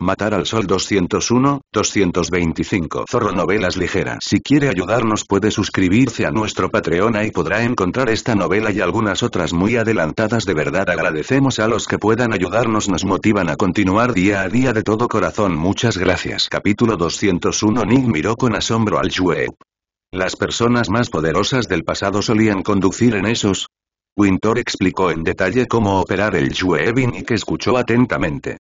Matar al Sol 201, 225 Zorro Novelas Ligeras Si quiere ayudarnos puede suscribirse a nuestro Patreon y podrá encontrar esta novela y algunas otras muy adelantadas de verdad agradecemos a los que puedan ayudarnos nos motivan a continuar día a día de todo corazón muchas gracias Capítulo 201 Nick miró con asombro al Jueb. Las personas más poderosas del pasado solían conducir en esos... Winter explicó en detalle cómo operar el Yue y que escuchó atentamente.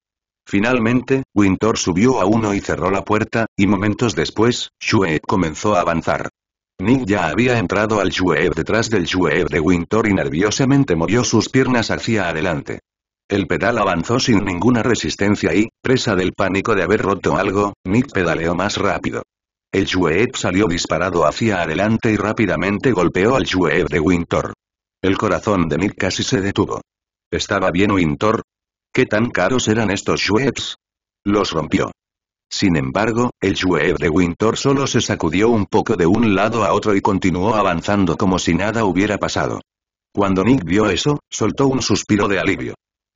Finalmente, Winter subió a uno y cerró la puerta, y momentos después, Shueb comenzó a avanzar. Nick ya había entrado al Shueb detrás del Shueb de Winter y nerviosamente movió sus piernas hacia adelante. El pedal avanzó sin ninguna resistencia y, presa del pánico de haber roto algo, Nick pedaleó más rápido. El Shueb salió disparado hacia adelante y rápidamente golpeó al Shueb de Winter. El corazón de Nick casi se detuvo. ¿Estaba bien Winter? ¿Qué tan caros eran estos Schweppes? Los rompió. Sin embargo, el Schweb de Winter solo se sacudió un poco de un lado a otro y continuó avanzando como si nada hubiera pasado. Cuando Nick vio eso, soltó un suspiro de alivio.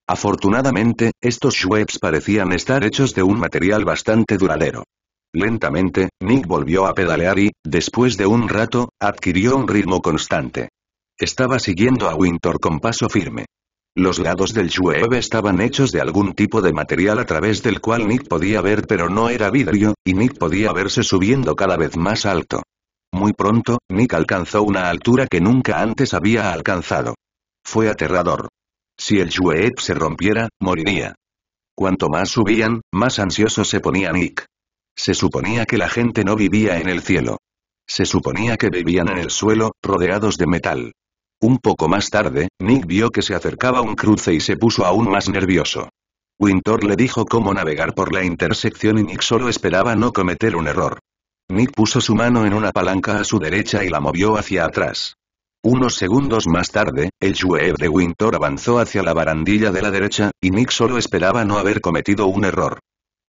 Afortunadamente, estos Schweppes parecían estar hechos de un material bastante duradero. Lentamente, Nick volvió a pedalear y, después de un rato, adquirió un ritmo constante. Estaba siguiendo a Winter con paso firme. Los lados del Yuev estaban hechos de algún tipo de material a través del cual Nick podía ver pero no era vidrio, y Nick podía verse subiendo cada vez más alto. Muy pronto, Nick alcanzó una altura que nunca antes había alcanzado. Fue aterrador. Si el Shueb se rompiera, moriría. Cuanto más subían, más ansioso se ponía Nick. Se suponía que la gente no vivía en el cielo. Se suponía que vivían en el suelo, rodeados de metal. Un poco más tarde, Nick vio que se acercaba un cruce y se puso aún más nervioso. Winter le dijo cómo navegar por la intersección y Nick solo esperaba no cometer un error. Nick puso su mano en una palanca a su derecha y la movió hacia atrás. Unos segundos más tarde, el Juev de Winter avanzó hacia la barandilla de la derecha, y Nick solo esperaba no haber cometido un error.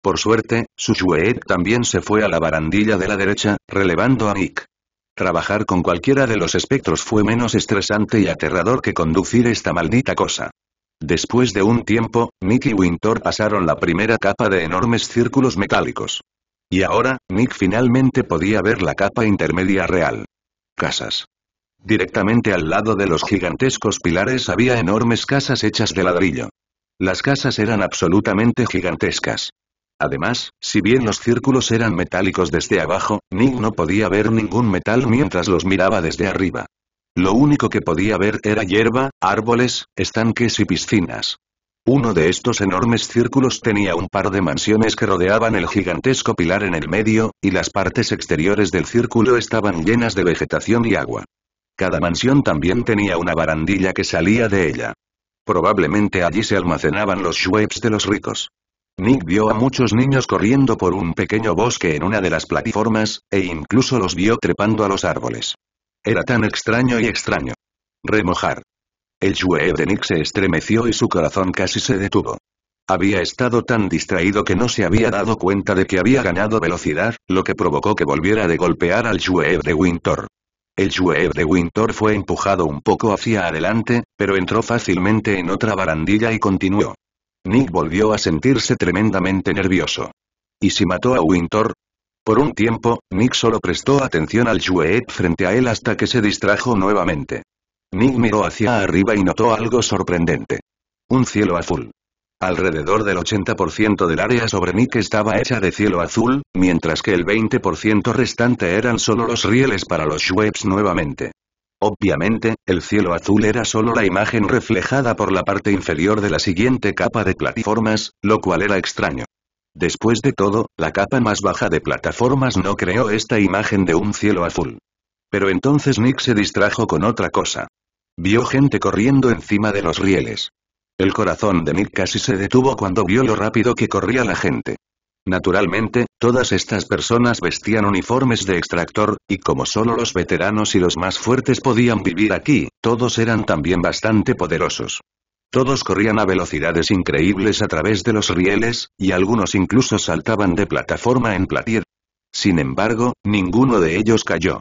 Por suerte, su Juev también se fue a la barandilla de la derecha, relevando a Nick. Trabajar con cualquiera de los espectros fue menos estresante y aterrador que conducir esta maldita cosa. Después de un tiempo, Nick y Winter pasaron la primera capa de enormes círculos metálicos. Y ahora, Nick finalmente podía ver la capa intermedia real. Casas. Directamente al lado de los gigantescos pilares había enormes casas hechas de ladrillo. Las casas eran absolutamente gigantescas. Además, si bien los círculos eran metálicos desde abajo, Nick no podía ver ningún metal mientras los miraba desde arriba. Lo único que podía ver era hierba, árboles, estanques y piscinas. Uno de estos enormes círculos tenía un par de mansiones que rodeaban el gigantesco pilar en el medio, y las partes exteriores del círculo estaban llenas de vegetación y agua. Cada mansión también tenía una barandilla que salía de ella. Probablemente allí se almacenaban los webs de los ricos. Nick vio a muchos niños corriendo por un pequeño bosque en una de las plataformas, e incluso los vio trepando a los árboles. Era tan extraño y extraño. Remojar. El juez de Nick se estremeció y su corazón casi se detuvo. Había estado tan distraído que no se había dado cuenta de que había ganado velocidad, lo que provocó que volviera de golpear al juez de Winter. El juez de Winter fue empujado un poco hacia adelante, pero entró fácilmente en otra barandilla y continuó. Nick volvió a sentirse tremendamente nervioso. ¿Y si mató a Winter? Por un tiempo, Nick solo prestó atención al Shweb frente a él hasta que se distrajo nuevamente. Nick miró hacia arriba y notó algo sorprendente. Un cielo azul. Alrededor del 80% del área sobre Nick estaba hecha de cielo azul, mientras que el 20% restante eran solo los rieles para los webs nuevamente. Obviamente, el cielo azul era solo la imagen reflejada por la parte inferior de la siguiente capa de plataformas, lo cual era extraño. Después de todo, la capa más baja de plataformas no creó esta imagen de un cielo azul. Pero entonces Nick se distrajo con otra cosa. Vio gente corriendo encima de los rieles. El corazón de Nick casi se detuvo cuando vio lo rápido que corría la gente. Naturalmente, todas estas personas vestían uniformes de extractor, y como solo los veteranos y los más fuertes podían vivir aquí, todos eran también bastante poderosos. Todos corrían a velocidades increíbles a través de los rieles, y algunos incluso saltaban de plataforma en platier. Sin embargo, ninguno de ellos cayó.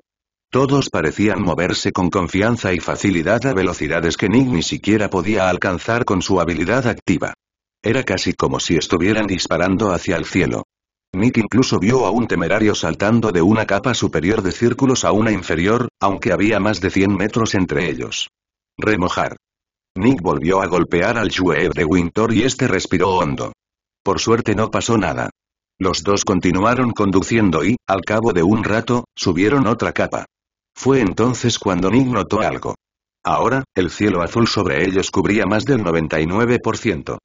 Todos parecían moverse con confianza y facilidad a velocidades que Nick ni siquiera podía alcanzar con su habilidad activa. Era casi como si estuvieran disparando hacia el cielo. Nick incluso vio a un temerario saltando de una capa superior de círculos a una inferior, aunque había más de 100 metros entre ellos. Remojar. Nick volvió a golpear al Juev de Winter y este respiró hondo. Por suerte no pasó nada. Los dos continuaron conduciendo y, al cabo de un rato, subieron otra capa. Fue entonces cuando Nick notó algo. Ahora, el cielo azul sobre ellos cubría más del 99%.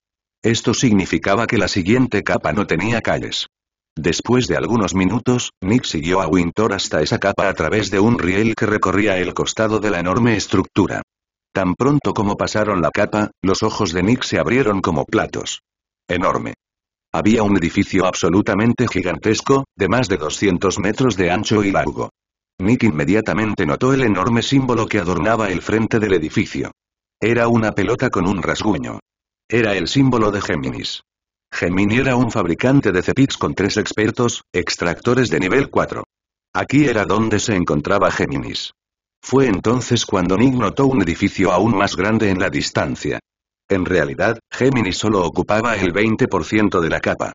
Esto significaba que la siguiente capa no tenía calles. Después de algunos minutos, Nick siguió a Winter hasta esa capa a través de un riel que recorría el costado de la enorme estructura. Tan pronto como pasaron la capa, los ojos de Nick se abrieron como platos. Enorme. Había un edificio absolutamente gigantesco, de más de 200 metros de ancho y largo. Nick inmediatamente notó el enorme símbolo que adornaba el frente del edificio. Era una pelota con un rasguño. Era el símbolo de Géminis. Gemini era un fabricante de cepits con tres expertos, extractores de nivel 4. Aquí era donde se encontraba Géminis. Fue entonces cuando Nick notó un edificio aún más grande en la distancia. En realidad, Géminis solo ocupaba el 20% de la capa.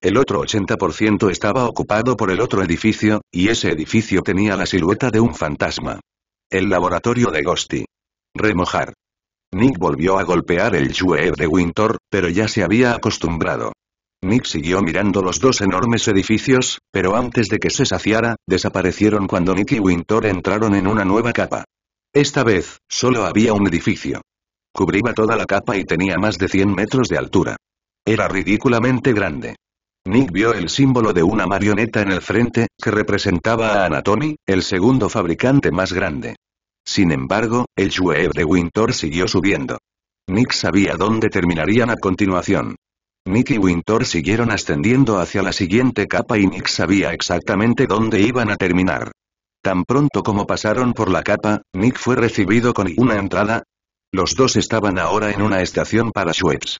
El otro 80% estaba ocupado por el otro edificio, y ese edificio tenía la silueta de un fantasma. El laboratorio de Gosti. Remojar. Nick volvió a golpear el shoe de Winter, pero ya se había acostumbrado. Nick siguió mirando los dos enormes edificios, pero antes de que se saciara, desaparecieron cuando Nick y Winter entraron en una nueva capa. Esta vez, solo había un edificio. Cubría toda la capa y tenía más de 100 metros de altura. Era ridículamente grande. Nick vio el símbolo de una marioneta en el frente, que representaba a Anatomy, el segundo fabricante más grande. Sin embargo, el Shue de Winter siguió subiendo. Nick sabía dónde terminarían a continuación. Nick y Winter siguieron ascendiendo hacia la siguiente capa y Nick sabía exactamente dónde iban a terminar. Tan pronto como pasaron por la capa, Nick fue recibido con una entrada. Los dos estaban ahora en una estación para Schweppes.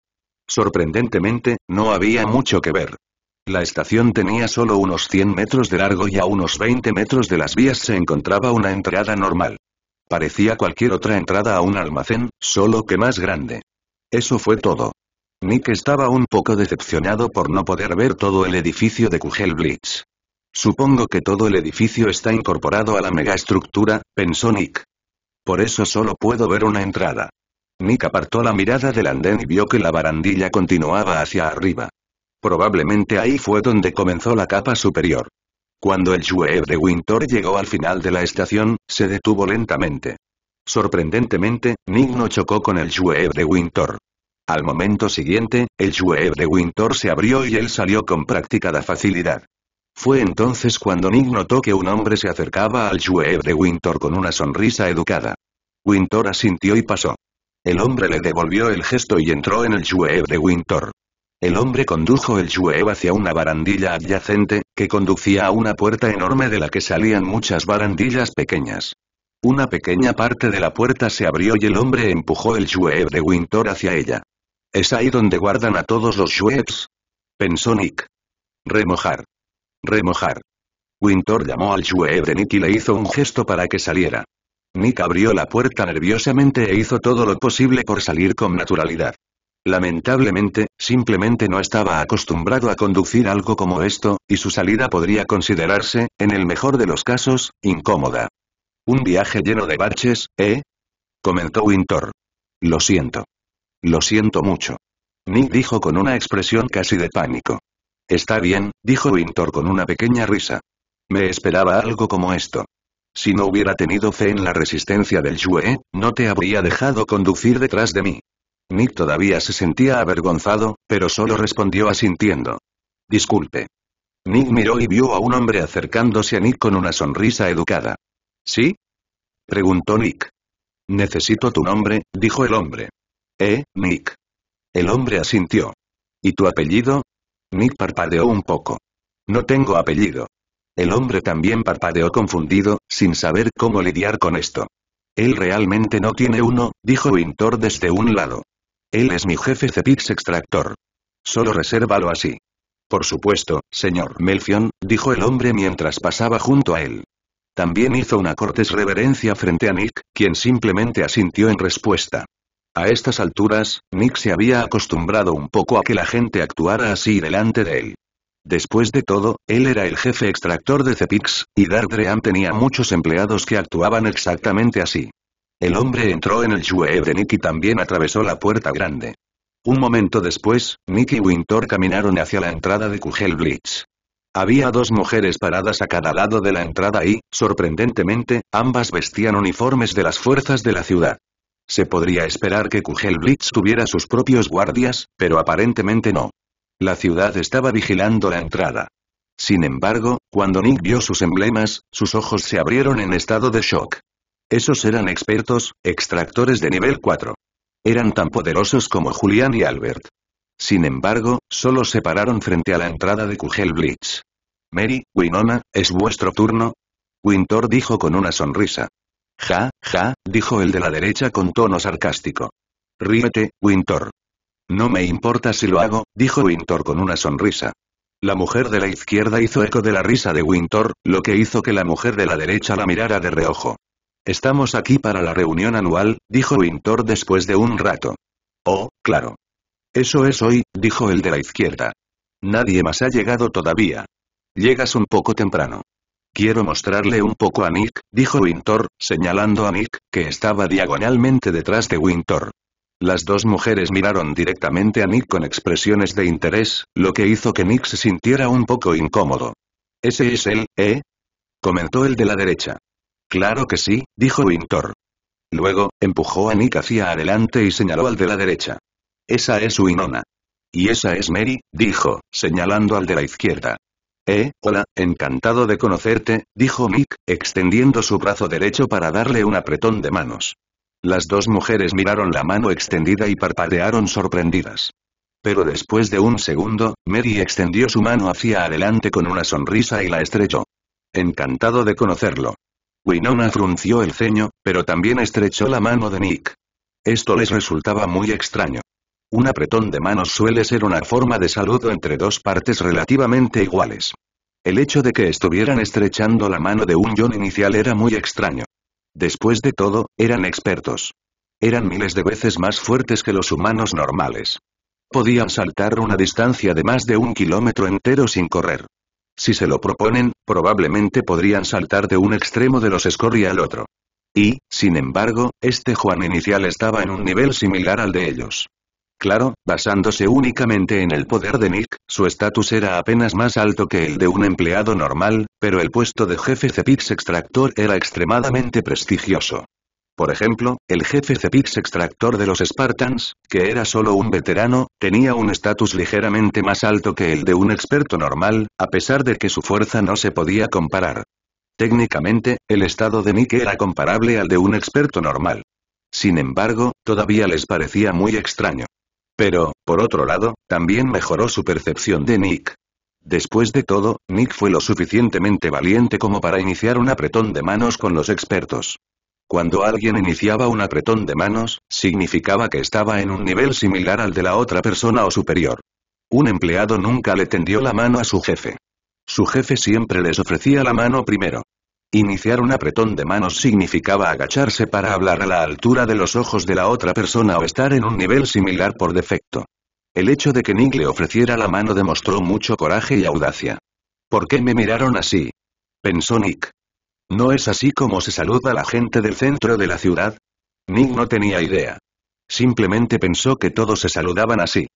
Sorprendentemente, no había mucho que ver. La estación tenía solo unos 100 metros de largo y a unos 20 metros de las vías se encontraba una entrada normal. Parecía cualquier otra entrada a un almacén, solo que más grande. Eso fue todo. Nick estaba un poco decepcionado por no poder ver todo el edificio de Kugelblitz. Supongo que todo el edificio está incorporado a la megaestructura, pensó Nick. Por eso solo puedo ver una entrada. Nick apartó la mirada del andén y vio que la barandilla continuaba hacia arriba. Probablemente ahí fue donde comenzó la capa superior. Cuando el Juev de Winter llegó al final de la estación, se detuvo lentamente. Sorprendentemente, no chocó con el Juev de Winter. Al momento siguiente, el Juev de Winter se abrió y él salió con practicada facilidad. Fue entonces cuando Nick notó que un hombre se acercaba al Juev de Winter con una sonrisa educada. Winter asintió y pasó. El hombre le devolvió el gesto y entró en el Juev de Winter. El hombre condujo el Shuev hacia una barandilla adyacente, que conducía a una puerta enorme de la que salían muchas barandillas pequeñas. Una pequeña parte de la puerta se abrió y el hombre empujó el yueb de Wintor hacia ella. ¿Es ahí donde guardan a todos los yuebs? Pensó Nick. Remojar. Remojar. Wintor llamó al yueb de Nick y le hizo un gesto para que saliera. Nick abrió la puerta nerviosamente e hizo todo lo posible por salir con naturalidad. Lamentablemente, simplemente no estaba acostumbrado a conducir algo como esto, y su salida podría considerarse, en el mejor de los casos, incómoda. Un viaje lleno de baches, ¿eh? comentó Wintor. Lo siento. Lo siento mucho. Nick dijo con una expresión casi de pánico. Está bien, dijo Wintor con una pequeña risa. Me esperaba algo como esto. Si no hubiera tenido fe en la resistencia del Yue, no te habría dejado conducir detrás de mí. Nick todavía se sentía avergonzado, pero solo respondió asintiendo. Disculpe. Nick miró y vio a un hombre acercándose a Nick con una sonrisa educada. ¿Sí? preguntó Nick. Necesito tu nombre, dijo el hombre. Eh, Nick. El hombre asintió. ¿Y tu apellido? Nick parpadeó un poco. No tengo apellido. El hombre también parpadeó confundido, sin saber cómo lidiar con esto. Él realmente no tiene uno, dijo Wintor desde un lado. Él es mi jefe Cepix extractor. Solo resérvalo así. Por supuesto, señor Melfion, dijo el hombre mientras pasaba junto a él. También hizo una cortés reverencia frente a Nick, quien simplemente asintió en respuesta. A estas alturas, Nick se había acostumbrado un poco a que la gente actuara así delante de él. Después de todo, él era el jefe extractor de Cepix, y Dardream tenía muchos empleados que actuaban exactamente así. El hombre entró en el Yue de Nick y también atravesó la puerta grande. Un momento después, Nick y Winter caminaron hacia la entrada de Kugel Blitz. Había dos mujeres paradas a cada lado de la entrada y, sorprendentemente, ambas vestían uniformes de las fuerzas de la ciudad. Se podría esperar que Kugel Blitz tuviera sus propios guardias, pero aparentemente no. La ciudad estaba vigilando la entrada. Sin embargo, cuando Nick vio sus emblemas, sus ojos se abrieron en estado de shock. Esos eran expertos, extractores de nivel 4. Eran tan poderosos como Julián y Albert. Sin embargo, solo se pararon frente a la entrada de Kugel Blitz. Mary, Winona, ¿es vuestro turno? Wintor dijo con una sonrisa. Ja, ja, dijo el de la derecha con tono sarcástico. Ríete, Wintor. No me importa si lo hago, dijo Wintor con una sonrisa. La mujer de la izquierda hizo eco de la risa de Wintor, lo que hizo que la mujer de la derecha la mirara de reojo. Estamos aquí para la reunión anual, dijo Wintor después de un rato. Oh, claro. Eso es hoy, dijo el de la izquierda. Nadie más ha llegado todavía. Llegas un poco temprano. Quiero mostrarle un poco a Nick, dijo Wintor, señalando a Nick, que estaba diagonalmente detrás de Wintor. Las dos mujeres miraron directamente a Nick con expresiones de interés, lo que hizo que Nick se sintiera un poco incómodo. Ese es él, ¿eh? comentó el de la derecha. Claro que sí, dijo Wintor. Luego, empujó a Nick hacia adelante y señaló al de la derecha. Esa es Winona. Y esa es Mary, dijo, señalando al de la izquierda. Eh, hola, encantado de conocerte, dijo Nick, extendiendo su brazo derecho para darle un apretón de manos. Las dos mujeres miraron la mano extendida y parpadearon sorprendidas. Pero después de un segundo, Mary extendió su mano hacia adelante con una sonrisa y la estrelló. Encantado de conocerlo. Winona frunció el ceño, pero también estrechó la mano de Nick. Esto les resultaba muy extraño. Un apretón de manos suele ser una forma de saludo entre dos partes relativamente iguales. El hecho de que estuvieran estrechando la mano de un John inicial era muy extraño. Después de todo, eran expertos. Eran miles de veces más fuertes que los humanos normales. Podían saltar una distancia de más de un kilómetro entero sin correr. Si se lo proponen, probablemente podrían saltar de un extremo de los Scorri al otro. Y, sin embargo, este Juan inicial estaba en un nivel similar al de ellos. Claro, basándose únicamente en el poder de Nick, su estatus era apenas más alto que el de un empleado normal, pero el puesto de jefe Cepix Extractor era extremadamente prestigioso. Por ejemplo, el jefe Cepix extractor de los Spartans, que era solo un veterano, tenía un estatus ligeramente más alto que el de un experto normal, a pesar de que su fuerza no se podía comparar. Técnicamente, el estado de Nick era comparable al de un experto normal. Sin embargo, todavía les parecía muy extraño. Pero, por otro lado, también mejoró su percepción de Nick. Después de todo, Nick fue lo suficientemente valiente como para iniciar un apretón de manos con los expertos. Cuando alguien iniciaba un apretón de manos, significaba que estaba en un nivel similar al de la otra persona o superior. Un empleado nunca le tendió la mano a su jefe. Su jefe siempre les ofrecía la mano primero. Iniciar un apretón de manos significaba agacharse para hablar a la altura de los ojos de la otra persona o estar en un nivel similar por defecto. El hecho de que Nick le ofreciera la mano demostró mucho coraje y audacia. ¿Por qué me miraron así? pensó Nick. ¿No es así como se saluda la gente del centro de la ciudad? Nick no tenía idea. Simplemente pensó que todos se saludaban así.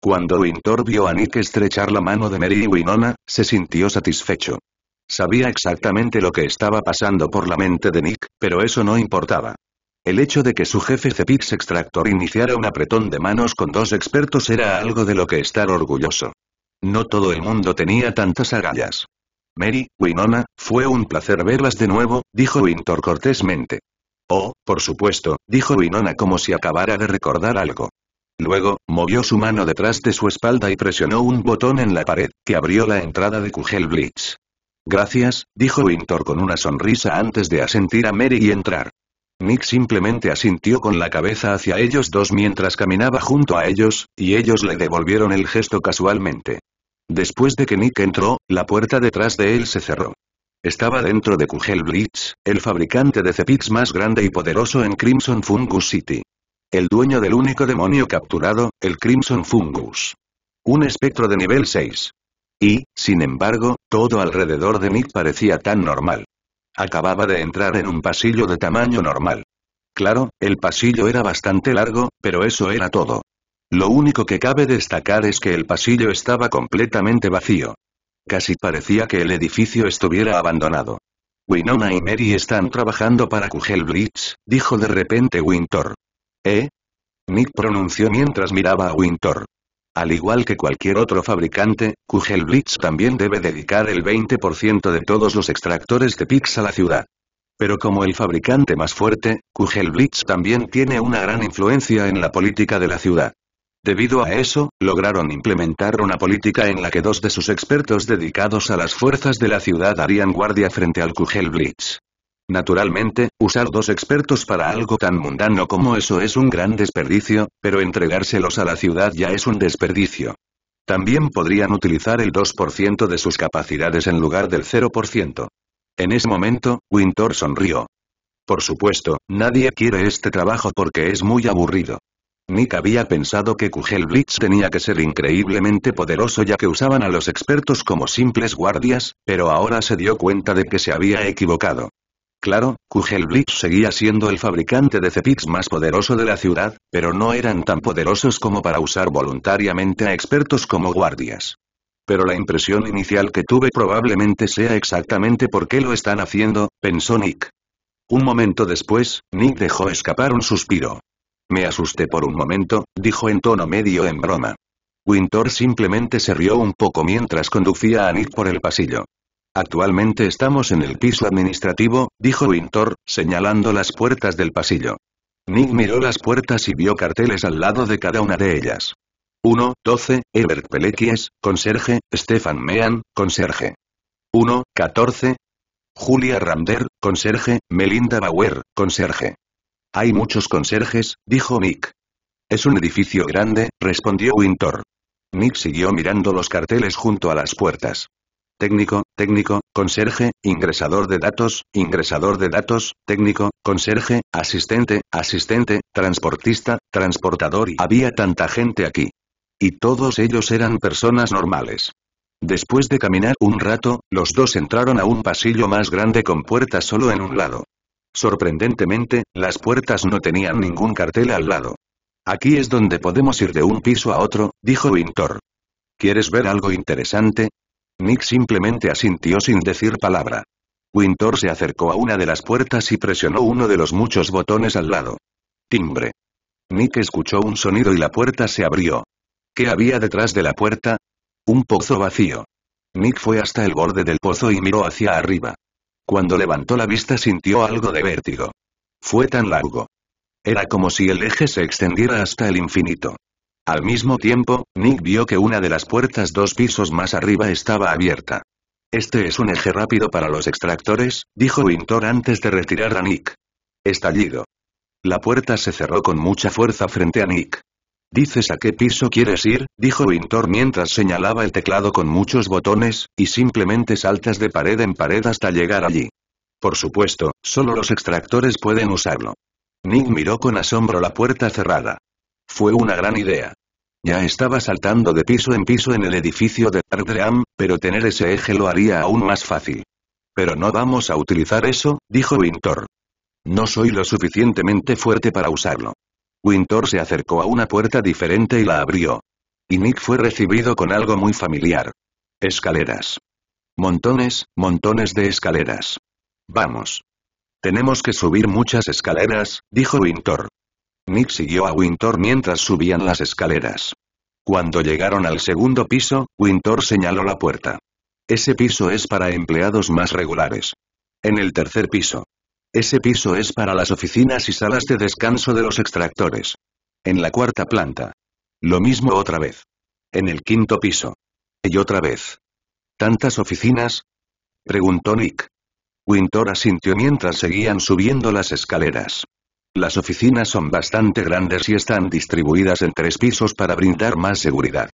Cuando Winter vio a Nick estrechar la mano de Mary y Winona, se sintió satisfecho. Sabía exactamente lo que estaba pasando por la mente de Nick, pero eso no importaba. El hecho de que su jefe Cepix Extractor iniciara un apretón de manos con dos expertos era algo de lo que estar orgulloso. No todo el mundo tenía tantas agallas. Mary, Winona, fue un placer verlas de nuevo, dijo Winter cortésmente. Oh, por supuesto, dijo Winona como si acabara de recordar algo. Luego, movió su mano detrás de su espalda y presionó un botón en la pared, que abrió la entrada de Kugel Blitz. Gracias, dijo Winter con una sonrisa antes de asentir a Mary y entrar. Nick simplemente asintió con la cabeza hacia ellos dos mientras caminaba junto a ellos, y ellos le devolvieron el gesto casualmente. Después de que Nick entró, la puerta detrás de él se cerró. Estaba dentro de Kugel Blitz, el fabricante de Cepix más grande y poderoso en Crimson Fungus City. El dueño del único demonio capturado, el Crimson Fungus. Un espectro de nivel 6. Y, sin embargo, todo alrededor de Nick parecía tan normal. Acababa de entrar en un pasillo de tamaño normal. Claro, el pasillo era bastante largo, pero eso era todo. Lo único que cabe destacar es que el pasillo estaba completamente vacío. Casi parecía que el edificio estuviera abandonado. Winona y Mary están trabajando para Kugel dijo de repente Winter. ¿Eh? Nick pronunció mientras miraba a Winter. Al igual que cualquier otro fabricante, Kugel también debe dedicar el 20% de todos los extractores de PIX a la ciudad. Pero como el fabricante más fuerte, Kugel también tiene una gran influencia en la política de la ciudad. Debido a eso, lograron implementar una política en la que dos de sus expertos dedicados a las fuerzas de la ciudad harían guardia frente al Kugel Blitz. Naturalmente, usar dos expertos para algo tan mundano como eso es un gran desperdicio, pero entregárselos a la ciudad ya es un desperdicio. También podrían utilizar el 2% de sus capacidades en lugar del 0%. En ese momento, Winter sonrió. Por supuesto, nadie quiere este trabajo porque es muy aburrido. Nick había pensado que Kugel Blitz tenía que ser increíblemente poderoso ya que usaban a los expertos como simples guardias, pero ahora se dio cuenta de que se había equivocado. Claro, Kugel Blitz seguía siendo el fabricante de Cepix más poderoso de la ciudad, pero no eran tan poderosos como para usar voluntariamente a expertos como guardias. Pero la impresión inicial que tuve probablemente sea exactamente por qué lo están haciendo, pensó Nick. Un momento después, Nick dejó escapar un suspiro. Me asusté por un momento, dijo en tono medio en broma. Winter simplemente se rió un poco mientras conducía a Nick por el pasillo. Actualmente estamos en el piso administrativo, dijo Winter, señalando las puertas del pasillo. Nick miró las puertas y vio carteles al lado de cada una de ellas. 1, 12, Ebert Pelequies, conserje, Stefan Mean, conserje. 1, 14, Julia Ramder, conserje, Melinda Bauer, conserje. Hay muchos conserjes, dijo Mick. Es un edificio grande, respondió Winter. Mick siguió mirando los carteles junto a las puertas. Técnico, técnico, conserje, ingresador de datos, ingresador de datos, técnico, conserje, asistente, asistente, transportista, transportador y había tanta gente aquí. Y todos ellos eran personas normales. Después de caminar un rato, los dos entraron a un pasillo más grande con puertas solo en un lado. Sorprendentemente, las puertas no tenían ningún cartel al lado. Aquí es donde podemos ir de un piso a otro, dijo Wintor ¿Quieres ver algo interesante? Nick simplemente asintió sin decir palabra. Wintor se acercó a una de las puertas y presionó uno de los muchos botones al lado. Timbre. Nick escuchó un sonido y la puerta se abrió. ¿Qué había detrás de la puerta? Un pozo vacío. Nick fue hasta el borde del pozo y miró hacia arriba. Cuando levantó la vista sintió algo de vértigo. Fue tan largo. Era como si el eje se extendiera hasta el infinito. Al mismo tiempo, Nick vio que una de las puertas dos pisos más arriba estaba abierta. Este es un eje rápido para los extractores, dijo Wintor antes de retirar a Nick. Estallido. La puerta se cerró con mucha fuerza frente a Nick. ¿Dices a qué piso quieres ir? dijo Wintor mientras señalaba el teclado con muchos botones, y simplemente saltas de pared en pared hasta llegar allí. Por supuesto, solo los extractores pueden usarlo. Nick miró con asombro la puerta cerrada. Fue una gran idea. Ya estaba saltando de piso en piso en el edificio de Ardream, pero tener ese eje lo haría aún más fácil. Pero no vamos a utilizar eso, dijo Wintor. No soy lo suficientemente fuerte para usarlo. Wintor se acercó a una puerta diferente y la abrió. Y Nick fue recibido con algo muy familiar. Escaleras. Montones, montones de escaleras. Vamos. Tenemos que subir muchas escaleras, dijo Wintor. Nick siguió a Wintor mientras subían las escaleras. Cuando llegaron al segundo piso, Wintor señaló la puerta. Ese piso es para empleados más regulares. En el tercer piso. Ese piso es para las oficinas y salas de descanso de los extractores. En la cuarta planta. Lo mismo otra vez. En el quinto piso. Y otra vez. ¿Tantas oficinas? Preguntó Nick. Wintor asintió mientras seguían subiendo las escaleras. Las oficinas son bastante grandes y están distribuidas en tres pisos para brindar más seguridad.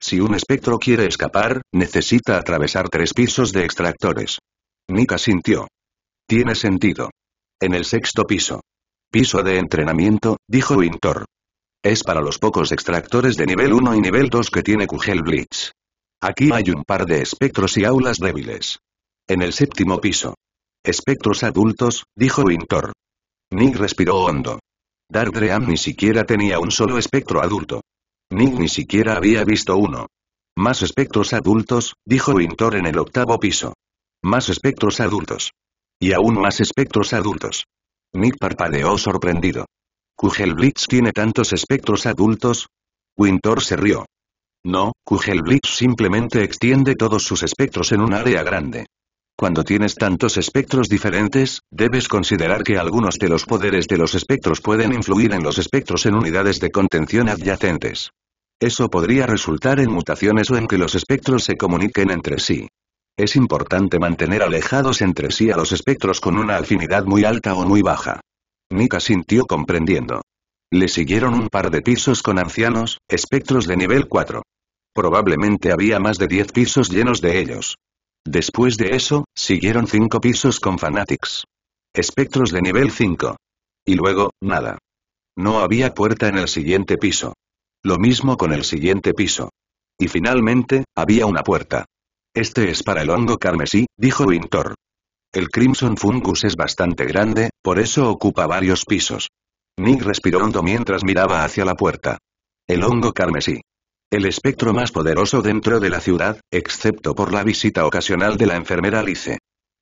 Si un espectro quiere escapar, necesita atravesar tres pisos de extractores. Nick asintió. Tiene sentido. En el sexto piso. Piso de entrenamiento, dijo Wintor. Es para los pocos extractores de nivel 1 y nivel 2 que tiene Kugel Blitz. Aquí hay un par de espectros y aulas débiles. En el séptimo piso. Espectros adultos, dijo Wintor. Nick respiró hondo. Dardream ni siquiera tenía un solo espectro adulto. Nick ni siquiera había visto uno. Más espectros adultos, dijo Wintor en el octavo piso. Más espectros adultos. Y aún más espectros adultos. Nick parpadeó sorprendido. ¿Kugelblitz tiene tantos espectros adultos? Wintor se rió. No, Kugelblitz simplemente extiende todos sus espectros en un área grande. Cuando tienes tantos espectros diferentes, debes considerar que algunos de los poderes de los espectros pueden influir en los espectros en unidades de contención adyacentes. Eso podría resultar en mutaciones o en que los espectros se comuniquen entre sí. Es importante mantener alejados entre sí a los espectros con una afinidad muy alta o muy baja. Nika sintió comprendiendo. Le siguieron un par de pisos con ancianos, espectros de nivel 4. Probablemente había más de 10 pisos llenos de ellos. Después de eso, siguieron 5 pisos con fanatics. Espectros de nivel 5. Y luego, nada. No había puerta en el siguiente piso. Lo mismo con el siguiente piso. Y finalmente, había una puerta. Este es para el hongo carmesí, dijo Wintor. El Crimson Fungus es bastante grande, por eso ocupa varios pisos. Nick respiró hondo mientras miraba hacia la puerta. El hongo carmesí. El espectro más poderoso dentro de la ciudad, excepto por la visita ocasional de la enfermera Alice.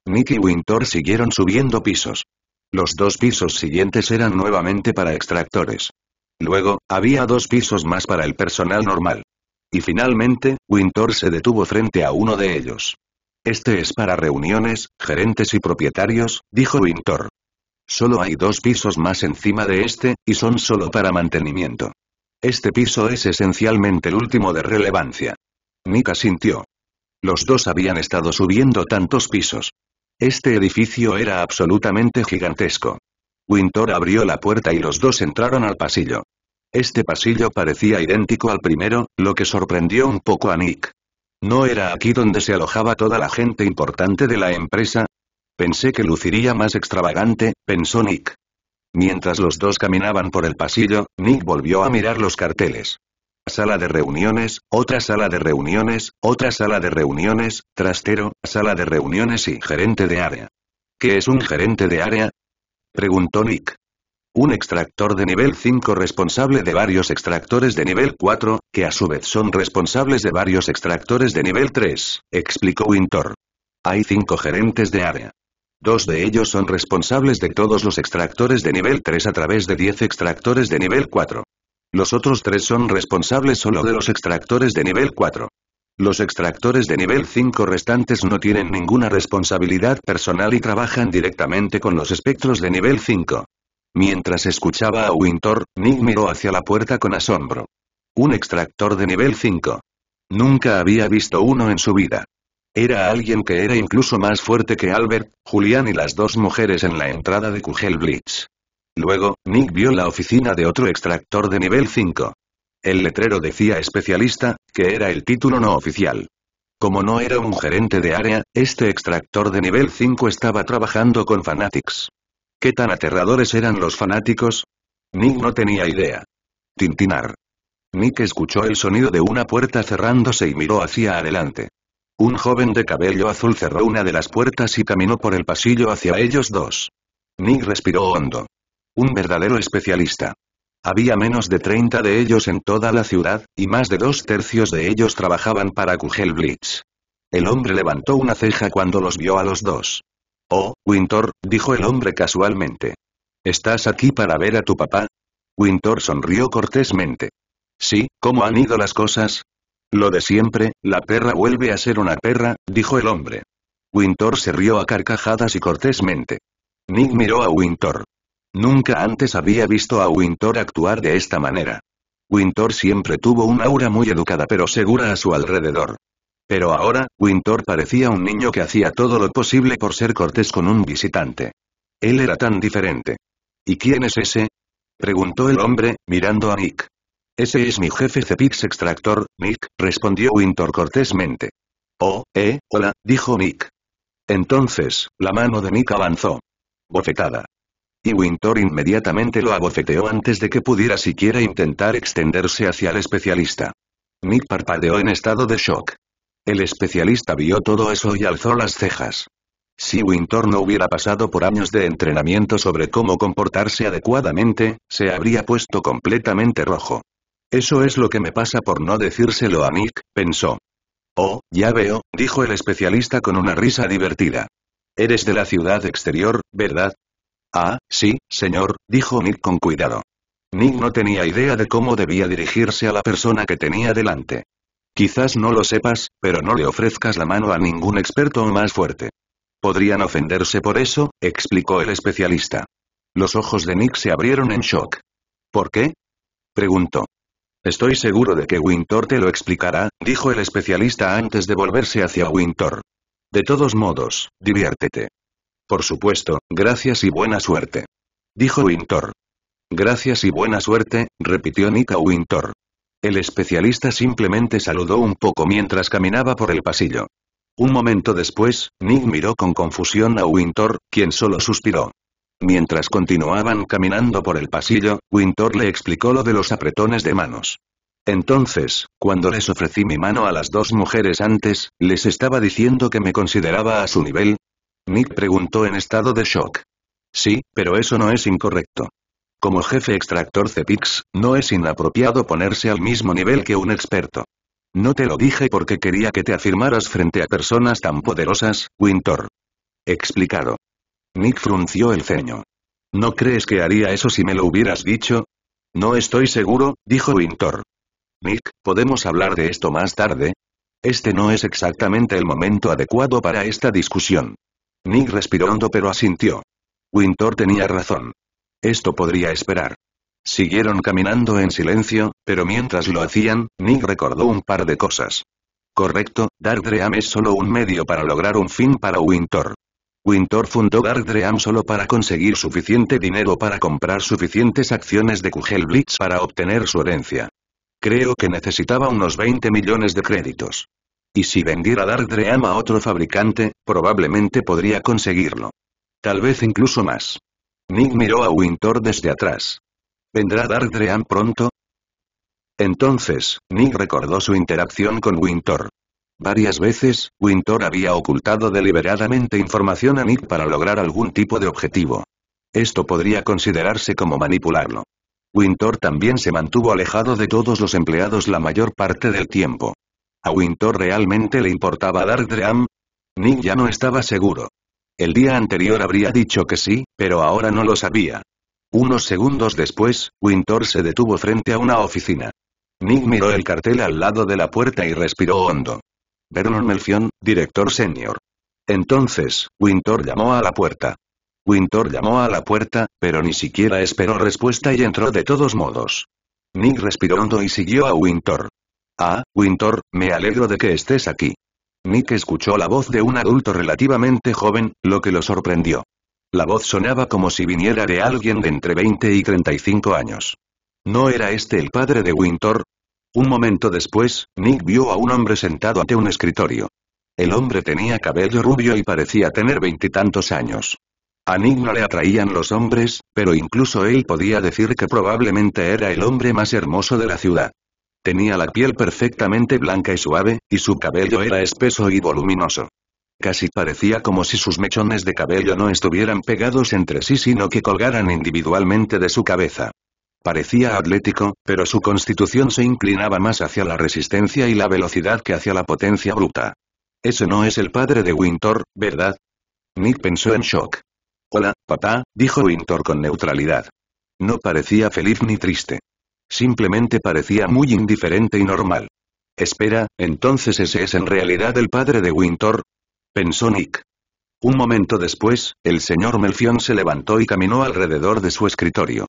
Nick y Wintor siguieron subiendo pisos. Los dos pisos siguientes eran nuevamente para extractores. Luego, había dos pisos más para el personal normal. Y finalmente, Winter se detuvo frente a uno de ellos. Este es para reuniones, gerentes y propietarios, dijo Winter. Solo hay dos pisos más encima de este, y son solo para mantenimiento. Este piso es esencialmente el último de relevancia. Mika sintió. Los dos habían estado subiendo tantos pisos. Este edificio era absolutamente gigantesco. Winter abrió la puerta y los dos entraron al pasillo. Este pasillo parecía idéntico al primero, lo que sorprendió un poco a Nick. ¿No era aquí donde se alojaba toda la gente importante de la empresa? Pensé que luciría más extravagante, pensó Nick. Mientras los dos caminaban por el pasillo, Nick volvió a mirar los carteles. Sala de reuniones, otra sala de reuniones, otra sala de reuniones, trastero, sala de reuniones y gerente de área. ¿Qué es un gerente de área? Preguntó Nick. Un extractor de nivel 5 responsable de varios extractores de nivel 4, que a su vez son responsables de varios extractores de nivel 3, explicó Wintor. Hay cinco gerentes de área. Dos de ellos son responsables de todos los extractores de nivel 3 a través de 10 extractores de nivel 4. Los otros tres son responsables solo de los extractores de nivel 4. Los extractores de nivel 5 restantes no tienen ninguna responsabilidad personal y trabajan directamente con los espectros de nivel 5. Mientras escuchaba a Winter, Nick miró hacia la puerta con asombro. Un extractor de nivel 5. Nunca había visto uno en su vida. Era alguien que era incluso más fuerte que Albert, Julián y las dos mujeres en la entrada de Kugel Blitz. Luego, Nick vio la oficina de otro extractor de nivel 5. El letrero decía especialista, que era el título no oficial. Como no era un gerente de área, este extractor de nivel 5 estaba trabajando con Fanatics. ¿Qué tan aterradores eran los fanáticos? Nick no tenía idea. Tintinar. Nick escuchó el sonido de una puerta cerrándose y miró hacia adelante. Un joven de cabello azul cerró una de las puertas y caminó por el pasillo hacia ellos dos. Nick respiró hondo. Un verdadero especialista. Había menos de 30 de ellos en toda la ciudad, y más de dos tercios de ellos trabajaban para Kugel El hombre levantó una ceja cuando los vio a los dos. Oh, Wintor», dijo el hombre casualmente. ¿Estás aquí para ver a tu papá? Wintor sonrió cortésmente. Sí, ¿cómo han ido las cosas? Lo de siempre, la perra vuelve a ser una perra, dijo el hombre. Wintor se rió a carcajadas y cortésmente. Nick miró a Wintor. Nunca antes había visto a Wintor actuar de esta manera. Wintor siempre tuvo un aura muy educada pero segura a su alrededor. Pero ahora, Winter parecía un niño que hacía todo lo posible por ser cortés con un visitante. Él era tan diferente. ¿Y quién es ese? Preguntó el hombre, mirando a Nick. Ese es mi jefe Cepix Extractor, Nick, respondió Winter cortésmente. Oh, eh, hola, dijo Nick. Entonces, la mano de Nick avanzó. Bofetada. Y Winter inmediatamente lo abofeteó antes de que pudiera siquiera intentar extenderse hacia el especialista. Nick parpadeó en estado de shock. El especialista vio todo eso y alzó las cejas. Si Winter no hubiera pasado por años de entrenamiento sobre cómo comportarse adecuadamente, se habría puesto completamente rojo. Eso es lo que me pasa por no decírselo a Nick, pensó. Oh, ya veo, dijo el especialista con una risa divertida. Eres de la ciudad exterior, ¿verdad? Ah, sí, señor, dijo Nick con cuidado. Nick no tenía idea de cómo debía dirigirse a la persona que tenía delante. Quizás no lo sepas, pero no le ofrezcas la mano a ningún experto o más fuerte. Podrían ofenderse por eso, explicó el especialista. Los ojos de Nick se abrieron en shock. ¿Por qué? preguntó. Estoy seguro de que Wintor te lo explicará, dijo el especialista antes de volverse hacia Wintor. De todos modos, diviértete. Por supuesto, gracias y buena suerte. Dijo Wintor. Gracias y buena suerte, repitió Nick a Wintor. El especialista simplemente saludó un poco mientras caminaba por el pasillo. Un momento después, Nick miró con confusión a Wintor, quien solo suspiró. Mientras continuaban caminando por el pasillo, Wintor le explicó lo de los apretones de manos. Entonces, cuando les ofrecí mi mano a las dos mujeres antes, ¿les estaba diciendo que me consideraba a su nivel? Nick preguntó en estado de shock. Sí, pero eso no es incorrecto. Como jefe extractor Cepix, no es inapropiado ponerse al mismo nivel que un experto. No te lo dije porque quería que te afirmaras frente a personas tan poderosas, Winter. Explicado. Nick frunció el ceño. ¿No crees que haría eso si me lo hubieras dicho? No estoy seguro, dijo Winter. Nick, ¿podemos hablar de esto más tarde? Este no es exactamente el momento adecuado para esta discusión. Nick respiró hondo pero asintió. Winter tenía razón. Esto podría esperar. Siguieron caminando en silencio, pero mientras lo hacían, Nick recordó un par de cosas. Correcto, Dardream es solo un medio para lograr un fin para Winter. Winter fundó Dardream solo para conseguir suficiente dinero para comprar suficientes acciones de Kugel Blitz para obtener su herencia. Creo que necesitaba unos 20 millones de créditos. Y si vendiera Dardream a otro fabricante, probablemente podría conseguirlo. Tal vez incluso más. Nick miró a Winter desde atrás. ¿Vendrá Dream pronto? Entonces, Nick recordó su interacción con Winter. Varias veces, Winter había ocultado deliberadamente información a Nick para lograr algún tipo de objetivo. Esto podría considerarse como manipularlo. Winter también se mantuvo alejado de todos los empleados la mayor parte del tiempo. ¿A Winter realmente le importaba Darkdream? Nick ya no estaba seguro. El día anterior habría dicho que sí, pero ahora no lo sabía. Unos segundos después, Winter se detuvo frente a una oficina. Nick miró el cartel al lado de la puerta y respiró hondo. Vernon Melfion, director senior. Entonces, Winter llamó a la puerta. Winter llamó a la puerta, pero ni siquiera esperó respuesta y entró de todos modos. Nick respiró hondo y siguió a Winter. Ah, Winter, me alegro de que estés aquí. Nick escuchó la voz de un adulto relativamente joven, lo que lo sorprendió. La voz sonaba como si viniera de alguien de entre 20 y 35 años. ¿No era este el padre de Winter? Un momento después, Nick vio a un hombre sentado ante un escritorio. El hombre tenía cabello rubio y parecía tener veintitantos años. A Nick no le atraían los hombres, pero incluso él podía decir que probablemente era el hombre más hermoso de la ciudad. Tenía la piel perfectamente blanca y suave, y su cabello era espeso y voluminoso. Casi parecía como si sus mechones de cabello no estuvieran pegados entre sí sino que colgaran individualmente de su cabeza. Parecía atlético, pero su constitución se inclinaba más hacia la resistencia y la velocidad que hacia la potencia bruta. Ese no es el padre de Winter, ¿verdad? Nick pensó en shock. Hola, papá, dijo Winter con neutralidad. No parecía feliz ni triste. Simplemente parecía muy indiferente y normal. Espera, entonces ese es en realidad el padre de Winter? pensó Nick. Un momento después, el señor Melfion se levantó y caminó alrededor de su escritorio.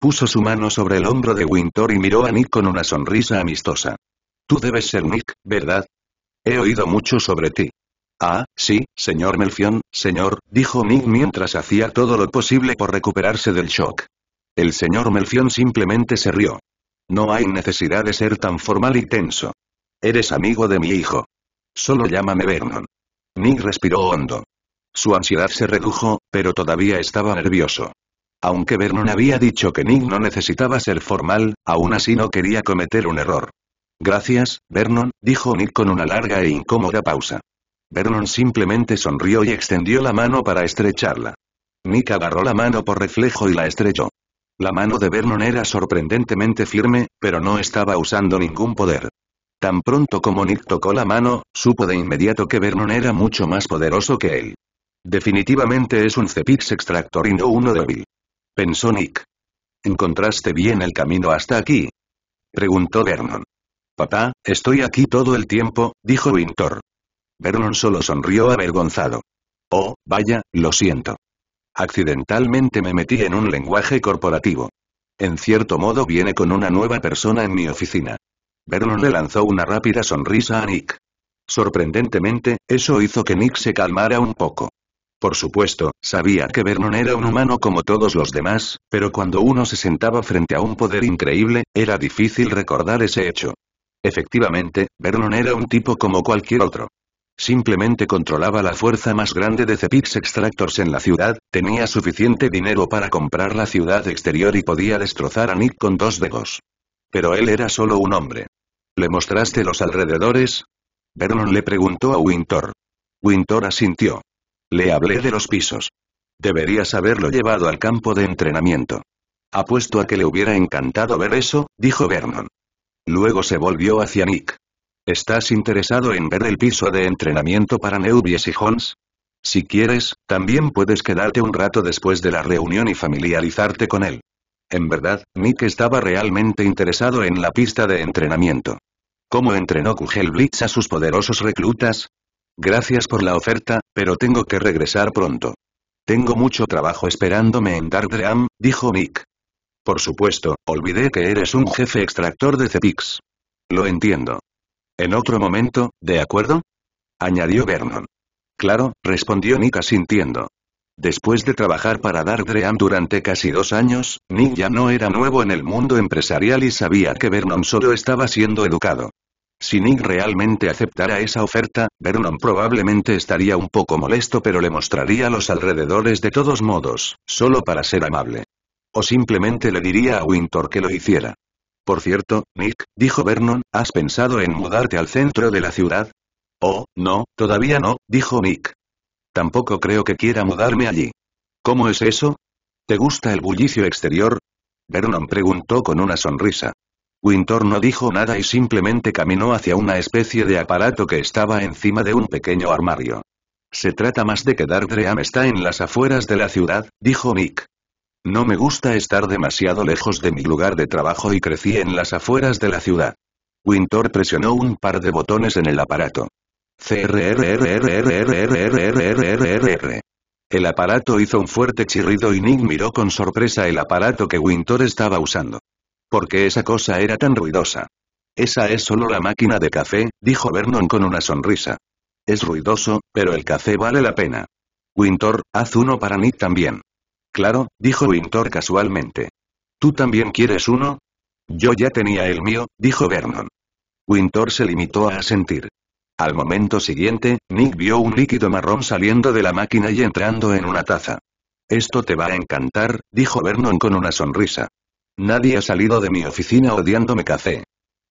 Puso su mano sobre el hombro de Winter y miró a Nick con una sonrisa amistosa. Tú debes ser Nick, ¿verdad? He oído mucho sobre ti. Ah, sí, señor Melfion, señor, dijo Nick mientras hacía todo lo posible por recuperarse del shock. El señor Melfión simplemente se rió. No hay necesidad de ser tan formal y tenso. Eres amigo de mi hijo. Solo llámame Vernon. Nick respiró hondo. Su ansiedad se redujo, pero todavía estaba nervioso. Aunque Vernon había dicho que Nick no necesitaba ser formal, aún así no quería cometer un error. Gracias, Vernon, dijo Nick con una larga e incómoda pausa. Vernon simplemente sonrió y extendió la mano para estrecharla. Nick agarró la mano por reflejo y la estrelló. La mano de Vernon era sorprendentemente firme, pero no estaba usando ningún poder. Tan pronto como Nick tocó la mano, supo de inmediato que Vernon era mucho más poderoso que él. Definitivamente es un Cepix extractor y no uno débil. Pensó Nick. ¿Encontraste bien el camino hasta aquí? Preguntó Vernon. Papá, estoy aquí todo el tiempo, dijo Wintor. Vernon solo sonrió avergonzado. Oh, vaya, lo siento. Accidentalmente me metí en un lenguaje corporativo. En cierto modo viene con una nueva persona en mi oficina. Vernon le lanzó una rápida sonrisa a Nick. Sorprendentemente, eso hizo que Nick se calmara un poco. Por supuesto, sabía que Vernon era un humano como todos los demás, pero cuando uno se sentaba frente a un poder increíble, era difícil recordar ese hecho. Efectivamente, Vernon era un tipo como cualquier otro simplemente controlaba la fuerza más grande de Cepix Extractors en la ciudad, tenía suficiente dinero para comprar la ciudad exterior y podía destrozar a Nick con dos dedos. Pero él era solo un hombre. ¿Le mostraste los alrededores? Vernon le preguntó a Wintor. Wintor asintió. Le hablé de los pisos. Deberías haberlo llevado al campo de entrenamiento. Apuesto a que le hubiera encantado ver eso, dijo Vernon. Luego se volvió hacia Nick. ¿Estás interesado en ver el piso de entrenamiento para Neubies y Hons? Si quieres, también puedes quedarte un rato después de la reunión y familiarizarte con él. En verdad, Mick estaba realmente interesado en la pista de entrenamiento. ¿Cómo entrenó Kugel Blitz a sus poderosos reclutas? Gracias por la oferta, pero tengo que regresar pronto. Tengo mucho trabajo esperándome en Dark dijo Mick. Por supuesto, olvidé que eres un jefe extractor de Cepix. Lo entiendo. En otro momento, ¿de acuerdo? añadió Vernon. Claro, respondió Nick asintiendo. Después de trabajar para Dardream durante casi dos años, Nick ya no era nuevo en el mundo empresarial y sabía que Vernon solo estaba siendo educado. Si Nick realmente aceptara esa oferta, Vernon probablemente estaría un poco molesto pero le mostraría los alrededores de todos modos, solo para ser amable. O simplemente le diría a Winter que lo hiciera. Por cierto, Nick, dijo Vernon, ¿has pensado en mudarte al centro de la ciudad? Oh, no, todavía no, dijo Nick. Tampoco creo que quiera mudarme allí. ¿Cómo es eso? ¿Te gusta el bullicio exterior? Vernon preguntó con una sonrisa. Winter no dijo nada y simplemente caminó hacia una especie de aparato que estaba encima de un pequeño armario. Se trata más de que Dardream está en las afueras de la ciudad, dijo Nick. No me gusta estar demasiado lejos de mi lugar de trabajo y crecí en las afueras de la ciudad. Winter presionó un par de botones en el aparato. El aparato hizo un fuerte chirrido y Nick miró con sorpresa el aparato que Winter estaba usando. ¿Por qué esa cosa era tan ruidosa? Esa es solo la máquina de café, dijo Vernon con una sonrisa. Es ruidoso, pero el café vale la pena. Winter, haz uno para Nick también. Claro, dijo Wintor casualmente. ¿Tú también quieres uno? Yo ya tenía el mío, dijo Vernon. Wintor se limitó a asentir. Al momento siguiente, Nick vio un líquido marrón saliendo de la máquina y entrando en una taza. Esto te va a encantar, dijo Vernon con una sonrisa. Nadie ha salido de mi oficina odiándome café.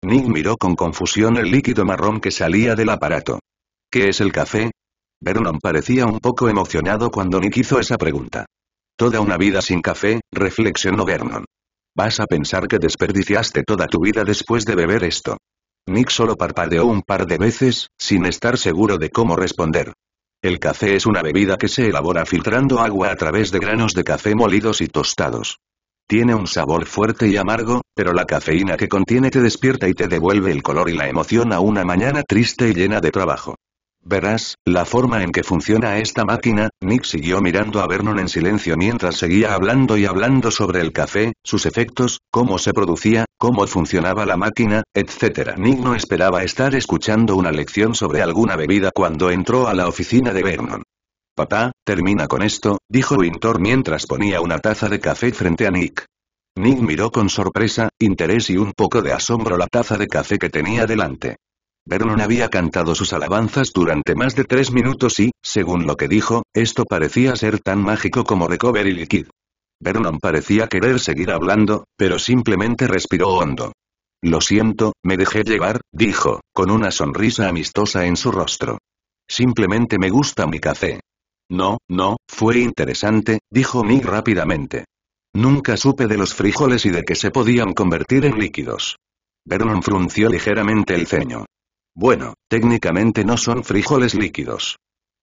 Nick miró con confusión el líquido marrón que salía del aparato. ¿Qué es el café? Vernon parecía un poco emocionado cuando Nick hizo esa pregunta. Toda una vida sin café, reflexionó Vernon. Vas a pensar que desperdiciaste toda tu vida después de beber esto. Nick solo parpadeó un par de veces, sin estar seguro de cómo responder. El café es una bebida que se elabora filtrando agua a través de granos de café molidos y tostados. Tiene un sabor fuerte y amargo, pero la cafeína que contiene te despierta y te devuelve el color y la emoción a una mañana triste y llena de trabajo. Verás, la forma en que funciona esta máquina, Nick siguió mirando a Vernon en silencio mientras seguía hablando y hablando sobre el café, sus efectos, cómo se producía, cómo funcionaba la máquina, etc. Nick no esperaba estar escuchando una lección sobre alguna bebida cuando entró a la oficina de Vernon. Papá, termina con esto, dijo Wintor mientras ponía una taza de café frente a Nick. Nick miró con sorpresa, interés y un poco de asombro la taza de café que tenía delante. Vernon había cantado sus alabanzas durante más de tres minutos y, según lo que dijo, esto parecía ser tan mágico como Recovery Liquid. Vernon parecía querer seguir hablando, pero simplemente respiró hondo. Lo siento, me dejé llevar, dijo, con una sonrisa amistosa en su rostro. Simplemente me gusta mi café. No, no, fue interesante, dijo Mick rápidamente. Nunca supe de los frijoles y de que se podían convertir en líquidos. Vernon frunció ligeramente el ceño. Bueno, técnicamente no son frijoles líquidos.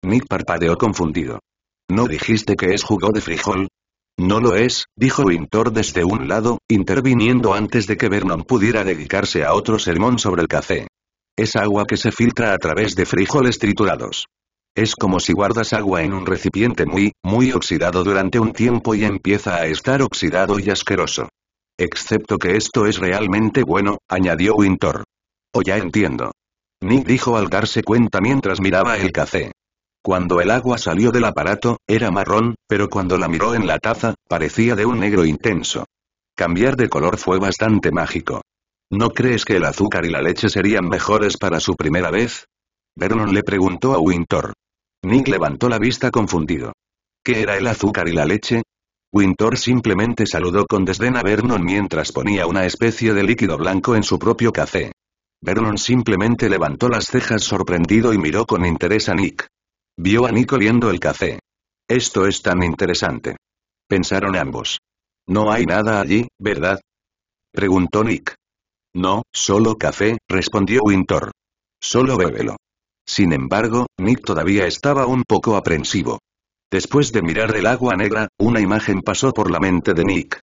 Nick parpadeó confundido. ¿No dijiste que es jugo de frijol? No lo es, dijo Wintor desde un lado, interviniendo antes de que Vernon pudiera dedicarse a otro sermón sobre el café. Es agua que se filtra a través de frijoles triturados. Es como si guardas agua en un recipiente muy, muy oxidado durante un tiempo y empieza a estar oxidado y asqueroso. Excepto que esto es realmente bueno, añadió Wintor. O oh, ya entiendo. Nick dijo al darse cuenta mientras miraba el café. Cuando el agua salió del aparato, era marrón, pero cuando la miró en la taza, parecía de un negro intenso. Cambiar de color fue bastante mágico. ¿No crees que el azúcar y la leche serían mejores para su primera vez? Vernon le preguntó a Winter. Nick levantó la vista confundido. ¿Qué era el azúcar y la leche? Winter simplemente saludó con desdén a Vernon mientras ponía una especie de líquido blanco en su propio café. Vernon simplemente levantó las cejas sorprendido y miró con interés a Nick. Vio a Nick oliendo el café. Esto es tan interesante. Pensaron ambos. No hay nada allí, ¿verdad? Preguntó Nick. No, solo café, respondió Winter. Solo bébelo. Sin embargo, Nick todavía estaba un poco aprensivo. Después de mirar el agua negra, una imagen pasó por la mente de Nick.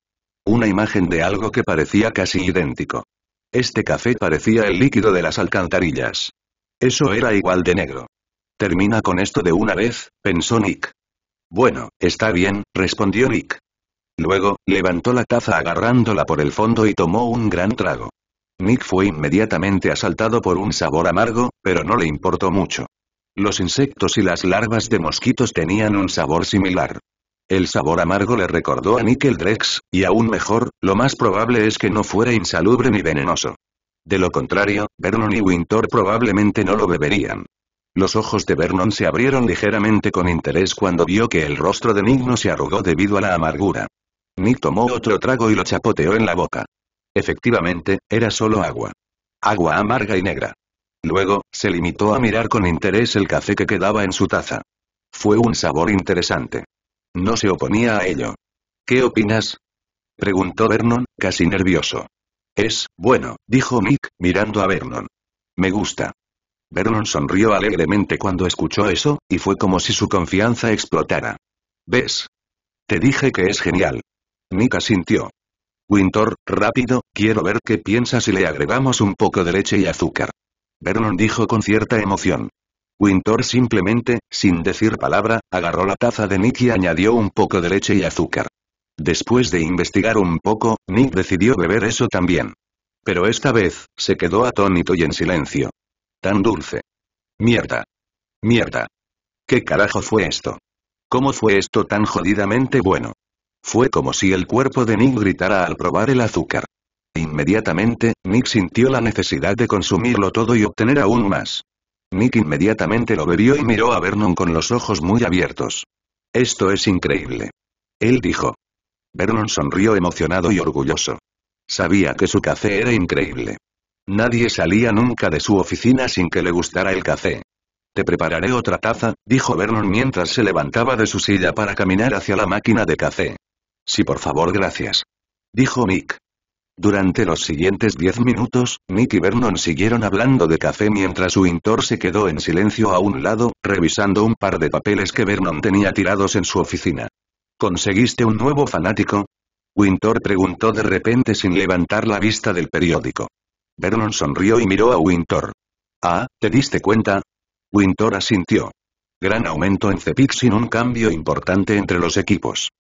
Una imagen de algo que parecía casi idéntico. Este café parecía el líquido de las alcantarillas. Eso era igual de negro. Termina con esto de una vez, pensó Nick. Bueno, está bien, respondió Nick. Luego, levantó la taza agarrándola por el fondo y tomó un gran trago. Nick fue inmediatamente asaltado por un sabor amargo, pero no le importó mucho. Los insectos y las larvas de mosquitos tenían un sabor similar. El sabor amargo le recordó a Nickel Drex, y aún mejor, lo más probable es que no fuera insalubre ni venenoso. De lo contrario, Vernon y Winter probablemente no lo beberían. Los ojos de Vernon se abrieron ligeramente con interés cuando vio que el rostro de Nick no se arrugó debido a la amargura. Nick tomó otro trago y lo chapoteó en la boca. Efectivamente, era solo agua. Agua amarga y negra. Luego, se limitó a mirar con interés el café que quedaba en su taza. Fue un sabor interesante. No se oponía a ello. ¿Qué opinas? preguntó Vernon, casi nervioso. Es, bueno, dijo Mick, mirando a Vernon. Me gusta. Vernon sonrió alegremente cuando escuchó eso, y fue como si su confianza explotara. ¿Ves? Te dije que es genial. Mick asintió. Winter, rápido, quiero ver qué piensas si le agregamos un poco de leche y azúcar. Vernon dijo con cierta emoción. Wintor simplemente, sin decir palabra, agarró la taza de Nick y añadió un poco de leche y azúcar. Después de investigar un poco, Nick decidió beber eso también. Pero esta vez, se quedó atónito y en silencio. Tan dulce. Mierda. Mierda. ¿Qué carajo fue esto? ¿Cómo fue esto tan jodidamente bueno? Fue como si el cuerpo de Nick gritara al probar el azúcar. Inmediatamente, Nick sintió la necesidad de consumirlo todo y obtener aún más. Nick inmediatamente lo bebió y miró a Vernon con los ojos muy abiertos. Esto es increíble. Él dijo. Vernon sonrió emocionado y orgulloso. Sabía que su café era increíble. Nadie salía nunca de su oficina sin que le gustara el café. Te prepararé otra taza, dijo Vernon mientras se levantaba de su silla para caminar hacia la máquina de café. Sí, por favor, gracias. Dijo Nick. Durante los siguientes diez minutos, Nick y Vernon siguieron hablando de café mientras Winter se quedó en silencio a un lado, revisando un par de papeles que Vernon tenía tirados en su oficina. ¿Conseguiste un nuevo fanático? Winter preguntó de repente sin levantar la vista del periódico. Vernon sonrió y miró a Winter. Ah, ¿te diste cuenta? Winter asintió. Gran aumento en Cepic sin un cambio importante entre los equipos.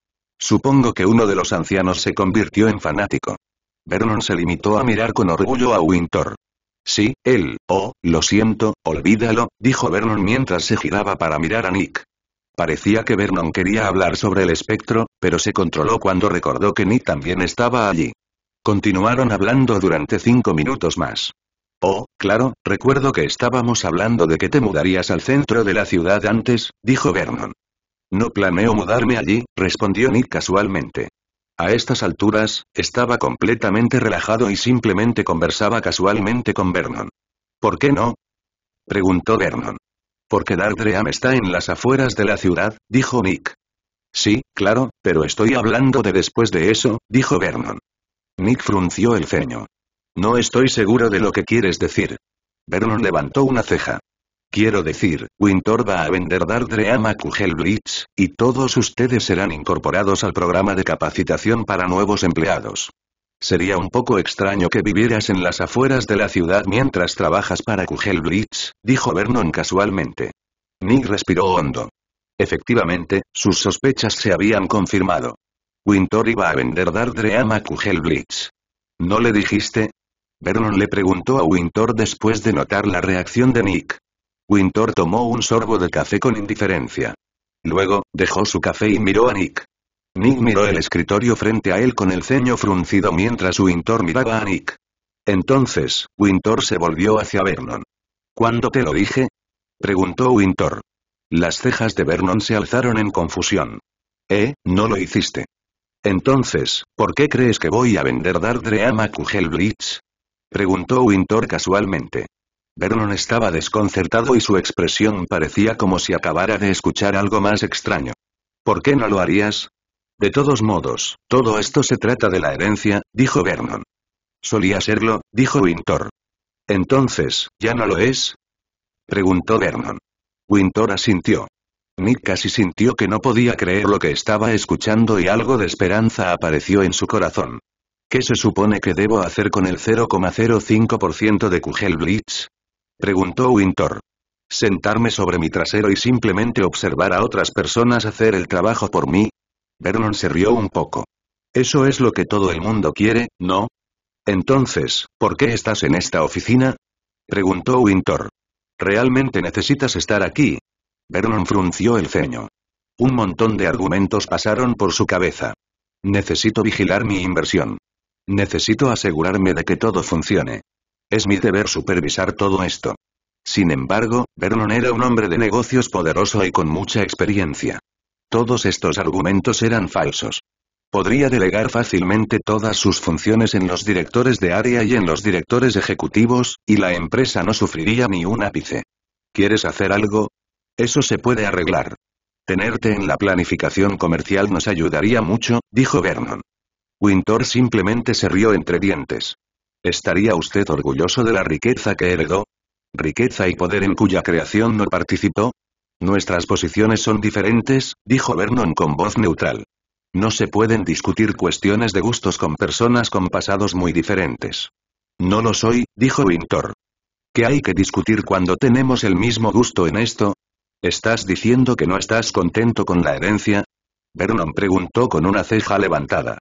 Supongo que uno de los ancianos se convirtió en fanático. Vernon se limitó a mirar con orgullo a Winter. Sí, él, oh, lo siento, olvídalo, dijo Vernon mientras se giraba para mirar a Nick. Parecía que Vernon quería hablar sobre el espectro, pero se controló cuando recordó que Nick también estaba allí. Continuaron hablando durante cinco minutos más. Oh, claro, recuerdo que estábamos hablando de que te mudarías al centro de la ciudad antes, dijo Vernon. No planeo mudarme allí, respondió Nick casualmente. A estas alturas, estaba completamente relajado y simplemente conversaba casualmente con Vernon. ¿Por qué no? preguntó Vernon. Porque Dardream está en las afueras de la ciudad, dijo Nick. Sí, claro, pero estoy hablando de después de eso, dijo Vernon. Nick frunció el ceño. No estoy seguro de lo que quieres decir. Vernon levantó una ceja. Quiero decir, Winter va a vender Dardream a Kugelblitz, y todos ustedes serán incorporados al programa de capacitación para nuevos empleados. Sería un poco extraño que vivieras en las afueras de la ciudad mientras trabajas para Kugelblitz, dijo Vernon casualmente. Nick respiró hondo. Efectivamente, sus sospechas se habían confirmado. Winter iba a vender Dardream a Kugelblitz. ¿No le dijiste? Vernon le preguntó a Winter después de notar la reacción de Nick. Wintor tomó un sorbo de café con indiferencia. Luego, dejó su café y miró a Nick. Nick miró el escritorio frente a él con el ceño fruncido mientras Wintor miraba a Nick. Entonces, Wintor se volvió hacia Vernon. ¿Cuándo te lo dije? preguntó Wintor. Las cejas de Vernon se alzaron en confusión. Eh, no lo hiciste. Entonces, ¿por qué crees que voy a vender Dardre a Macugel preguntó Wintor casualmente. Vernon estaba desconcertado y su expresión parecía como si acabara de escuchar algo más extraño. ¿Por qué no lo harías? De todos modos, todo esto se trata de la herencia, dijo Vernon. Solía serlo, dijo Wintor. Entonces, ¿ya no lo es? preguntó Vernon. Wintor asintió. Nick casi sintió que no podía creer lo que estaba escuchando y algo de esperanza apareció en su corazón. ¿Qué se supone que debo hacer con el 0,05% de Kugel Preguntó Wintor. ¿Sentarme sobre mi trasero y simplemente observar a otras personas hacer el trabajo por mí? Vernon se rió un poco. Eso es lo que todo el mundo quiere, ¿no? Entonces, ¿por qué estás en esta oficina? Preguntó Wintor. ¿Realmente necesitas estar aquí? Vernon frunció el ceño. Un montón de argumentos pasaron por su cabeza. Necesito vigilar mi inversión. Necesito asegurarme de que todo funcione. Es mi deber supervisar todo esto. Sin embargo, Vernon era un hombre de negocios poderoso y con mucha experiencia. Todos estos argumentos eran falsos. Podría delegar fácilmente todas sus funciones en los directores de área y en los directores ejecutivos, y la empresa no sufriría ni un ápice. ¿Quieres hacer algo? Eso se puede arreglar. Tenerte en la planificación comercial nos ayudaría mucho, dijo Vernon. Winter simplemente se rió entre dientes. ¿Estaría usted orgulloso de la riqueza que heredó? ¿Riqueza y poder en cuya creación no participó? Nuestras posiciones son diferentes, dijo Vernon con voz neutral. No se pueden discutir cuestiones de gustos con personas con pasados muy diferentes. No lo soy, dijo Winter. ¿Qué hay que discutir cuando tenemos el mismo gusto en esto? ¿Estás diciendo que no estás contento con la herencia? Vernon preguntó con una ceja levantada.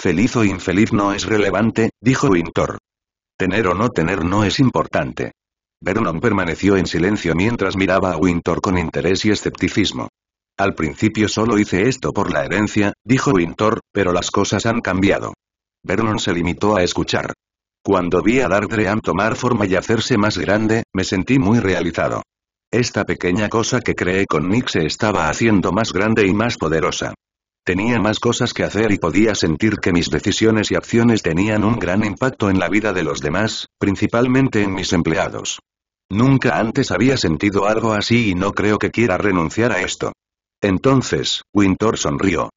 Feliz o infeliz no es relevante, dijo Wintor. Tener o no tener no es importante. Vernon permaneció en silencio mientras miraba a Wintor con interés y escepticismo. Al principio solo hice esto por la herencia, dijo Wintor, pero las cosas han cambiado. Vernon se limitó a escuchar. Cuando vi a Dardream tomar forma y hacerse más grande, me sentí muy realizado. Esta pequeña cosa que creé con Nick se estaba haciendo más grande y más poderosa. Tenía más cosas que hacer y podía sentir que mis decisiones y acciones tenían un gran impacto en la vida de los demás, principalmente en mis empleados. Nunca antes había sentido algo así y no creo que quiera renunciar a esto. Entonces, Winter sonrió.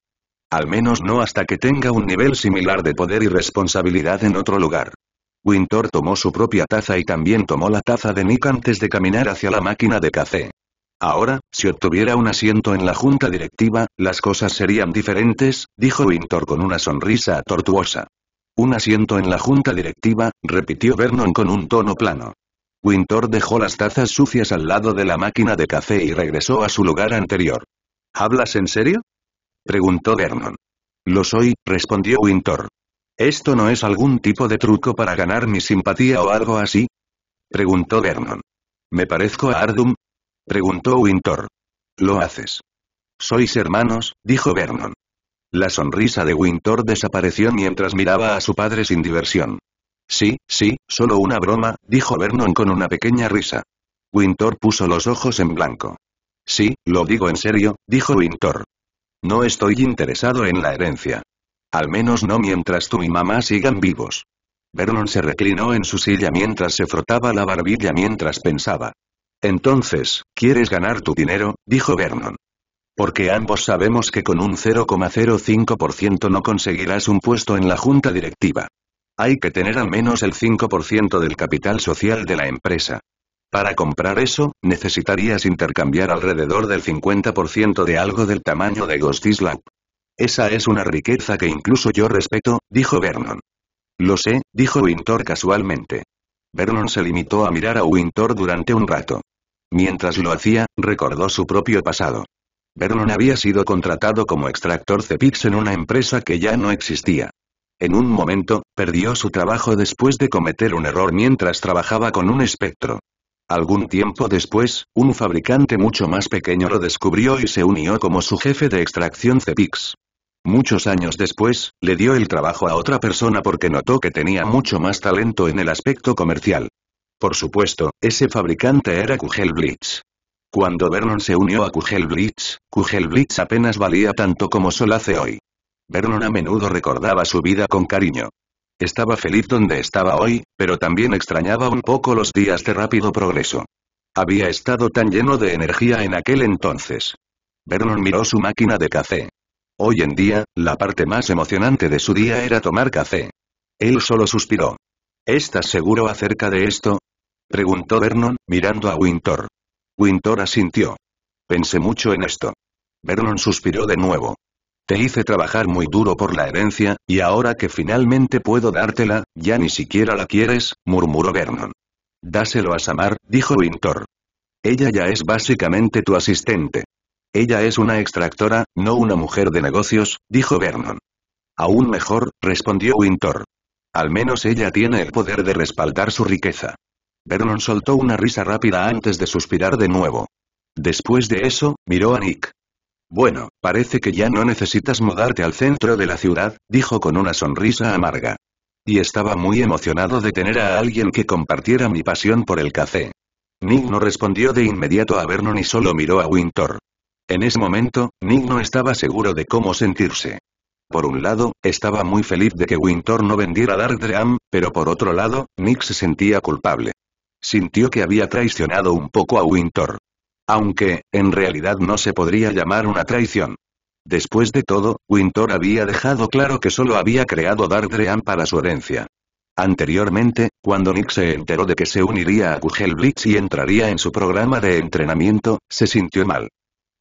Al menos no hasta que tenga un nivel similar de poder y responsabilidad en otro lugar. Winter tomó su propia taza y también tomó la taza de Nick antes de caminar hacia la máquina de café. Ahora, si obtuviera un asiento en la junta directiva, las cosas serían diferentes, dijo Wintor con una sonrisa tortuosa. Un asiento en la junta directiva, repitió Vernon con un tono plano. Wintor dejó las tazas sucias al lado de la máquina de café y regresó a su lugar anterior. ¿Hablas en serio? preguntó Vernon. Lo soy, respondió Wintor. ¿Esto no es algún tipo de truco para ganar mi simpatía o algo así? preguntó Vernon. ¿Me parezco a Ardum? preguntó Wintor. Lo haces. Sois hermanos, dijo Vernon. La sonrisa de Winter desapareció mientras miraba a su padre sin diversión. Sí, sí, solo una broma, dijo Vernon con una pequeña risa. Winter puso los ojos en blanco. Sí, lo digo en serio, dijo Winter. No estoy interesado en la herencia. Al menos no mientras tú y mamá sigan vivos. Vernon se reclinó en su silla mientras se frotaba la barbilla mientras pensaba. Entonces, ¿quieres ganar tu dinero? dijo Vernon. Porque ambos sabemos que con un 0,05% no conseguirás un puesto en la junta directiva. Hay que tener al menos el 5% del capital social de la empresa. Para comprar eso, necesitarías intercambiar alrededor del 50% de algo del tamaño de Gostislab. Esa es una riqueza que incluso yo respeto, dijo Vernon. Lo sé, dijo Wintor casualmente. Vernon se limitó a mirar a Wintor durante un rato. Mientras lo hacía, recordó su propio pasado. Vernon había sido contratado como extractor Cepix en una empresa que ya no existía. En un momento, perdió su trabajo después de cometer un error mientras trabajaba con un espectro. Algún tiempo después, un fabricante mucho más pequeño lo descubrió y se unió como su jefe de extracción Cepix. Muchos años después, le dio el trabajo a otra persona porque notó que tenía mucho más talento en el aspecto comercial. Por supuesto, ese fabricante era Kugelblitz. Cuando Vernon se unió a Kugelblitz, Kugelblitz apenas valía tanto como Sol hace hoy. Vernon a menudo recordaba su vida con cariño. Estaba feliz donde estaba hoy, pero también extrañaba un poco los días de rápido progreso. Había estado tan lleno de energía en aquel entonces. Vernon miró su máquina de café. Hoy en día, la parte más emocionante de su día era tomar café. Él solo suspiró. ¿Estás seguro acerca de esto? Preguntó Vernon, mirando a Winter. Winter asintió. Pensé mucho en esto. Vernon suspiró de nuevo. Te hice trabajar muy duro por la herencia, y ahora que finalmente puedo dártela, ya ni siquiera la quieres, murmuró Vernon. Dáselo a Samar, dijo Winter. Ella ya es básicamente tu asistente. Ella es una extractora, no una mujer de negocios, dijo Vernon. Aún mejor, respondió Winter. Al menos ella tiene el poder de respaldar su riqueza. Vernon soltó una risa rápida antes de suspirar de nuevo. Después de eso, miró a Nick. Bueno, parece que ya no necesitas mudarte al centro de la ciudad, dijo con una sonrisa amarga. Y estaba muy emocionado de tener a alguien que compartiera mi pasión por el café. Nick no respondió de inmediato a Vernon y solo miró a Winter. En ese momento, Nick no estaba seguro de cómo sentirse. Por un lado, estaba muy feliz de que Winter no vendiera Dark Dream, pero por otro lado, Nick se sentía culpable. Sintió que había traicionado un poco a Winter. Aunque, en realidad no se podría llamar una traición. Después de todo, Winter había dejado claro que solo había creado Dardrean para su herencia. Anteriormente, cuando Nick se enteró de que se uniría a Kugelblitz y entraría en su programa de entrenamiento, se sintió mal.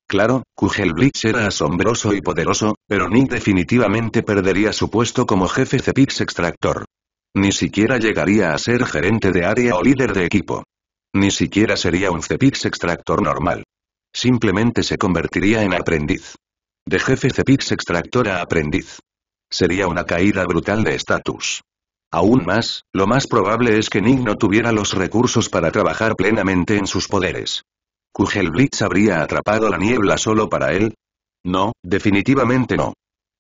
Claro, Kugelblitz era asombroso y poderoso, pero Nick definitivamente perdería su puesto como jefe Cepix Extractor. Ni siquiera llegaría a ser gerente de área o líder de equipo. Ni siquiera sería un Cepix extractor normal. Simplemente se convertiría en aprendiz. De jefe Cepix extractor a aprendiz. Sería una caída brutal de estatus. Aún más, lo más probable es que Nick no tuviera los recursos para trabajar plenamente en sus poderes. ¿Kugelblitz habría atrapado la niebla solo para él? No, definitivamente no.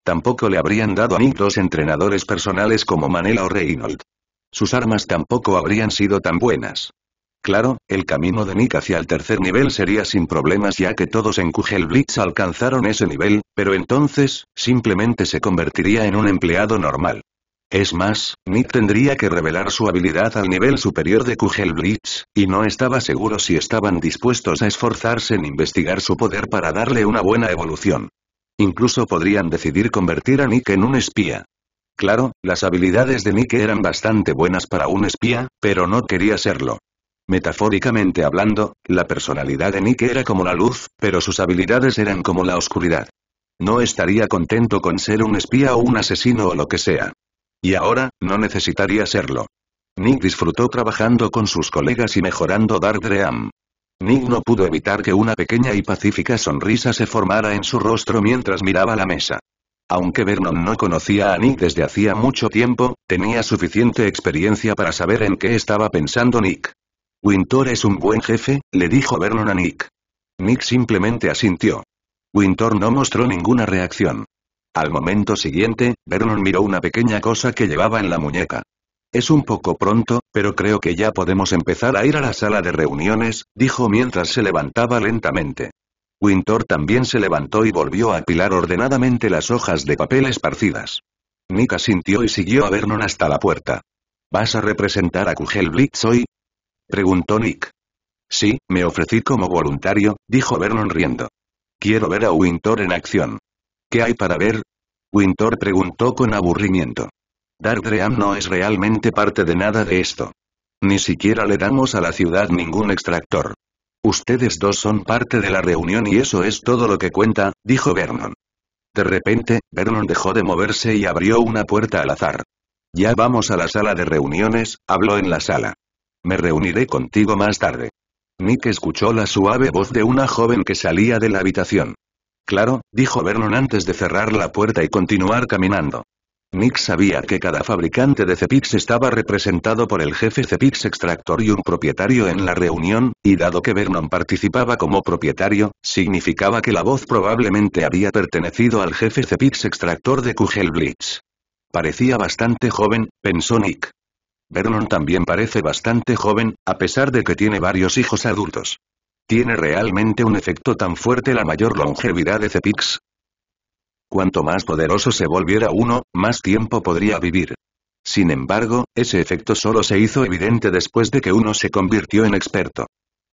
Tampoco le habrían dado a Nick dos entrenadores personales como Manela o Reynolds. Sus armas tampoco habrían sido tan buenas. Claro, el camino de Nick hacia el tercer nivel sería sin problemas ya que todos en Kugel alcanzaron ese nivel, pero entonces, simplemente se convertiría en un empleado normal. Es más, Nick tendría que revelar su habilidad al nivel superior de Kugel y no estaba seguro si estaban dispuestos a esforzarse en investigar su poder para darle una buena evolución. Incluso podrían decidir convertir a Nick en un espía. Claro, las habilidades de Nick eran bastante buenas para un espía, pero no quería serlo. Metafóricamente hablando, la personalidad de Nick era como la luz, pero sus habilidades eran como la oscuridad. No estaría contento con ser un espía o un asesino o lo que sea. Y ahora, no necesitaría serlo. Nick disfrutó trabajando con sus colegas y mejorando Dark Dream. Nick no pudo evitar que una pequeña y pacífica sonrisa se formara en su rostro mientras miraba la mesa. Aunque Vernon no conocía a Nick desde hacía mucho tiempo, tenía suficiente experiencia para saber en qué estaba pensando Nick. «Wintor es un buen jefe, le dijo Vernon a Nick. Nick simplemente asintió. Winter no mostró ninguna reacción. Al momento siguiente, Vernon miró una pequeña cosa que llevaba en la muñeca. Es un poco pronto, pero creo que ya podemos empezar a ir a la sala de reuniones, dijo mientras se levantaba lentamente. Wintor también se levantó y volvió a apilar ordenadamente las hojas de papel esparcidas. Nick asintió y siguió a Vernon hasta la puerta. ¿Vas a representar a Kugel Blitz hoy? preguntó Nick. Sí, me ofrecí como voluntario, dijo Vernon riendo. Quiero ver a Wintor en acción. ¿Qué hay para ver? Wintor preguntó con aburrimiento. Dardream no es realmente parte de nada de esto. Ni siquiera le damos a la ciudad ningún extractor. Ustedes dos son parte de la reunión y eso es todo lo que cuenta, dijo Vernon. De repente, Vernon dejó de moverse y abrió una puerta al azar. Ya vamos a la sala de reuniones, habló en la sala. Me reuniré contigo más tarde. Nick escuchó la suave voz de una joven que salía de la habitación. Claro, dijo Vernon antes de cerrar la puerta y continuar caminando. Nick sabía que cada fabricante de Cepix estaba representado por el jefe Cepix Extractor y un propietario en la reunión, y dado que Vernon participaba como propietario, significaba que la voz probablemente había pertenecido al jefe Cepix Extractor de Kugelblitz. Parecía bastante joven, pensó Nick. Vernon también parece bastante joven, a pesar de que tiene varios hijos adultos. ¿Tiene realmente un efecto tan fuerte la mayor longevidad de Cepix? Cuanto más poderoso se volviera uno, más tiempo podría vivir. Sin embargo, ese efecto solo se hizo evidente después de que uno se convirtió en experto.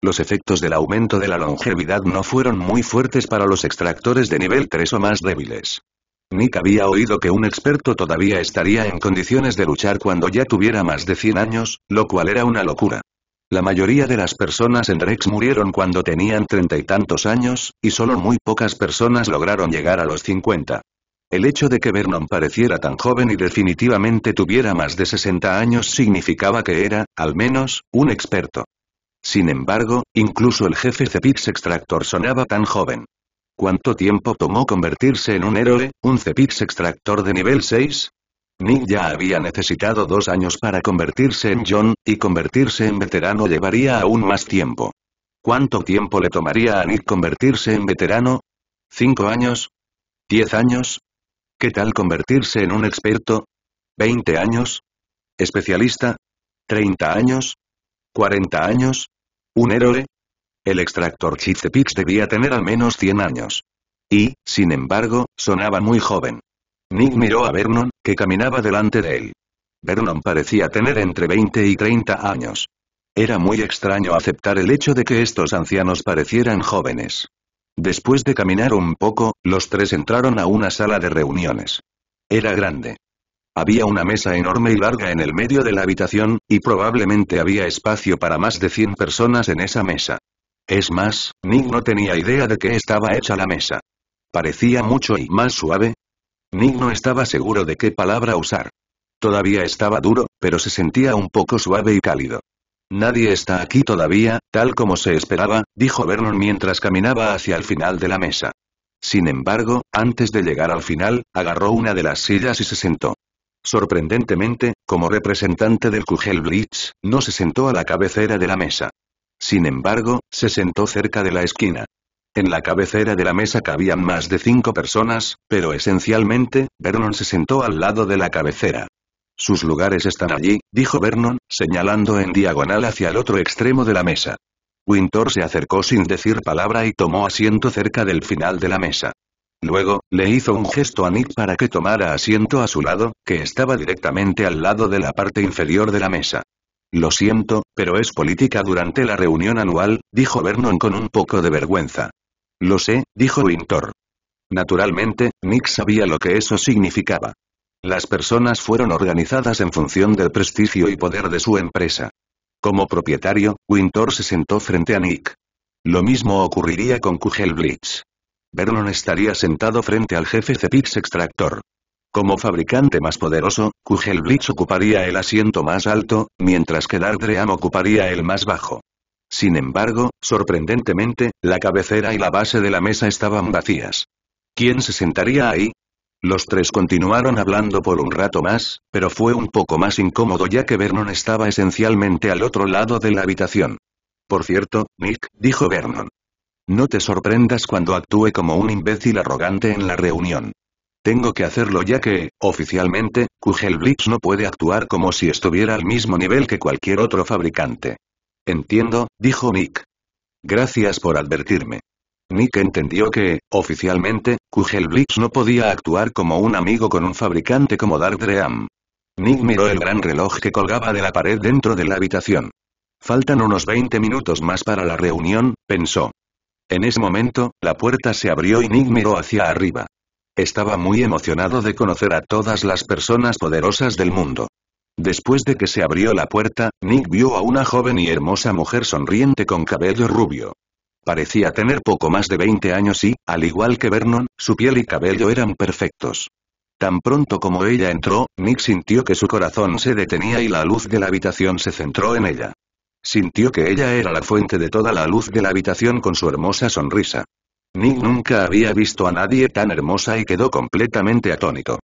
Los efectos del aumento de la longevidad no fueron muy fuertes para los extractores de nivel 3 o más débiles. Nick había oído que un experto todavía estaría en condiciones de luchar cuando ya tuviera más de 100 años, lo cual era una locura. La mayoría de las personas en Rex murieron cuando tenían treinta y tantos años, y solo muy pocas personas lograron llegar a los cincuenta. El hecho de que Vernon pareciera tan joven y definitivamente tuviera más de 60 años significaba que era, al menos, un experto. Sin embargo, incluso el jefe Cepix Extractor sonaba tan joven. ¿Cuánto tiempo tomó convertirse en un héroe, un Cepix Extractor de nivel 6? Nick ya había necesitado dos años para convertirse en John, y convertirse en veterano llevaría aún más tiempo. ¿Cuánto tiempo le tomaría a Nick convertirse en veterano? ¿Cinco años? ¿Diez años? ¿Qué tal convertirse en un experto? ¿Veinte años? ¿Especialista? ¿Treinta años? ¿Cuarenta años? ¿Un héroe? El extractor Chitzepix debía tener al menos cien años. Y, sin embargo, sonaba muy joven. Nick miró a Vernon, que caminaba delante de él. Vernon parecía tener entre 20 y 30 años. Era muy extraño aceptar el hecho de que estos ancianos parecieran jóvenes. Después de caminar un poco, los tres entraron a una sala de reuniones. Era grande. Había una mesa enorme y larga en el medio de la habitación, y probablemente había espacio para más de 100 personas en esa mesa. Es más, Nick no tenía idea de qué estaba hecha la mesa. Parecía mucho y más suave, Nick no estaba seguro de qué palabra usar. Todavía estaba duro, pero se sentía un poco suave y cálido. Nadie está aquí todavía, tal como se esperaba, dijo Vernon mientras caminaba hacia el final de la mesa. Sin embargo, antes de llegar al final, agarró una de las sillas y se sentó. Sorprendentemente, como representante del Kugel Blitz, no se sentó a la cabecera de la mesa. Sin embargo, se sentó cerca de la esquina. En la cabecera de la mesa cabían más de cinco personas, pero esencialmente, Vernon se sentó al lado de la cabecera. Sus lugares están allí, dijo Vernon, señalando en diagonal hacia el otro extremo de la mesa. Winter se acercó sin decir palabra y tomó asiento cerca del final de la mesa. Luego, le hizo un gesto a Nick para que tomara asiento a su lado, que estaba directamente al lado de la parte inferior de la mesa. Lo siento, pero es política durante la reunión anual, dijo Vernon con un poco de vergüenza. Lo sé, dijo Wintor. Naturalmente, Nick sabía lo que eso significaba. Las personas fueron organizadas en función del prestigio y poder de su empresa. Como propietario, Wintor se sentó frente a Nick. Lo mismo ocurriría con Kugelblitz. Vernon estaría sentado frente al jefe Cepix Extractor. Como fabricante más poderoso, Kugelblitz ocuparía el asiento más alto, mientras que Dardream ocuparía el más bajo. Sin embargo, sorprendentemente, la cabecera y la base de la mesa estaban vacías. ¿Quién se sentaría ahí? Los tres continuaron hablando por un rato más, pero fue un poco más incómodo ya que Vernon estaba esencialmente al otro lado de la habitación. Por cierto, Nick, dijo Vernon. No te sorprendas cuando actúe como un imbécil arrogante en la reunión. Tengo que hacerlo ya que, oficialmente, Kugel no puede actuar como si estuviera al mismo nivel que cualquier otro fabricante. Entiendo, dijo Nick. Gracias por advertirme. Nick entendió que, oficialmente, Kugel no podía actuar como un amigo con un fabricante como Dream. Nick miró el gran reloj que colgaba de la pared dentro de la habitación. Faltan unos 20 minutos más para la reunión, pensó. En ese momento, la puerta se abrió y Nick miró hacia arriba. Estaba muy emocionado de conocer a todas las personas poderosas del mundo. Después de que se abrió la puerta, Nick vio a una joven y hermosa mujer sonriente con cabello rubio. Parecía tener poco más de 20 años y, al igual que Vernon, su piel y cabello eran perfectos. Tan pronto como ella entró, Nick sintió que su corazón se detenía y la luz de la habitación se centró en ella. Sintió que ella era la fuente de toda la luz de la habitación con su hermosa sonrisa. Nick nunca había visto a nadie tan hermosa y quedó completamente atónito.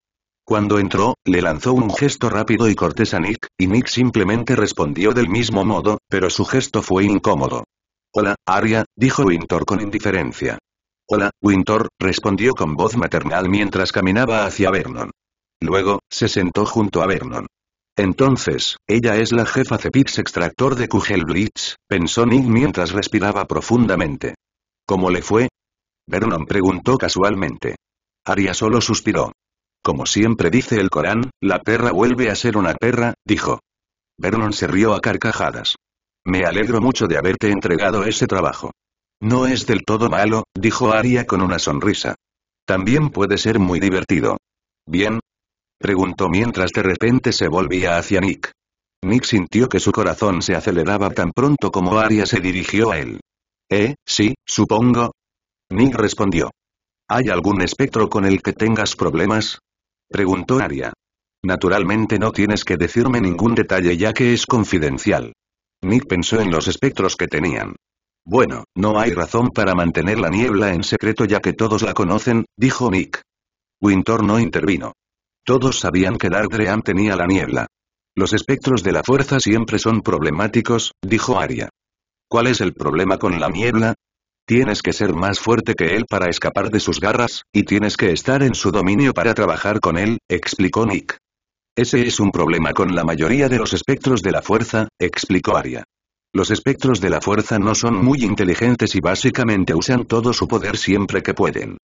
Cuando entró, le lanzó un gesto rápido y cortés a Nick, y Nick simplemente respondió del mismo modo, pero su gesto fue incómodo. Hola, Aria, dijo Winter con indiferencia. Hola, Winter, respondió con voz maternal mientras caminaba hacia Vernon. Luego, se sentó junto a Vernon. Entonces, ella es la jefa Cepix extractor de Kugelblitz», pensó Nick mientras respiraba profundamente. ¿Cómo le fue? Vernon preguntó casualmente. Aria solo suspiró. Como siempre dice el Corán, la perra vuelve a ser una perra, dijo. Vernon se rió a carcajadas. Me alegro mucho de haberte entregado ese trabajo. No es del todo malo, dijo Aria con una sonrisa. También puede ser muy divertido. Bien. Preguntó mientras de repente se volvía hacia Nick. Nick sintió que su corazón se aceleraba tan pronto como Aria se dirigió a él. Eh, sí, supongo. Nick respondió. ¿Hay algún espectro con el que tengas problemas? Preguntó Aria. Naturalmente no tienes que decirme ningún detalle ya que es confidencial. Nick pensó en los espectros que tenían. Bueno, no hay razón para mantener la niebla en secreto ya que todos la conocen, dijo Nick. Winter no intervino. Todos sabían que Dardream tenía la niebla. Los espectros de la fuerza siempre son problemáticos, dijo Aria. ¿Cuál es el problema con la niebla? Tienes que ser más fuerte que él para escapar de sus garras, y tienes que estar en su dominio para trabajar con él, explicó Nick. Ese es un problema con la mayoría de los espectros de la fuerza, explicó Aria. Los espectros de la fuerza no son muy inteligentes y básicamente usan todo su poder siempre que pueden.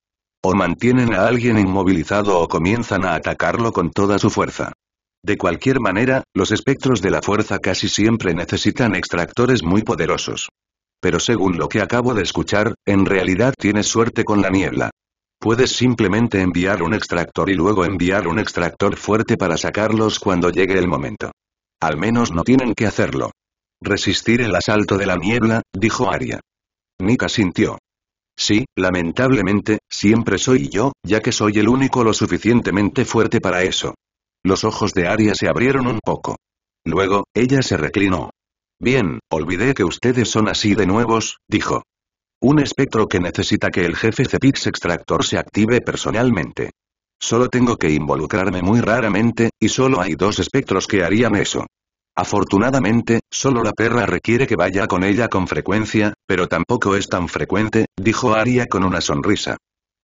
O mantienen a alguien inmovilizado o comienzan a atacarlo con toda su fuerza. De cualquier manera, los espectros de la fuerza casi siempre necesitan extractores muy poderosos. Pero según lo que acabo de escuchar, en realidad tienes suerte con la niebla. Puedes simplemente enviar un extractor y luego enviar un extractor fuerte para sacarlos cuando llegue el momento. Al menos no tienen que hacerlo. Resistir el asalto de la niebla, dijo Aria. Nika sintió. Sí, lamentablemente, siempre soy yo, ya que soy el único lo suficientemente fuerte para eso. Los ojos de Aria se abrieron un poco. Luego, ella se reclinó. Bien, olvidé que ustedes son así de nuevos, dijo. Un espectro que necesita que el jefe Cepix Extractor se active personalmente. Solo tengo que involucrarme muy raramente, y solo hay dos espectros que harían eso. Afortunadamente, solo la perra requiere que vaya con ella con frecuencia, pero tampoco es tan frecuente, dijo Aria con una sonrisa.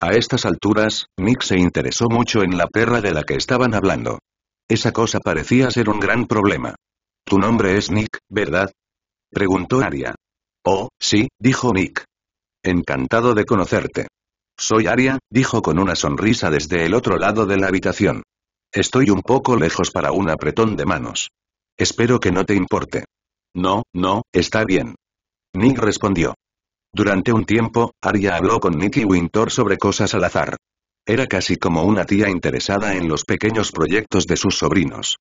A estas alturas, Nick se interesó mucho en la perra de la que estaban hablando. Esa cosa parecía ser un gran problema. Tu nombre es Nick, ¿verdad? Preguntó Aria. Oh, sí, dijo Nick. Encantado de conocerte. Soy Aria, dijo con una sonrisa desde el otro lado de la habitación. Estoy un poco lejos para un apretón de manos. Espero que no te importe. No, no, está bien. Nick respondió. Durante un tiempo, Aria habló con Nick y Winter sobre cosas al azar. Era casi como una tía interesada en los pequeños proyectos de sus sobrinos.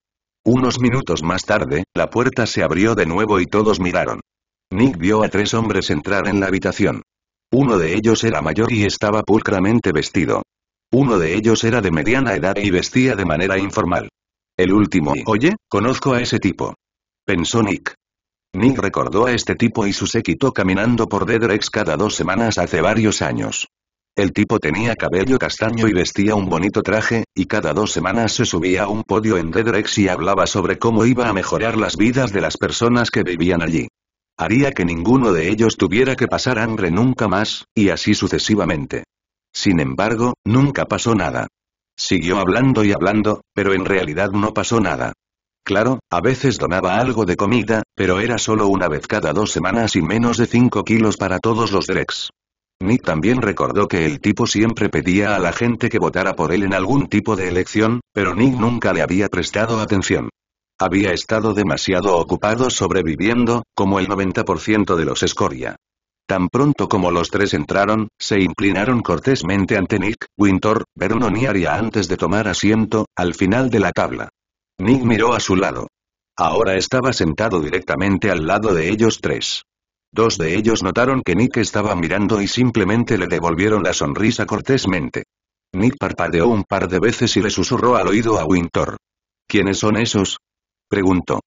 Unos minutos más tarde, la puerta se abrió de nuevo y todos miraron. Nick vio a tres hombres entrar en la habitación. Uno de ellos era mayor y estaba pulcramente vestido. Uno de ellos era de mediana edad y vestía de manera informal. El último oye, conozco a ese tipo. Pensó Nick. Nick recordó a este tipo y su séquito caminando por Dedrex cada dos semanas hace varios años. El tipo tenía cabello castaño y vestía un bonito traje, y cada dos semanas se subía a un podio en Drex y hablaba sobre cómo iba a mejorar las vidas de las personas que vivían allí. Haría que ninguno de ellos tuviera que pasar hambre nunca más, y así sucesivamente. Sin embargo, nunca pasó nada. Siguió hablando y hablando, pero en realidad no pasó nada. Claro, a veces donaba algo de comida, pero era solo una vez cada dos semanas y menos de 5 kilos para todos los Drex. Nick también recordó que el tipo siempre pedía a la gente que votara por él en algún tipo de elección, pero Nick nunca le había prestado atención. Había estado demasiado ocupado sobreviviendo, como el 90% de los escoria. Tan pronto como los tres entraron, se inclinaron cortésmente ante Nick, Wintor, Vernon y Aria antes de tomar asiento, al final de la tabla. Nick miró a su lado. Ahora estaba sentado directamente al lado de ellos tres. Dos de ellos notaron que Nick estaba mirando y simplemente le devolvieron la sonrisa cortésmente. Nick parpadeó un par de veces y le susurró al oído a Wintor. ¿Quiénes son esos? preguntó.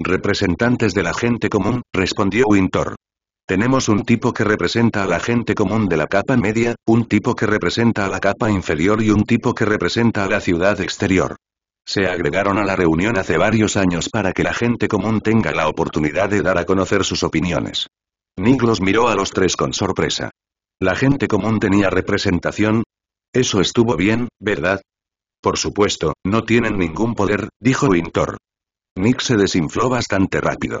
Representantes de la gente común, respondió Wintor. Tenemos un tipo que representa a la gente común de la capa media, un tipo que representa a la capa inferior y un tipo que representa a la ciudad exterior. Se agregaron a la reunión hace varios años para que la gente común tenga la oportunidad de dar a conocer sus opiniones. Nick los miró a los tres con sorpresa. La gente común tenía representación. Eso estuvo bien, ¿verdad? Por supuesto, no tienen ningún poder, dijo Wintor. Nick se desinfló bastante rápido.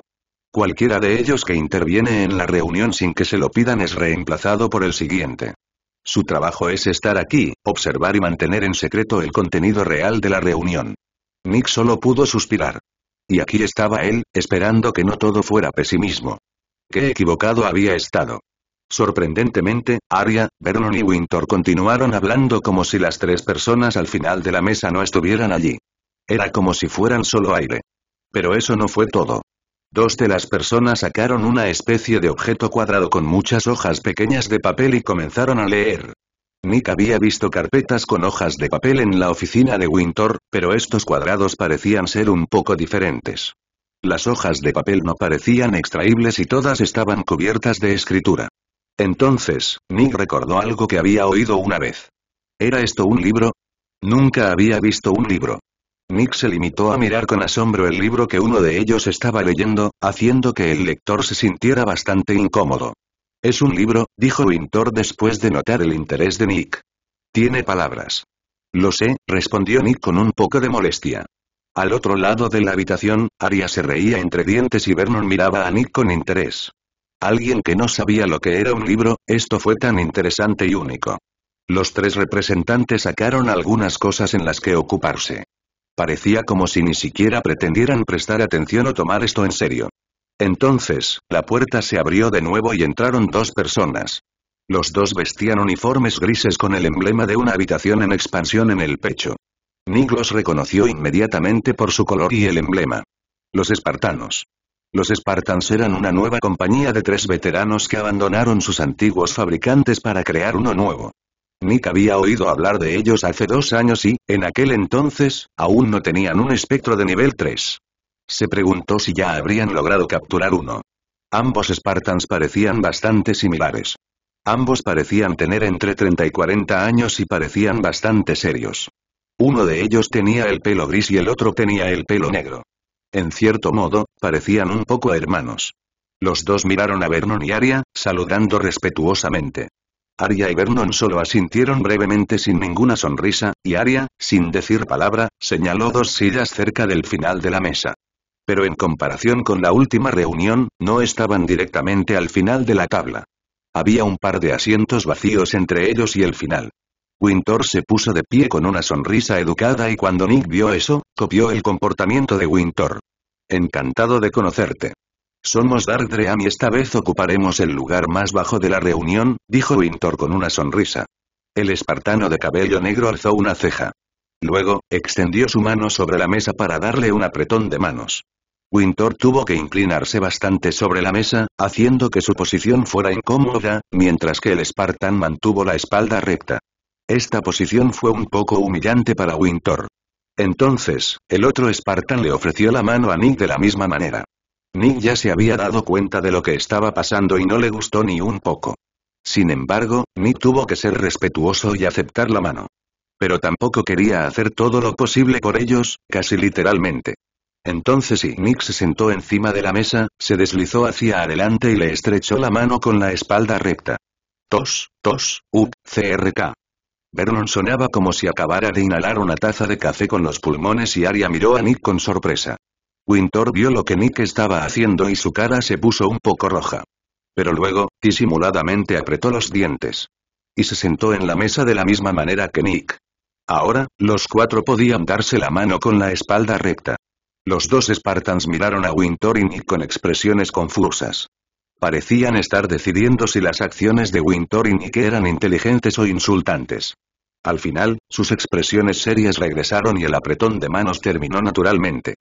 Cualquiera de ellos que interviene en la reunión sin que se lo pidan es reemplazado por el siguiente. Su trabajo es estar aquí, observar y mantener en secreto el contenido real de la reunión. Nick solo pudo suspirar. Y aquí estaba él, esperando que no todo fuera pesimismo. Qué equivocado había estado. Sorprendentemente, Aria, Vernon y Winter continuaron hablando como si las tres personas al final de la mesa no estuvieran allí. Era como si fueran solo aire. Pero eso no fue todo. Dos de las personas sacaron una especie de objeto cuadrado con muchas hojas pequeñas de papel y comenzaron a leer. Nick había visto carpetas con hojas de papel en la oficina de Winter, pero estos cuadrados parecían ser un poco diferentes. Las hojas de papel no parecían extraíbles y todas estaban cubiertas de escritura. Entonces, Nick recordó algo que había oído una vez. ¿Era esto un libro? Nunca había visto un libro. Nick se limitó a mirar con asombro el libro que uno de ellos estaba leyendo, haciendo que el lector se sintiera bastante incómodo. Es un libro, dijo Wintor después de notar el interés de Nick. Tiene palabras. Lo sé, respondió Nick con un poco de molestia. Al otro lado de la habitación, Aria se reía entre dientes y Vernon miraba a Nick con interés. Alguien que no sabía lo que era un libro, esto fue tan interesante y único. Los tres representantes sacaron algunas cosas en las que ocuparse. Parecía como si ni siquiera pretendieran prestar atención o tomar esto en serio. Entonces, la puerta se abrió de nuevo y entraron dos personas. Los dos vestían uniformes grises con el emblema de una habitación en expansión en el pecho. Nick los reconoció inmediatamente por su color y el emblema. Los espartanos. Los Spartans eran una nueva compañía de tres veteranos que abandonaron sus antiguos fabricantes para crear uno nuevo. Nick había oído hablar de ellos hace dos años y, en aquel entonces, aún no tenían un espectro de nivel 3. Se preguntó si ya habrían logrado capturar uno. Ambos Spartans parecían bastante similares. Ambos parecían tener entre 30 y 40 años y parecían bastante serios. Uno de ellos tenía el pelo gris y el otro tenía el pelo negro. En cierto modo, parecían un poco hermanos. Los dos miraron a Vernon y Aria, saludando respetuosamente. Aria y Vernon solo asintieron brevemente sin ninguna sonrisa, y Aria, sin decir palabra, señaló dos sillas cerca del final de la mesa. Pero en comparación con la última reunión, no estaban directamente al final de la tabla. Había un par de asientos vacíos entre ellos y el final. Wintor se puso de pie con una sonrisa educada y cuando Nick vio eso, copió el comportamiento de Wintor. Encantado de conocerte. Somos Darkdream y esta vez ocuparemos el lugar más bajo de la reunión, dijo Wintor con una sonrisa. El espartano de cabello negro alzó una ceja. Luego, extendió su mano sobre la mesa para darle un apretón de manos. Wintor tuvo que inclinarse bastante sobre la mesa, haciendo que su posición fuera incómoda, mientras que el espartán mantuvo la espalda recta. Esta posición fue un poco humillante para Wintor. Entonces, el otro Spartan le ofreció la mano a Nick de la misma manera. Nick ya se había dado cuenta de lo que estaba pasando y no le gustó ni un poco. Sin embargo, Nick tuvo que ser respetuoso y aceptar la mano. Pero tampoco quería hacer todo lo posible por ellos, casi literalmente. Entonces y Nick se sentó encima de la mesa, se deslizó hacia adelante y le estrechó la mano con la espalda recta. Tos, tos, up, crk. Vernon sonaba como si acabara de inhalar una taza de café con los pulmones y Aria miró a Nick con sorpresa. Winter vio lo que Nick estaba haciendo y su cara se puso un poco roja. Pero luego, disimuladamente apretó los dientes. Y se sentó en la mesa de la misma manera que Nick. Ahora, los cuatro podían darse la mano con la espalda recta. Los dos Spartans miraron a Winter y Nick con expresiones confusas. Parecían estar decidiendo si las acciones de Wintour y Nick eran inteligentes o insultantes. Al final, sus expresiones serias regresaron y el apretón de manos terminó naturalmente.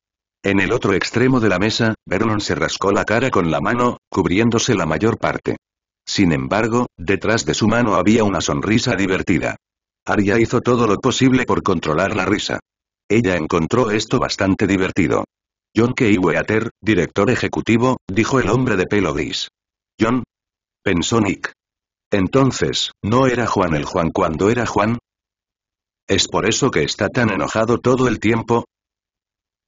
En el otro extremo de la mesa, Vernon se rascó la cara con la mano, cubriéndose la mayor parte. Sin embargo, detrás de su mano había una sonrisa divertida. Aria hizo todo lo posible por controlar la risa. Ella encontró esto bastante divertido. John K. director ejecutivo, dijo el hombre de pelo gris. John. Pensó Nick. Entonces, ¿no era Juan el Juan cuando era Juan? ¿Es por eso que está tan enojado todo el tiempo?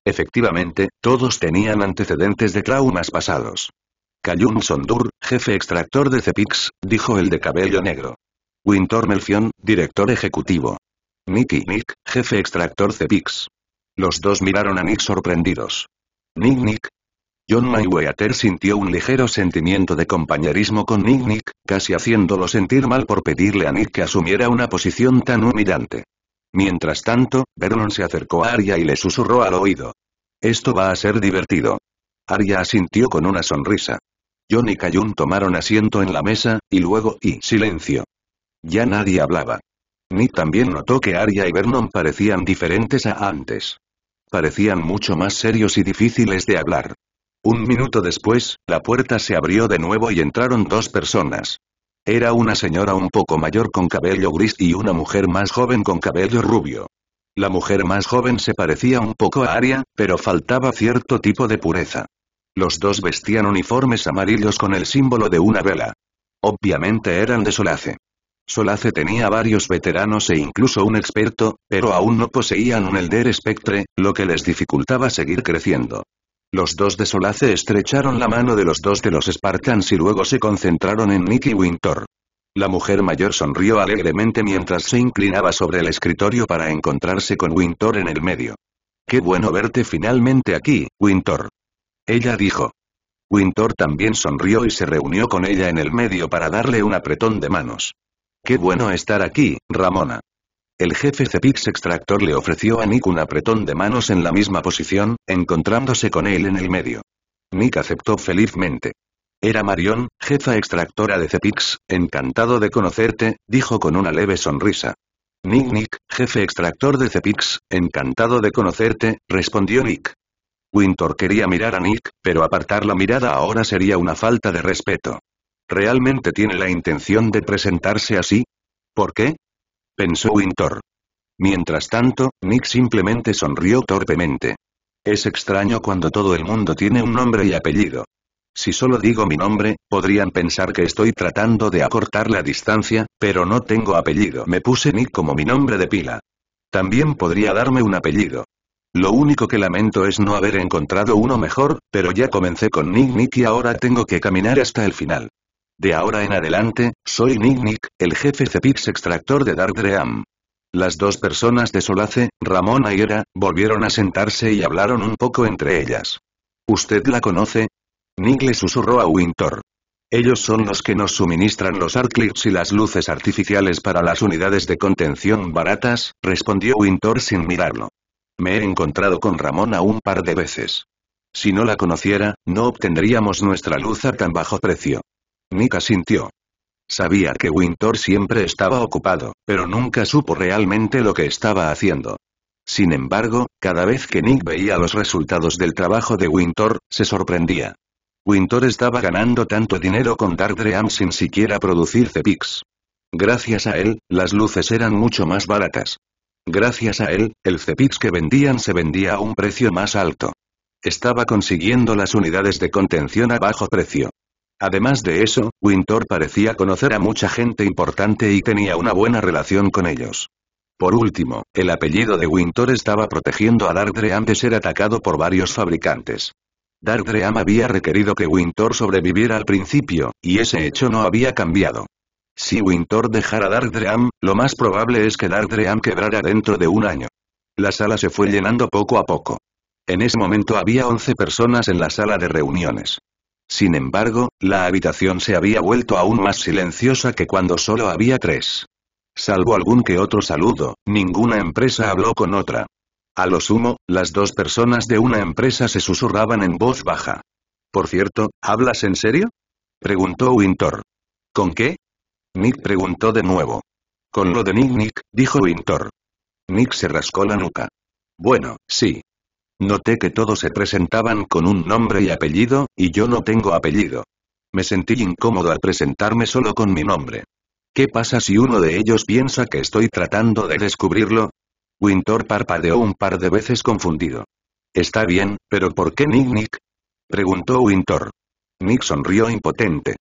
Efectivamente, todos tenían antecedentes de traumas pasados. Cayun Sondur, jefe extractor de Cepix, dijo el de cabello negro. Winter Melfion, director ejecutivo. Nicky Nick, jefe extractor Cepix. Los dos miraron a Nick sorprendidos. Nick Nick. John Mayweather sintió un ligero sentimiento de compañerismo con Nick Nick, casi haciéndolo sentir mal por pedirle a Nick que asumiera una posición tan humillante. Mientras tanto, Vernon se acercó a Arya y le susurró al oído. Esto va a ser divertido. Arya asintió con una sonrisa. John y Kayun tomaron asiento en la mesa, y luego y silencio. Ya nadie hablaba. Nick también notó que Aria y Vernon parecían diferentes a antes. Parecían mucho más serios y difíciles de hablar. Un minuto después, la puerta se abrió de nuevo y entraron dos personas. Era una señora un poco mayor con cabello gris y una mujer más joven con cabello rubio. La mujer más joven se parecía un poco a Aria, pero faltaba cierto tipo de pureza. Los dos vestían uniformes amarillos con el símbolo de una vela. Obviamente eran de Solace. Solace tenía varios veteranos e incluso un experto, pero aún no poseían un Elder Spectre, lo que les dificultaba seguir creciendo. Los dos de Solace estrecharon la mano de los dos de los Spartans y luego se concentraron en Nicky Winter. La mujer mayor sonrió alegremente mientras se inclinaba sobre el escritorio para encontrarse con Winter en el medio. Qué bueno verte finalmente aquí, Winter. Ella dijo. Winter también sonrió y se reunió con ella en el medio para darle un apretón de manos. Qué bueno estar aquí, Ramona. El jefe Cepix Extractor le ofreció a Nick un apretón de manos en la misma posición, encontrándose con él en el medio. Nick aceptó felizmente. Era Marion, jefa extractora de Cepix, encantado de conocerte, dijo con una leve sonrisa. Nick Nick, jefe extractor de Cepix, encantado de conocerte, respondió Nick. Winter quería mirar a Nick, pero apartar la mirada ahora sería una falta de respeto. ¿Realmente tiene la intención de presentarse así? ¿Por qué? Pensó Wintor. Mientras tanto, Nick simplemente sonrió torpemente. Es extraño cuando todo el mundo tiene un nombre y apellido. Si solo digo mi nombre, podrían pensar que estoy tratando de acortar la distancia, pero no tengo apellido. Me puse Nick como mi nombre de pila. También podría darme un apellido. Lo único que lamento es no haber encontrado uno mejor, pero ya comencé con Nick Nick y ahora tengo que caminar hasta el final. De ahora en adelante, soy Nick Nick, el jefe Cepix extractor de Dark Las dos personas de Solace, Ramón y Era, volvieron a sentarse y hablaron un poco entre ellas. ¿Usted la conoce? Nick le susurró a Winter. Ellos son los que nos suministran los arclips y las luces artificiales para las unidades de contención baratas, respondió Winter sin mirarlo. Me he encontrado con Ramona un par de veces. Si no la conociera, no obtendríamos nuestra luz a tan bajo precio. Nick asintió. Sabía que Winter siempre estaba ocupado, pero nunca supo realmente lo que estaba haciendo. Sin embargo, cada vez que Nick veía los resultados del trabajo de Winter, se sorprendía. Winter estaba ganando tanto dinero con Dark sin siquiera producir Cepix. Gracias a él, las luces eran mucho más baratas. Gracias a él, el Cepix que vendían se vendía a un precio más alto. Estaba consiguiendo las unidades de contención a bajo precio. Además de eso, Winter parecía conocer a mucha gente importante y tenía una buena relación con ellos. Por último, el apellido de Winter estaba protegiendo a Darkdream de ser atacado por varios fabricantes. Darkdream había requerido que Winter sobreviviera al principio, y ese hecho no había cambiado. Si Winter dejara Darkdream, lo más probable es que Darkdream quebrara dentro de un año. La sala se fue llenando poco a poco. En ese momento había 11 personas en la sala de reuniones. Sin embargo, la habitación se había vuelto aún más silenciosa que cuando solo había tres. Salvo algún que otro saludo, ninguna empresa habló con otra. A lo sumo, las dos personas de una empresa se susurraban en voz baja. Por cierto, ¿hablas en serio? preguntó Wintor. ¿Con qué? Nick preguntó de nuevo. Con lo de Nick Nick, dijo Wintor. Nick se rascó la nuca. Bueno, sí, Noté que todos se presentaban con un nombre y apellido, y yo no tengo apellido. Me sentí incómodo al presentarme solo con mi nombre. ¿Qué pasa si uno de ellos piensa que estoy tratando de descubrirlo? Wintor parpadeó un par de veces confundido. Está bien, pero ¿por qué Nick Nick? Preguntó Wintor. Nick sonrió impotente.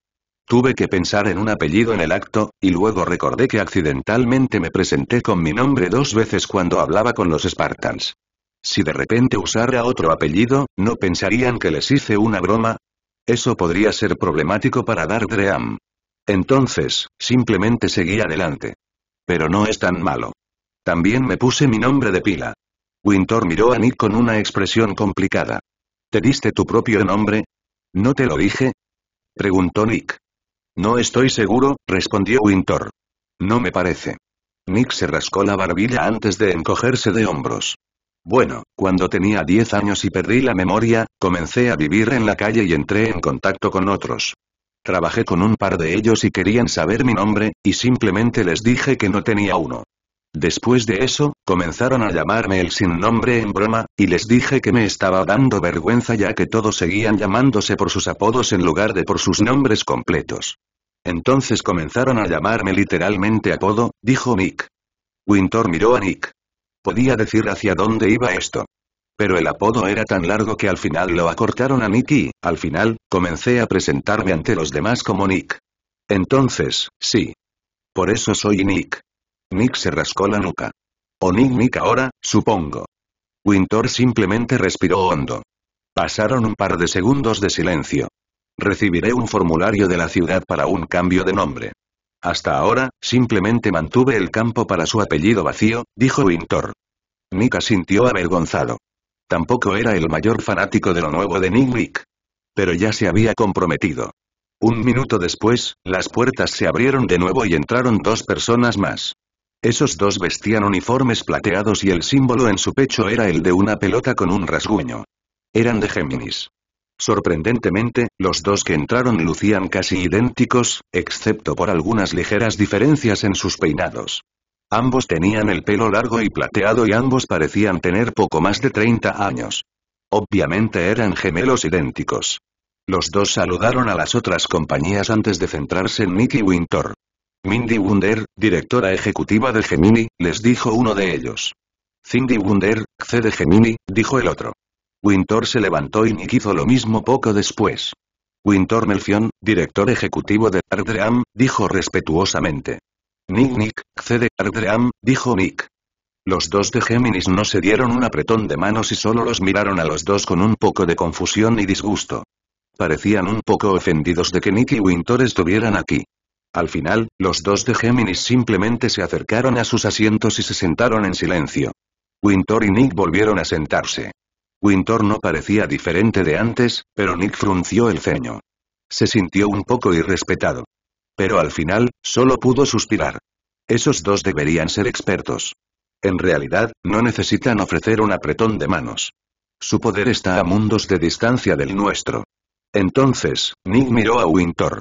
Tuve que pensar en un apellido en el acto, y luego recordé que accidentalmente me presenté con mi nombre dos veces cuando hablaba con los Spartans. Si de repente usara otro apellido, ¿no pensarían que les hice una broma? Eso podría ser problemático para dar Entonces, simplemente seguí adelante. Pero no es tan malo. También me puse mi nombre de pila. Winter miró a Nick con una expresión complicada. ¿Te diste tu propio nombre? ¿No te lo dije? Preguntó Nick. No estoy seguro, respondió Winter. No me parece. Nick se rascó la barbilla antes de encogerse de hombros. Bueno, cuando tenía 10 años y perdí la memoria, comencé a vivir en la calle y entré en contacto con otros. Trabajé con un par de ellos y querían saber mi nombre, y simplemente les dije que no tenía uno. Después de eso, comenzaron a llamarme el sin nombre en broma, y les dije que me estaba dando vergüenza ya que todos seguían llamándose por sus apodos en lugar de por sus nombres completos. Entonces comenzaron a llamarme literalmente apodo, dijo Nick. Winter miró a Nick. Podía decir hacia dónde iba esto. Pero el apodo era tan largo que al final lo acortaron a Nick y, al final, comencé a presentarme ante los demás como Nick. Entonces, sí. Por eso soy Nick. Nick se rascó la nuca. O Nick Nick ahora, supongo. Winter simplemente respiró hondo. Pasaron un par de segundos de silencio. Recibiré un formulario de la ciudad para un cambio de nombre. Hasta ahora, simplemente mantuve el campo para su apellido vacío, dijo Wintor. Mika sintió avergonzado. Tampoco era el mayor fanático de lo nuevo de Nick Pero ya se había comprometido. Un minuto después, las puertas se abrieron de nuevo y entraron dos personas más. Esos dos vestían uniformes plateados y el símbolo en su pecho era el de una pelota con un rasguño. Eran de Géminis. Sorprendentemente, los dos que entraron lucían casi idénticos, excepto por algunas ligeras diferencias en sus peinados. Ambos tenían el pelo largo y plateado y ambos parecían tener poco más de 30 años. Obviamente eran gemelos idénticos. Los dos saludaron a las otras compañías antes de centrarse en Nicky Winter. Mindy Wunder, directora ejecutiva de Gemini, les dijo uno de ellos. Cindy Wunder, C de Gemini, dijo el otro. Wintor se levantó y Nick hizo lo mismo poco después. Wintor Melfion, director ejecutivo de Ardream, dijo respetuosamente. Nick Nick, cede Ardream, dijo Nick. Los dos de Géminis no se dieron un apretón de manos y solo los miraron a los dos con un poco de confusión y disgusto. Parecían un poco ofendidos de que Nick y Wintor estuvieran aquí. Al final, los dos de Géminis simplemente se acercaron a sus asientos y se sentaron en silencio. Wintor y Nick volvieron a sentarse. Wintor no parecía diferente de antes, pero Nick frunció el ceño. Se sintió un poco irrespetado. Pero al final, solo pudo suspirar. Esos dos deberían ser expertos. En realidad, no necesitan ofrecer un apretón de manos. Su poder está a mundos de distancia del nuestro. Entonces, Nick miró a Wintor.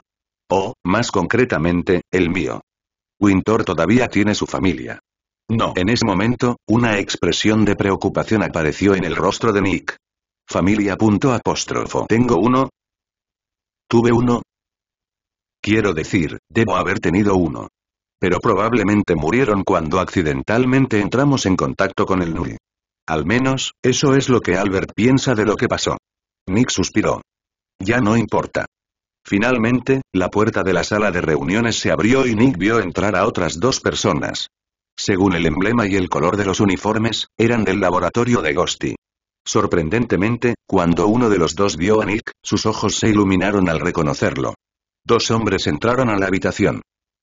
O, más concretamente, el mío. Wintor todavía tiene su familia. No. En ese momento, una expresión de preocupación apareció en el rostro de Nick. Familia. Punto apóstrofo. ¿Tengo uno? ¿Tuve uno? Quiero decir, debo haber tenido uno. Pero probablemente murieron cuando accidentalmente entramos en contacto con el Nuri. Al menos, eso es lo que Albert piensa de lo que pasó. Nick suspiró. Ya no importa. Finalmente, la puerta de la sala de reuniones se abrió y Nick vio entrar a otras dos personas según el emblema y el color de los uniformes, eran del laboratorio de Gosti. Sorprendentemente, cuando uno de los dos vio a Nick, sus ojos se iluminaron al reconocerlo. Dos hombres entraron a la habitación.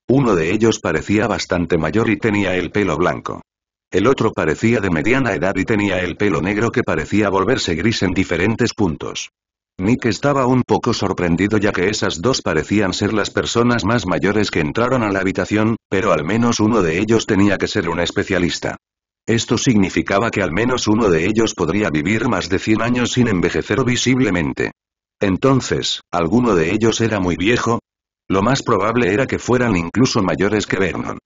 Uno de ellos parecía bastante mayor y tenía el pelo blanco. El otro parecía de mediana edad y tenía el pelo negro que parecía volverse gris en diferentes puntos. Nick estaba un poco sorprendido ya que esas dos parecían ser las personas más mayores que entraron a la habitación, pero al menos uno de ellos tenía que ser un especialista. Esto significaba que al menos uno de ellos podría vivir más de 100 años sin envejecer visiblemente. Entonces, ¿alguno de ellos era muy viejo? Lo más probable era que fueran incluso mayores que Vernon.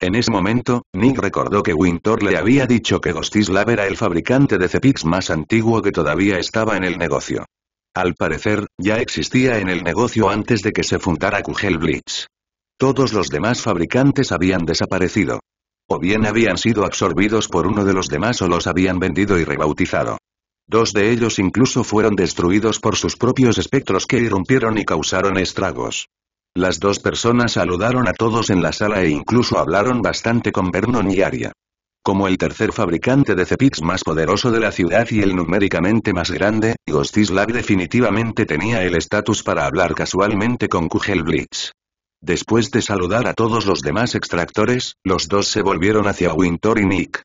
En ese momento, Nick recordó que Winter le había dicho que Gostislav era el fabricante de Cepix más antiguo que todavía estaba en el negocio. Al parecer, ya existía en el negocio antes de que se fundara Kugel Blitz. Todos los demás fabricantes habían desaparecido. O bien habían sido absorbidos por uno de los demás o los habían vendido y rebautizado. Dos de ellos incluso fueron destruidos por sus propios espectros que irrumpieron y causaron estragos. Las dos personas saludaron a todos en la sala e incluso hablaron bastante con Vernon y Aria. Como el tercer fabricante de Cepix más poderoso de la ciudad y el numéricamente más grande, Gostislav definitivamente tenía el estatus para hablar casualmente con Kugelblitz. Después de saludar a todos los demás extractores, los dos se volvieron hacia Wintor y Nick.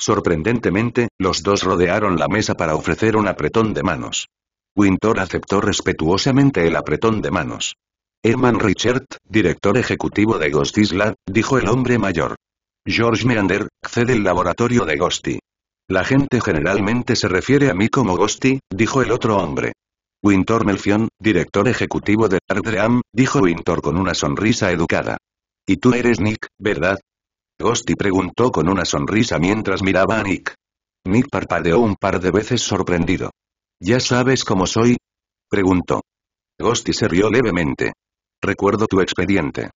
Sorprendentemente, los dos rodearon la mesa para ofrecer un apretón de manos. Wintor aceptó respetuosamente el apretón de manos. Herman Richard, director ejecutivo de Gostislav, dijo el hombre mayor. George Meander, C del laboratorio de Gosti. La gente generalmente se refiere a mí como Gosti, dijo el otro hombre. Winter Melfion, director ejecutivo de Ardream, dijo Winter con una sonrisa educada. Y tú eres Nick, ¿verdad? Gosti preguntó con una sonrisa mientras miraba a Nick. Nick parpadeó un par de veces sorprendido. ¿Ya sabes cómo soy? preguntó. Gosti se rió levemente. Recuerdo tu expediente.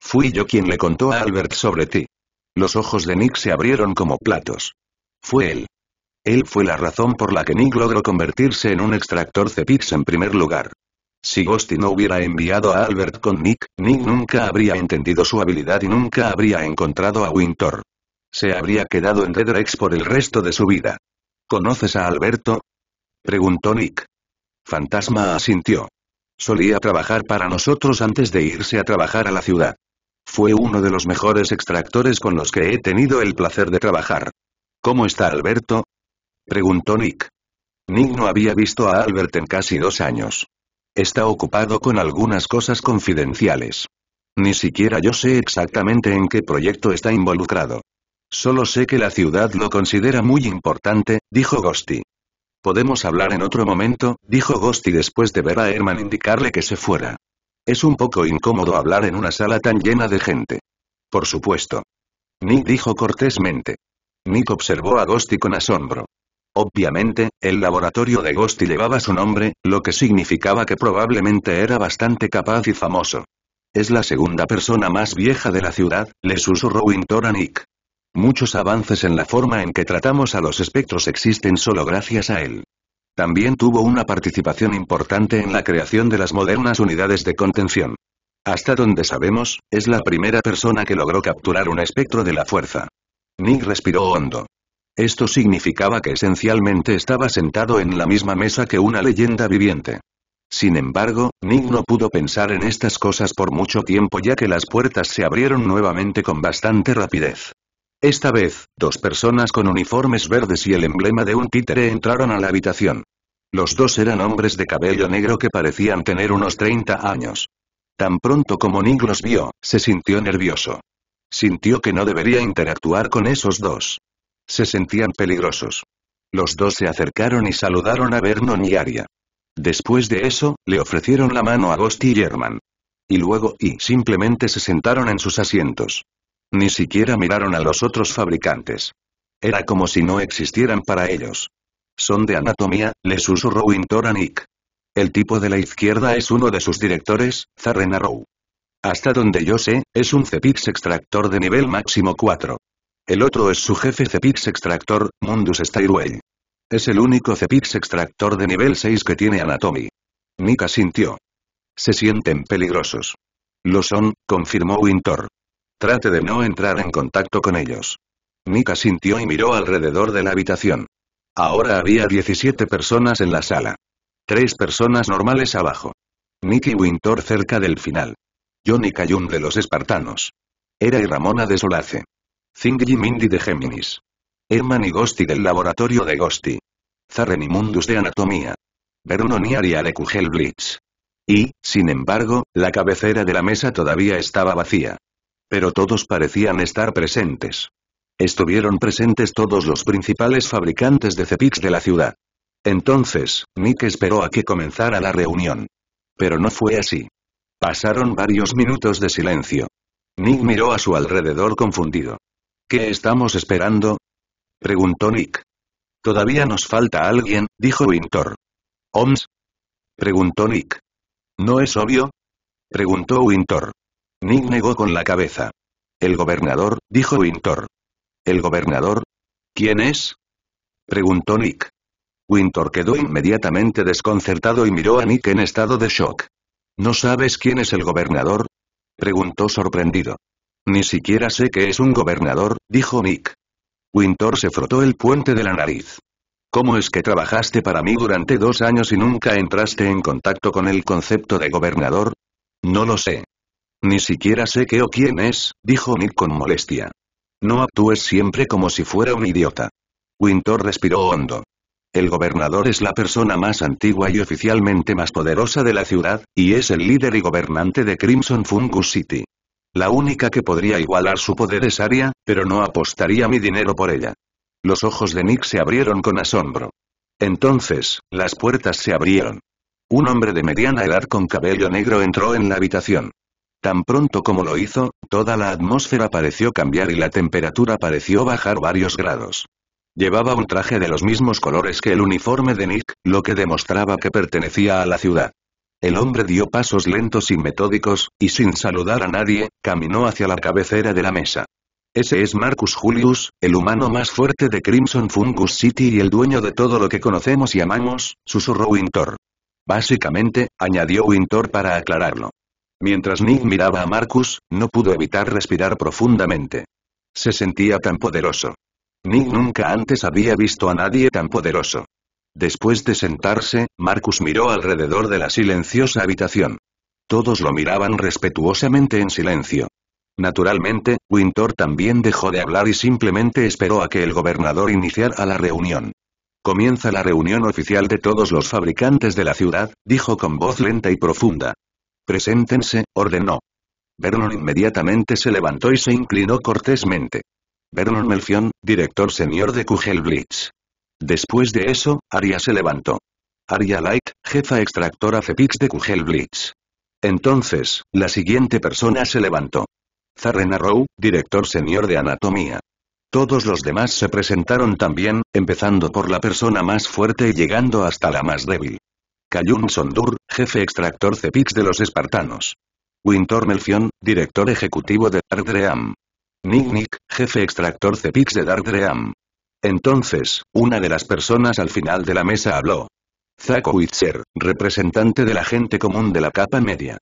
Fui yo quien le contó a Albert sobre ti. Los ojos de Nick se abrieron como platos. Fue él. Él fue la razón por la que Nick logró convertirse en un extractor Cepix en primer lugar. Si Ghosty no hubiera enviado a Albert con Nick, Nick nunca habría entendido su habilidad y nunca habría encontrado a Winter. Se habría quedado en Redrex por el resto de su vida. ¿Conoces a Alberto? Preguntó Nick. Fantasma asintió. Solía trabajar para nosotros antes de irse a trabajar a la ciudad. Fue uno de los mejores extractores con los que he tenido el placer de trabajar. ¿Cómo está Alberto? Preguntó Nick. Nick no había visto a Albert en casi dos años. Está ocupado con algunas cosas confidenciales. Ni siquiera yo sé exactamente en qué proyecto está involucrado. Solo sé que la ciudad lo considera muy importante, dijo Gosti. Podemos hablar en otro momento, dijo Gosti después de ver a Herman indicarle que se fuera. Es un poco incómodo hablar en una sala tan llena de gente. Por supuesto. Nick dijo cortésmente. Nick observó a Gosti con asombro. Obviamente, el laboratorio de Ghosty llevaba su nombre, lo que significaba que probablemente era bastante capaz y famoso. Es la segunda persona más vieja de la ciudad, le susurró Winter a Nick. Muchos avances en la forma en que tratamos a los espectros existen solo gracias a él. También tuvo una participación importante en la creación de las modernas unidades de contención. Hasta donde sabemos, es la primera persona que logró capturar un espectro de la fuerza. Nick respiró hondo. Esto significaba que esencialmente estaba sentado en la misma mesa que una leyenda viviente. Sin embargo, Nick no pudo pensar en estas cosas por mucho tiempo ya que las puertas se abrieron nuevamente con bastante rapidez. Esta vez, dos personas con uniformes verdes y el emblema de un títere entraron a la habitación. Los dos eran hombres de cabello negro que parecían tener unos 30 años. Tan pronto como Nick los vio, se sintió nervioso. Sintió que no debería interactuar con esos dos. Se sentían peligrosos. Los dos se acercaron y saludaron a Vernon y Aria. Después de eso, le ofrecieron la mano a Ghost y German. Y luego y simplemente se sentaron en sus asientos. Ni siquiera miraron a los otros fabricantes. Era como si no existieran para ellos. Son de anatomía, les susurró Wintor a Nick. El tipo de la izquierda es uno de sus directores, Zarren Arrow. Hasta donde yo sé, es un Cepix extractor de nivel máximo 4. El otro es su jefe Cepix extractor, Mundus Stairway. Es el único Cepix extractor de nivel 6 que tiene Anatomy. Nick asintió. Se sienten peligrosos. Lo son, confirmó Wintor. Trate de no entrar en contacto con ellos. Mika sintió y miró alrededor de la habitación. Ahora había 17 personas en la sala. Tres personas normales abajo. Nicky Winter cerca del final. Johnny Cayun de los espartanos. Era y Ramona de Solace. Zingy y Mindy de Géminis. Herman y Gosti del laboratorio de Gosti. Zarren y Mundus de anatomía. Vernon y de Blitz. Y, sin embargo, la cabecera de la mesa todavía estaba vacía. Pero todos parecían estar presentes. Estuvieron presentes todos los principales fabricantes de Cepix de la ciudad. Entonces, Nick esperó a que comenzara la reunión. Pero no fue así. Pasaron varios minutos de silencio. Nick miró a su alrededor confundido. ¿Qué estamos esperando? preguntó Nick. Todavía nos falta alguien, dijo Winter. ¿Oms? preguntó Nick. ¿No es obvio? preguntó Winter. Nick negó con la cabeza. El gobernador, dijo Winter. ¿El gobernador? ¿Quién es? Preguntó Nick. Winter quedó inmediatamente desconcertado y miró a Nick en estado de shock. ¿No sabes quién es el gobernador? Preguntó sorprendido. Ni siquiera sé que es un gobernador, dijo Nick. Winter se frotó el puente de la nariz. ¿Cómo es que trabajaste para mí durante dos años y nunca entraste en contacto con el concepto de gobernador? No lo sé. Ni siquiera sé qué o quién es, dijo Nick con molestia. No actúes siempre como si fuera un idiota. Winter respiró hondo. El gobernador es la persona más antigua y oficialmente más poderosa de la ciudad, y es el líder y gobernante de Crimson Fungus City. La única que podría igualar su poder es Aria, pero no apostaría mi dinero por ella. Los ojos de Nick se abrieron con asombro. Entonces, las puertas se abrieron. Un hombre de mediana edad con cabello negro entró en la habitación. Tan pronto como lo hizo, toda la atmósfera pareció cambiar y la temperatura pareció bajar varios grados. Llevaba un traje de los mismos colores que el uniforme de Nick, lo que demostraba que pertenecía a la ciudad. El hombre dio pasos lentos y metódicos, y sin saludar a nadie, caminó hacia la cabecera de la mesa. Ese es Marcus Julius, el humano más fuerte de Crimson Fungus City y el dueño de todo lo que conocemos y amamos, susurró Winter. Básicamente, añadió Winter para aclararlo. Mientras Nick miraba a Marcus, no pudo evitar respirar profundamente. Se sentía tan poderoso. Nick nunca antes había visto a nadie tan poderoso. Después de sentarse, Marcus miró alrededor de la silenciosa habitación. Todos lo miraban respetuosamente en silencio. Naturalmente, Winter también dejó de hablar y simplemente esperó a que el gobernador iniciara la reunión. Comienza la reunión oficial de todos los fabricantes de la ciudad, dijo con voz lenta y profunda. Preséntense, ordenó. Vernon inmediatamente se levantó y se inclinó cortésmente. Vernon Melfion, director señor de Kugel Después de eso, Aria se levantó. Aria Light, jefa extractora Cepix de Kugel Entonces, la siguiente persona se levantó. zarena Arrow, director señor de anatomía. Todos los demás se presentaron también, empezando por la persona más fuerte y llegando hasta la más débil. Cayun Sondur, jefe extractor Cepix de los espartanos. Wintor Melfion, director ejecutivo de Darkream. Nick Nick, jefe extractor Cepix de Darkream. Entonces, una de las personas al final de la mesa habló. Zack Witcher, representante de la gente común de la capa media.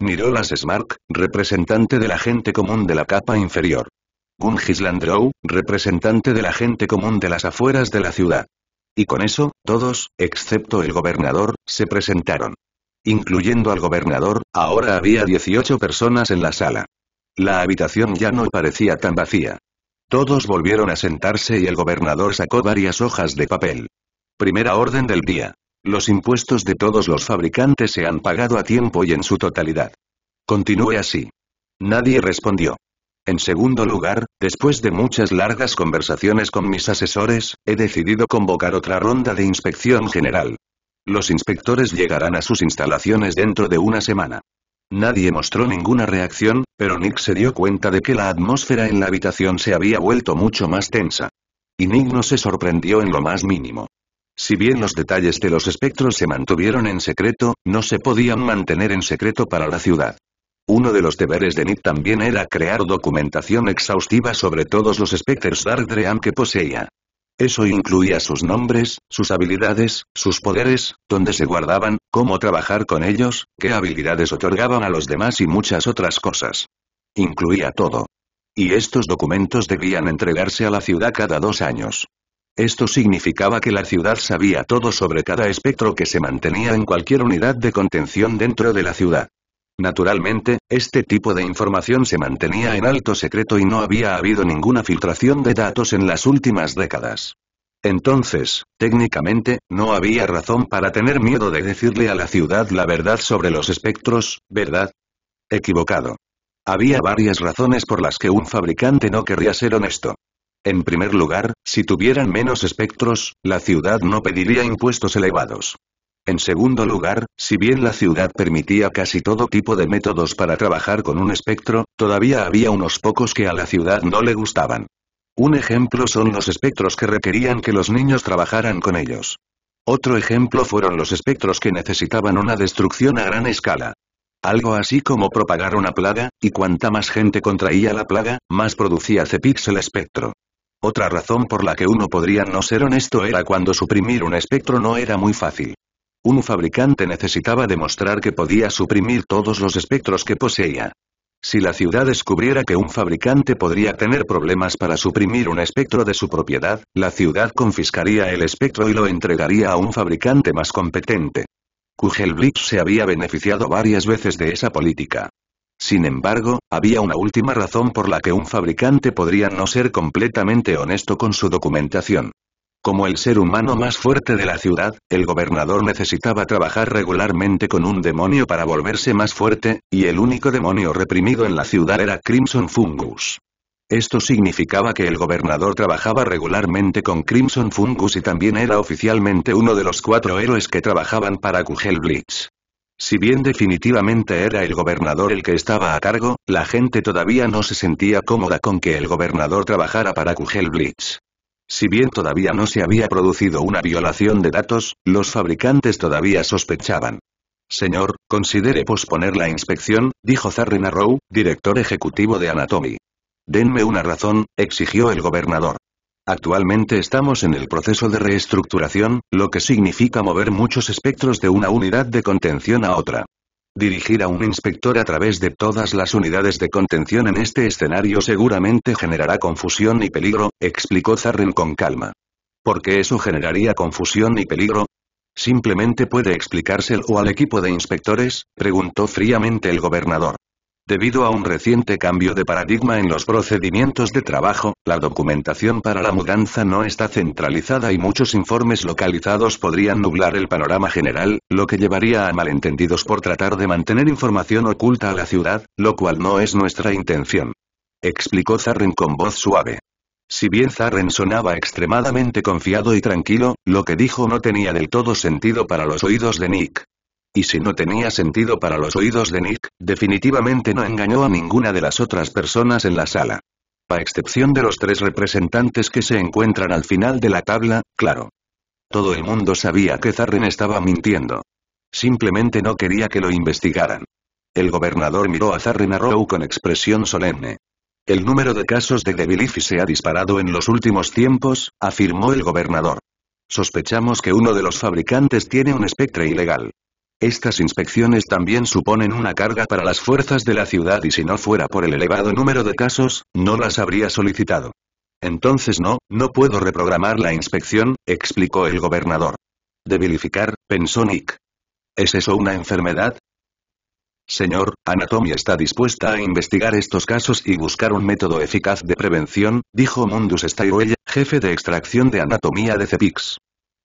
Nirolas Smark, representante de la gente común de la capa inferior. Gungis Landrow, representante de la gente común de las afueras de la ciudad. Y con eso, todos, excepto el gobernador, se presentaron. Incluyendo al gobernador, ahora había 18 personas en la sala. La habitación ya no parecía tan vacía. Todos volvieron a sentarse y el gobernador sacó varias hojas de papel. Primera orden del día. Los impuestos de todos los fabricantes se han pagado a tiempo y en su totalidad. Continúe así. Nadie respondió. En segundo lugar, después de muchas largas conversaciones con mis asesores, he decidido convocar otra ronda de inspección general. Los inspectores llegarán a sus instalaciones dentro de una semana. Nadie mostró ninguna reacción, pero Nick se dio cuenta de que la atmósfera en la habitación se había vuelto mucho más tensa. Y Nick no se sorprendió en lo más mínimo. Si bien los detalles de los espectros se mantuvieron en secreto, no se podían mantener en secreto para la ciudad. Uno de los deberes de Nick también era crear documentación exhaustiva sobre todos los espectros Dark que poseía. Eso incluía sus nombres, sus habilidades, sus poderes, dónde se guardaban, cómo trabajar con ellos, qué habilidades otorgaban a los demás y muchas otras cosas. Incluía todo. Y estos documentos debían entregarse a la ciudad cada dos años. Esto significaba que la ciudad sabía todo sobre cada espectro que se mantenía en cualquier unidad de contención dentro de la ciudad. Naturalmente, este tipo de información se mantenía en alto secreto y no había habido ninguna filtración de datos en las últimas décadas. Entonces, técnicamente, no había razón para tener miedo de decirle a la ciudad la verdad sobre los espectros, ¿verdad? Equivocado. Había varias razones por las que un fabricante no querría ser honesto. En primer lugar, si tuvieran menos espectros, la ciudad no pediría impuestos elevados. En segundo lugar, si bien la ciudad permitía casi todo tipo de métodos para trabajar con un espectro, todavía había unos pocos que a la ciudad no le gustaban. Un ejemplo son los espectros que requerían que los niños trabajaran con ellos. Otro ejemplo fueron los espectros que necesitaban una destrucción a gran escala. Algo así como propagar una plaga, y cuanta más gente contraía la plaga, más producía Cepix el espectro. Otra razón por la que uno podría no ser honesto era cuando suprimir un espectro no era muy fácil. Un fabricante necesitaba demostrar que podía suprimir todos los espectros que poseía. Si la ciudad descubriera que un fabricante podría tener problemas para suprimir un espectro de su propiedad, la ciudad confiscaría el espectro y lo entregaría a un fabricante más competente. Kugelblitz se había beneficiado varias veces de esa política. Sin embargo, había una última razón por la que un fabricante podría no ser completamente honesto con su documentación. Como el ser humano más fuerte de la ciudad, el gobernador necesitaba trabajar regularmente con un demonio para volverse más fuerte, y el único demonio reprimido en la ciudad era Crimson Fungus. Esto significaba que el gobernador trabajaba regularmente con Crimson Fungus y también era oficialmente uno de los cuatro héroes que trabajaban para Kugel Blitz. Si bien definitivamente era el gobernador el que estaba a cargo, la gente todavía no se sentía cómoda con que el gobernador trabajara para Kugel Blitz. Si bien todavía no se había producido una violación de datos, los fabricantes todavía sospechaban. Señor, considere posponer la inspección, dijo zarina Arrow, director ejecutivo de Anatomy. Denme una razón, exigió el gobernador. Actualmente estamos en el proceso de reestructuración, lo que significa mover muchos espectros de una unidad de contención a otra. Dirigir a un inspector a través de todas las unidades de contención en este escenario seguramente generará confusión y peligro, explicó Zarren con calma. ¿Por qué eso generaría confusión y peligro? ¿Simplemente puede explicárselo al equipo de inspectores? preguntó fríamente el gobernador. Debido a un reciente cambio de paradigma en los procedimientos de trabajo, la documentación para la mudanza no está centralizada y muchos informes localizados podrían nublar el panorama general, lo que llevaría a malentendidos por tratar de mantener información oculta a la ciudad, lo cual no es nuestra intención. Explicó Zarren con voz suave. Si bien Zarren sonaba extremadamente confiado y tranquilo, lo que dijo no tenía del todo sentido para los oídos de Nick. Y si no tenía sentido para los oídos de Nick, definitivamente no engañó a ninguna de las otras personas en la sala. A excepción de los tres representantes que se encuentran al final de la tabla, claro. Todo el mundo sabía que Zarren estaba mintiendo. Simplemente no quería que lo investigaran. El gobernador miró a Zarren Rowe con expresión solemne. El número de casos de debilifi se ha disparado en los últimos tiempos, afirmó el gobernador. Sospechamos que uno de los fabricantes tiene un espectro ilegal. Estas inspecciones también suponen una carga para las fuerzas de la ciudad y si no fuera por el elevado número de casos, no las habría solicitado. Entonces no, no puedo reprogramar la inspección, explicó el gobernador. Debilificar, pensó Nick. ¿Es eso una enfermedad? Señor, Anatomy está dispuesta a investigar estos casos y buscar un método eficaz de prevención, dijo Mundus Styroella, jefe de extracción de anatomía de Cepix.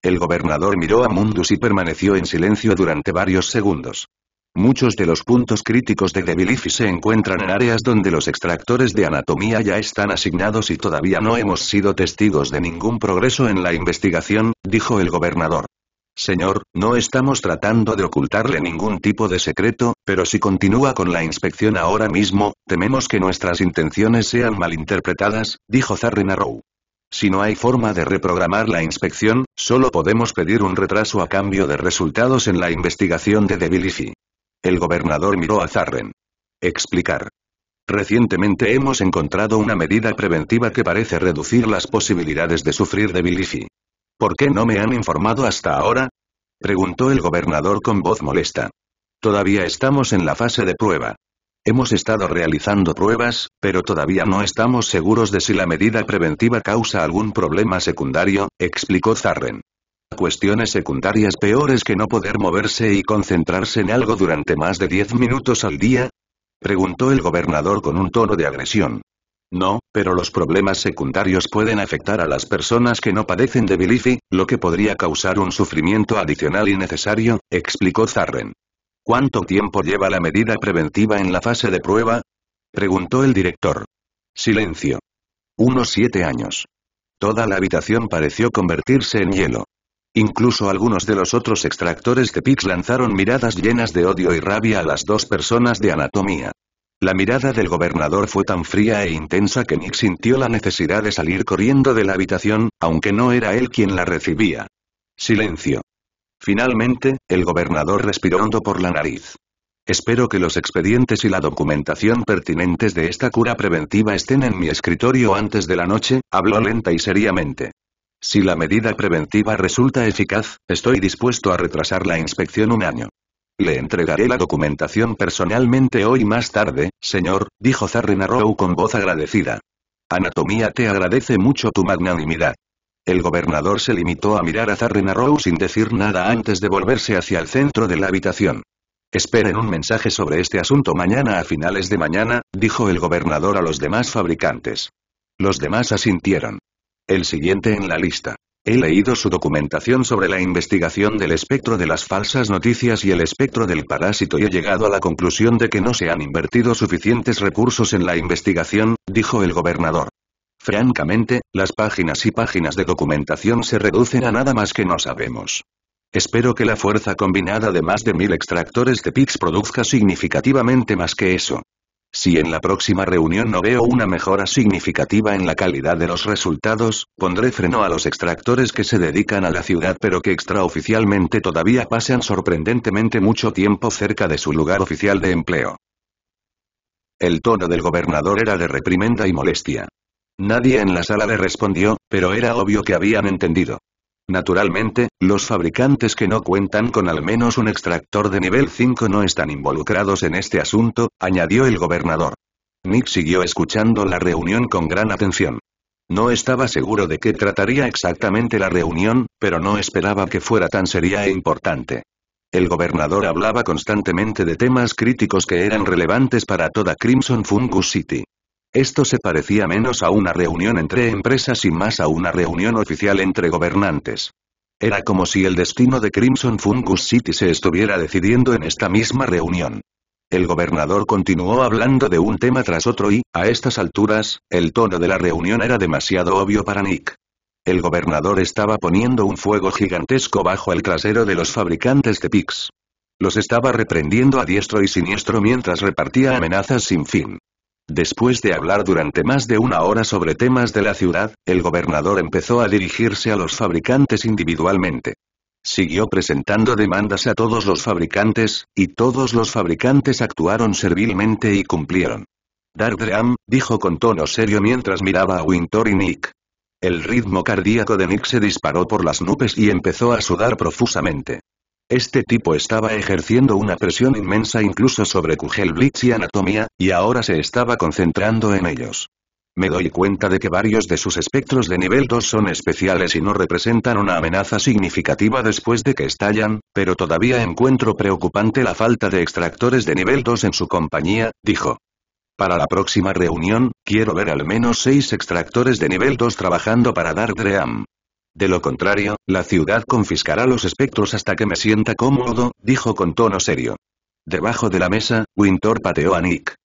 El gobernador miró a Mundus y permaneció en silencio durante varios segundos. Muchos de los puntos críticos de Debilifi se encuentran en áreas donde los extractores de anatomía ya están asignados y todavía no hemos sido testigos de ningún progreso en la investigación, dijo el gobernador. Señor, no estamos tratando de ocultarle ningún tipo de secreto, pero si continúa con la inspección ahora mismo, tememos que nuestras intenciones sean malinterpretadas, dijo Zarrin si no hay forma de reprogramar la inspección, solo podemos pedir un retraso a cambio de resultados en la investigación de Debilifi. El gobernador miró a Zarren. Explicar. Recientemente hemos encontrado una medida preventiva que parece reducir las posibilidades de sufrir Debilifi. ¿Por qué no me han informado hasta ahora? Preguntó el gobernador con voz molesta. Todavía estamos en la fase de prueba. Hemos estado realizando pruebas, pero todavía no estamos seguros de si la medida preventiva causa algún problema secundario, explicó Zarren. Cuestiones secundarias peores que no poder moverse y concentrarse en algo durante más de 10 minutos al día, preguntó el gobernador con un tono de agresión. No, pero los problemas secundarios pueden afectar a las personas que no padecen de bilifi, lo que podría causar un sufrimiento adicional y necesario, explicó Zarren. ¿Cuánto tiempo lleva la medida preventiva en la fase de prueba? Preguntó el director. Silencio. Unos siete años. Toda la habitación pareció convertirse en hielo. Incluso algunos de los otros extractores de Pix lanzaron miradas llenas de odio y rabia a las dos personas de anatomía. La mirada del gobernador fue tan fría e intensa que Nick sintió la necesidad de salir corriendo de la habitación, aunque no era él quien la recibía. Silencio. Finalmente, el gobernador respiró hondo por la nariz. Espero que los expedientes y la documentación pertinentes de esta cura preventiva estén en mi escritorio antes de la noche, habló lenta y seriamente. Si la medida preventiva resulta eficaz, estoy dispuesto a retrasar la inspección un año. Le entregaré la documentación personalmente hoy más tarde, señor, dijo Zarina Row con voz agradecida. Anatomía te agradece mucho tu magnanimidad. El gobernador se limitó a mirar a Zarren Arrow sin decir nada antes de volverse hacia el centro de la habitación. Esperen un mensaje sobre este asunto mañana a finales de mañana, dijo el gobernador a los demás fabricantes. Los demás asintieron. El siguiente en la lista. He leído su documentación sobre la investigación del espectro de las falsas noticias y el espectro del parásito y he llegado a la conclusión de que no se han invertido suficientes recursos en la investigación, dijo el gobernador. Francamente, las páginas y páginas de documentación se reducen a nada más que no sabemos. Espero que la fuerza combinada de más de mil extractores de PIX produzca significativamente más que eso. Si en la próxima reunión no veo una mejora significativa en la calidad de los resultados, pondré freno a los extractores que se dedican a la ciudad pero que extraoficialmente todavía pasan sorprendentemente mucho tiempo cerca de su lugar oficial de empleo. El tono del gobernador era de reprimenda y molestia. Nadie en la sala le respondió, pero era obvio que habían entendido. Naturalmente, los fabricantes que no cuentan con al menos un extractor de nivel 5 no están involucrados en este asunto, añadió el gobernador. Nick siguió escuchando la reunión con gran atención. No estaba seguro de qué trataría exactamente la reunión, pero no esperaba que fuera tan seria e importante. El gobernador hablaba constantemente de temas críticos que eran relevantes para toda Crimson Fungus City. Esto se parecía menos a una reunión entre empresas y más a una reunión oficial entre gobernantes. Era como si el destino de Crimson Fungus City se estuviera decidiendo en esta misma reunión. El gobernador continuó hablando de un tema tras otro y, a estas alturas, el tono de la reunión era demasiado obvio para Nick. El gobernador estaba poniendo un fuego gigantesco bajo el trasero de los fabricantes de PIX. Los estaba reprendiendo a diestro y siniestro mientras repartía amenazas sin fin. Después de hablar durante más de una hora sobre temas de la ciudad, el gobernador empezó a dirigirse a los fabricantes individualmente. Siguió presentando demandas a todos los fabricantes, y todos los fabricantes actuaron servilmente y cumplieron. Dardream, dijo con tono serio mientras miraba a Wintor y Nick. El ritmo cardíaco de Nick se disparó por las nubes y empezó a sudar profusamente. Este tipo estaba ejerciendo una presión inmensa incluso sobre Kugel Blitz y Anatomía, y ahora se estaba concentrando en ellos. Me doy cuenta de que varios de sus espectros de nivel 2 son especiales y no representan una amenaza significativa después de que estallan, pero todavía encuentro preocupante la falta de extractores de nivel 2 en su compañía, dijo. Para la próxima reunión, quiero ver al menos seis extractores de nivel 2 trabajando para Dark Dream. De lo contrario, la ciudad confiscará los espectros hasta que me sienta cómodo, dijo con tono serio. Debajo de la mesa, Winter pateó a Nick.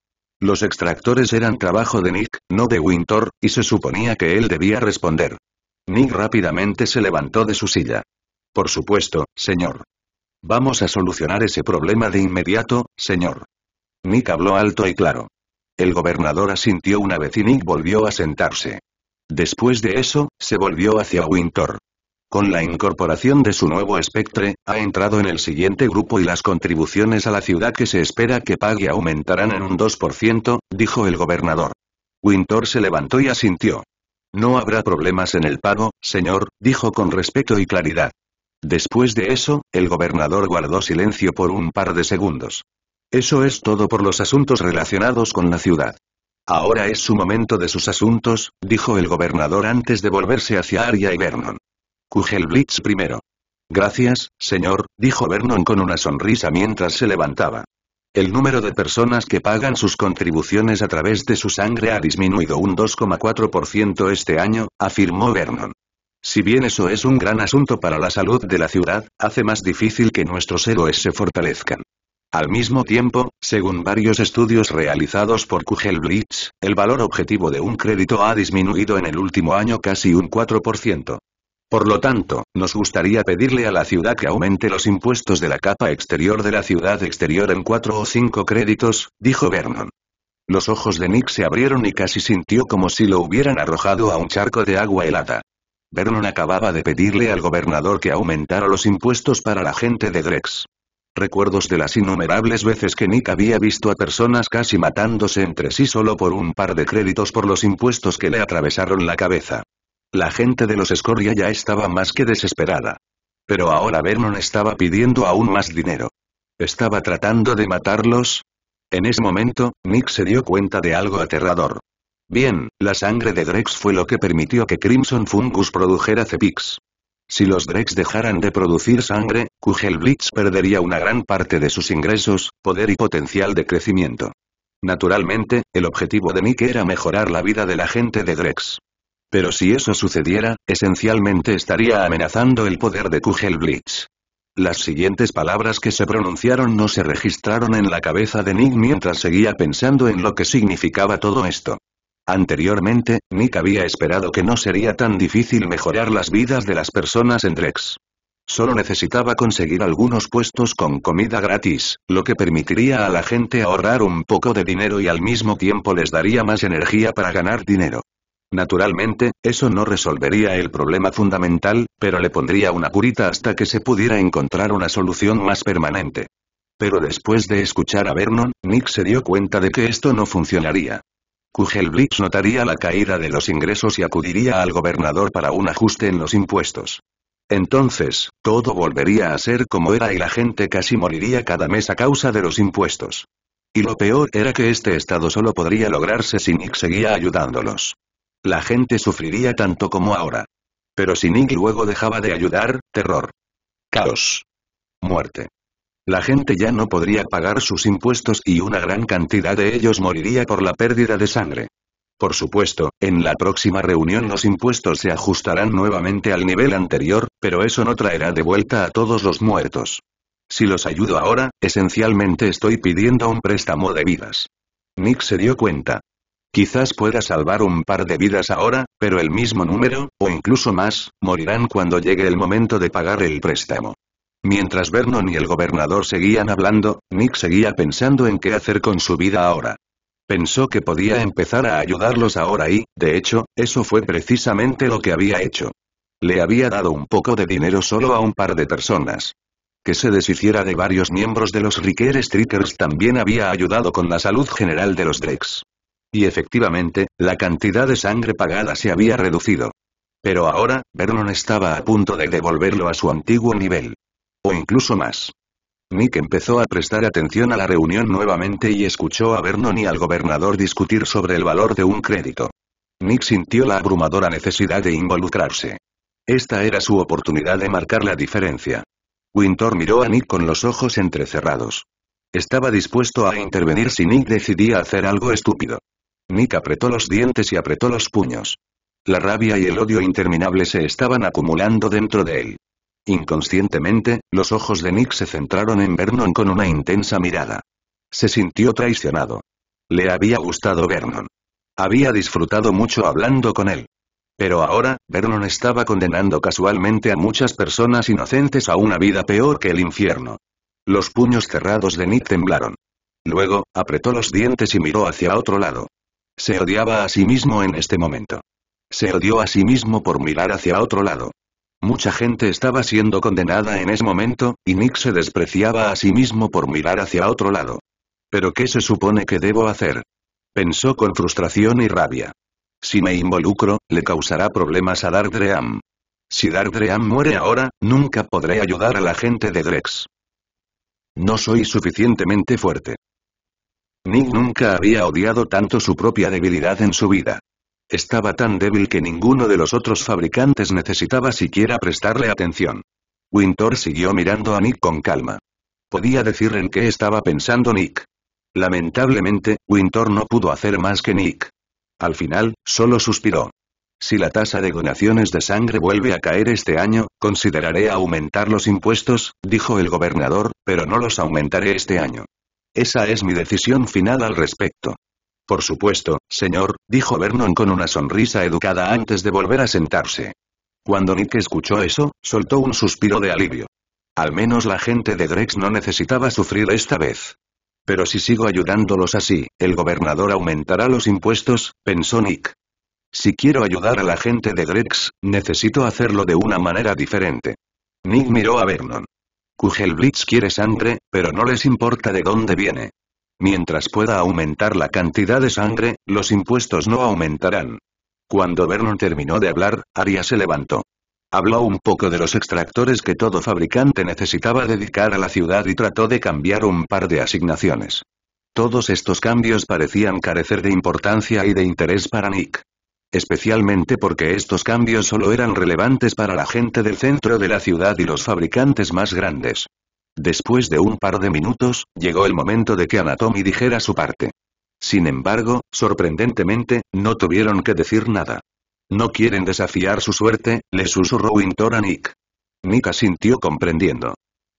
Los extractores eran trabajo de Nick, no de Winter, y se suponía que él debía responder. Nick rápidamente se levantó de su silla. Por supuesto, señor. Vamos a solucionar ese problema de inmediato, señor. Nick habló alto y claro. El gobernador asintió una vez y Nick volvió a sentarse. Después de eso, se volvió hacia Winter. Con la incorporación de su nuevo espectre, ha entrado en el siguiente grupo y las contribuciones a la ciudad que se espera que pague aumentarán en un 2%, dijo el gobernador. Winter se levantó y asintió. No habrá problemas en el pago, señor, dijo con respeto y claridad. Después de eso, el gobernador guardó silencio por un par de segundos. Eso es todo por los asuntos relacionados con la ciudad. Ahora es su momento de sus asuntos, dijo el gobernador antes de volverse hacia Arya y Vernon. Blitz primero. Gracias, señor, dijo Vernon con una sonrisa mientras se levantaba. El número de personas que pagan sus contribuciones a través de su sangre ha disminuido un 2,4% este año, afirmó Vernon. Si bien eso es un gran asunto para la salud de la ciudad, hace más difícil que nuestros héroes se fortalezcan. Al mismo tiempo, según varios estudios realizados por Kugelblitz, el valor objetivo de un crédito ha disminuido en el último año casi un 4%. Por lo tanto, nos gustaría pedirle a la ciudad que aumente los impuestos de la capa exterior de la ciudad exterior en cuatro o cinco créditos, dijo Vernon. Los ojos de Nick se abrieron y casi sintió como si lo hubieran arrojado a un charco de agua helada. Vernon acababa de pedirle al gobernador que aumentara los impuestos para la gente de Drex. Recuerdos de las innumerables veces que Nick había visto a personas casi matándose entre sí solo por un par de créditos por los impuestos que le atravesaron la cabeza. La gente de los Scoria ya estaba más que desesperada. Pero ahora Vernon estaba pidiendo aún más dinero. ¿Estaba tratando de matarlos? En ese momento, Nick se dio cuenta de algo aterrador. Bien, la sangre de Drex fue lo que permitió que Crimson Fungus produjera Cepix. Si los Drex dejaran de producir sangre, Kugelblitz perdería una gran parte de sus ingresos, poder y potencial de crecimiento. Naturalmente, el objetivo de Nick era mejorar la vida de la gente de Drex. Pero si eso sucediera, esencialmente estaría amenazando el poder de Kugelblitz. Las siguientes palabras que se pronunciaron no se registraron en la cabeza de Nick mientras seguía pensando en lo que significaba todo esto. Anteriormente, Nick había esperado que no sería tan difícil mejorar las vidas de las personas en Drex. Solo necesitaba conseguir algunos puestos con comida gratis, lo que permitiría a la gente ahorrar un poco de dinero y al mismo tiempo les daría más energía para ganar dinero. Naturalmente, eso no resolvería el problema fundamental, pero le pondría una curita hasta que se pudiera encontrar una solución más permanente. Pero después de escuchar a Vernon, Nick se dio cuenta de que esto no funcionaría. Kugelblitz notaría la caída de los ingresos y acudiría al gobernador para un ajuste en los impuestos. Entonces, todo volvería a ser como era y la gente casi moriría cada mes a causa de los impuestos. Y lo peor era que este estado solo podría lograrse si Nick seguía ayudándolos. La gente sufriría tanto como ahora. Pero si Nick luego dejaba de ayudar, terror. Caos. Muerte. La gente ya no podría pagar sus impuestos y una gran cantidad de ellos moriría por la pérdida de sangre. Por supuesto, en la próxima reunión los impuestos se ajustarán nuevamente al nivel anterior, pero eso no traerá de vuelta a todos los muertos. Si los ayudo ahora, esencialmente estoy pidiendo un préstamo de vidas. Nick se dio cuenta. Quizás pueda salvar un par de vidas ahora, pero el mismo número, o incluso más, morirán cuando llegue el momento de pagar el préstamo. Mientras Vernon y el gobernador seguían hablando, Nick seguía pensando en qué hacer con su vida ahora. Pensó que podía empezar a ayudarlos ahora y, de hecho, eso fue precisamente lo que había hecho. Le había dado un poco de dinero solo a un par de personas. Que se deshiciera de varios miembros de los Ricker Strikers también había ayudado con la salud general de los Drex. Y efectivamente, la cantidad de sangre pagada se había reducido. Pero ahora, Vernon estaba a punto de devolverlo a su antiguo nivel. O incluso más. Nick empezó a prestar atención a la reunión nuevamente y escuchó a Vernon y al gobernador discutir sobre el valor de un crédito. Nick sintió la abrumadora necesidad de involucrarse. Esta era su oportunidad de marcar la diferencia. Winter miró a Nick con los ojos entrecerrados. Estaba dispuesto a intervenir si Nick decidía hacer algo estúpido. Nick apretó los dientes y apretó los puños. La rabia y el odio interminable se estaban acumulando dentro de él. Inconscientemente, los ojos de Nick se centraron en Vernon con una intensa mirada. Se sintió traicionado. Le había gustado Vernon. Había disfrutado mucho hablando con él. Pero ahora, Vernon estaba condenando casualmente a muchas personas inocentes a una vida peor que el infierno. Los puños cerrados de Nick temblaron. Luego, apretó los dientes y miró hacia otro lado. Se odiaba a sí mismo en este momento. Se odió a sí mismo por mirar hacia otro lado. Mucha gente estaba siendo condenada en ese momento, y Nick se despreciaba a sí mismo por mirar hacia otro lado. ¿Pero qué se supone que debo hacer? Pensó con frustración y rabia. Si me involucro, le causará problemas a Dardream. Si Dardream muere ahora, nunca podré ayudar a la gente de Drex. No soy suficientemente fuerte. Nick nunca había odiado tanto su propia debilidad en su vida. Estaba tan débil que ninguno de los otros fabricantes necesitaba siquiera prestarle atención. Winter siguió mirando a Nick con calma. Podía decir en qué estaba pensando Nick. Lamentablemente, Winter no pudo hacer más que Nick. Al final, solo suspiró. Si la tasa de donaciones de sangre vuelve a caer este año, consideraré aumentar los impuestos, dijo el gobernador, pero no los aumentaré este año. Esa es mi decisión final al respecto. Por supuesto, señor, dijo Vernon con una sonrisa educada antes de volver a sentarse. Cuando Nick escuchó eso, soltó un suspiro de alivio. Al menos la gente de Drex no necesitaba sufrir esta vez. Pero si sigo ayudándolos así, el gobernador aumentará los impuestos, pensó Nick. Si quiero ayudar a la gente de Drex, necesito hacerlo de una manera diferente. Nick miró a Vernon. Kugelblitz quiere sangre, pero no les importa de dónde viene. Mientras pueda aumentar la cantidad de sangre, los impuestos no aumentarán. Cuando Vernon terminó de hablar, Aria se levantó. Habló un poco de los extractores que todo fabricante necesitaba dedicar a la ciudad y trató de cambiar un par de asignaciones. Todos estos cambios parecían carecer de importancia y de interés para Nick. Especialmente porque estos cambios solo eran relevantes para la gente del centro de la ciudad y los fabricantes más grandes. Después de un par de minutos, llegó el momento de que Anatomy dijera su parte. Sin embargo, sorprendentemente, no tuvieron que decir nada. No quieren desafiar su suerte, le susurró Wintor a Nick. Nick asintió comprendiendo.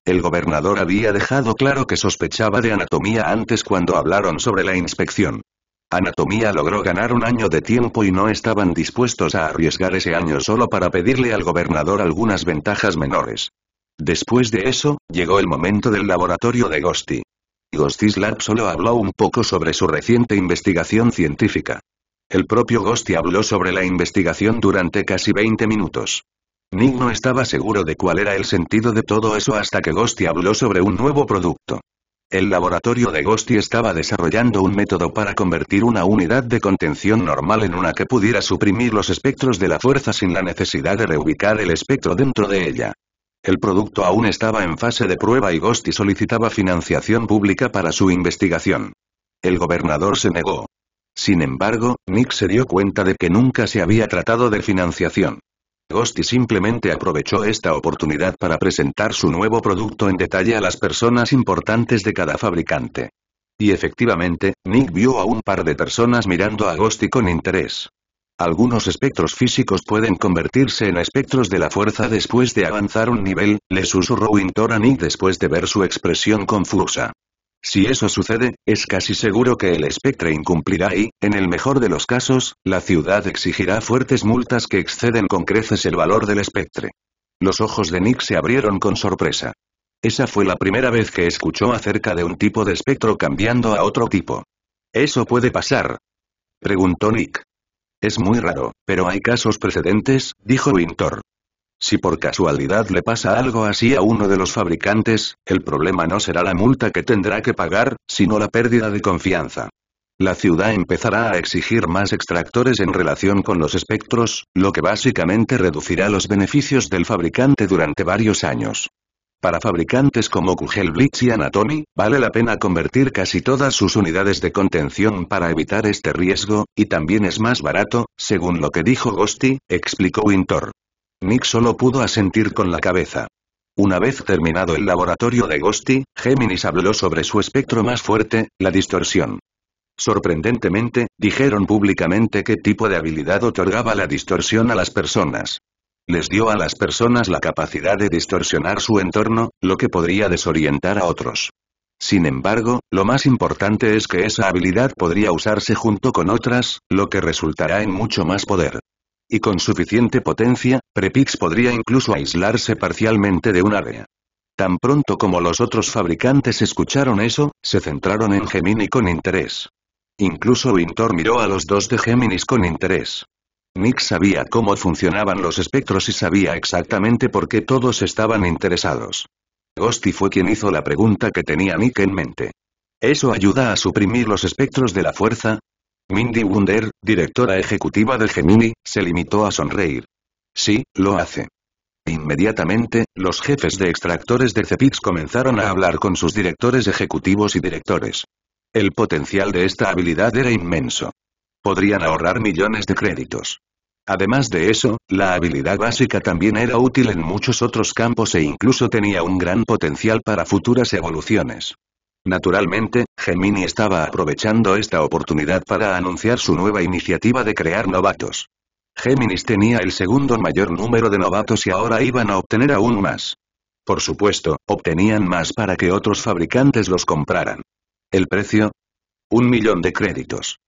El gobernador había dejado claro que sospechaba de anatomía antes cuando hablaron sobre la inspección. Anatomía logró ganar un año de tiempo y no estaban dispuestos a arriesgar ese año solo para pedirle al gobernador algunas ventajas menores. Después de eso, llegó el momento del laboratorio de Gosti. Lab solo habló un poco sobre su reciente investigación científica. El propio Gosti habló sobre la investigación durante casi 20 minutos. Nick no estaba seguro de cuál era el sentido de todo eso hasta que Gosti habló sobre un nuevo producto. El laboratorio de Gosti estaba desarrollando un método para convertir una unidad de contención normal en una que pudiera suprimir los espectros de la fuerza sin la necesidad de reubicar el espectro dentro de ella. El producto aún estaba en fase de prueba y Gosti solicitaba financiación pública para su investigación. El gobernador se negó. Sin embargo, Nick se dio cuenta de que nunca se había tratado de financiación. Gosti simplemente aprovechó esta oportunidad para presentar su nuevo producto en detalle a las personas importantes de cada fabricante. Y efectivamente, Nick vio a un par de personas mirando a Gosti con interés. Algunos espectros físicos pueden convertirse en espectros de la fuerza después de avanzar un nivel, le susurró Wintor a Nick después de ver su expresión confusa. Si eso sucede, es casi seguro que el espectre incumplirá y, en el mejor de los casos, la ciudad exigirá fuertes multas que exceden con creces el valor del espectre. Los ojos de Nick se abrieron con sorpresa. Esa fue la primera vez que escuchó acerca de un tipo de espectro cambiando a otro tipo. ¿Eso puede pasar? Preguntó Nick. Es muy raro, pero hay casos precedentes, dijo Wintor. Si por casualidad le pasa algo así a uno de los fabricantes, el problema no será la multa que tendrá que pagar, sino la pérdida de confianza. La ciudad empezará a exigir más extractores en relación con los espectros, lo que básicamente reducirá los beneficios del fabricante durante varios años. Para fabricantes como Blitz y Anatomy, vale la pena convertir casi todas sus unidades de contención para evitar este riesgo, y también es más barato, según lo que dijo Gosti, explicó Wintor. Nick solo pudo asentir con la cabeza. Una vez terminado el laboratorio de Gosti, Géminis habló sobre su espectro más fuerte, la distorsión. Sorprendentemente, dijeron públicamente qué tipo de habilidad otorgaba la distorsión a las personas les dio a las personas la capacidad de distorsionar su entorno, lo que podría desorientar a otros. Sin embargo, lo más importante es que esa habilidad podría usarse junto con otras, lo que resultará en mucho más poder. Y con suficiente potencia, Prepix podría incluso aislarse parcialmente de un área. Tan pronto como los otros fabricantes escucharon eso, se centraron en Gemini con interés. Incluso Wintor miró a los dos de Geminis con interés. Nick sabía cómo funcionaban los espectros y sabía exactamente por qué todos estaban interesados. Ghosty fue quien hizo la pregunta que tenía Nick en mente. ¿Eso ayuda a suprimir los espectros de la fuerza? Mindy Wunder, directora ejecutiva de Gemini, se limitó a sonreír. Sí, lo hace. Inmediatamente, los jefes de extractores de Cepix comenzaron a hablar con sus directores ejecutivos y directores. El potencial de esta habilidad era inmenso. Podrían ahorrar millones de créditos. Además de eso, la habilidad básica también era útil en muchos otros campos e incluso tenía un gran potencial para futuras evoluciones. Naturalmente, Gemini estaba aprovechando esta oportunidad para anunciar su nueva iniciativa de crear novatos. Gemini tenía el segundo mayor número de novatos y ahora iban a obtener aún más. Por supuesto, obtenían más para que otros fabricantes los compraran. ¿El precio? Un millón de créditos.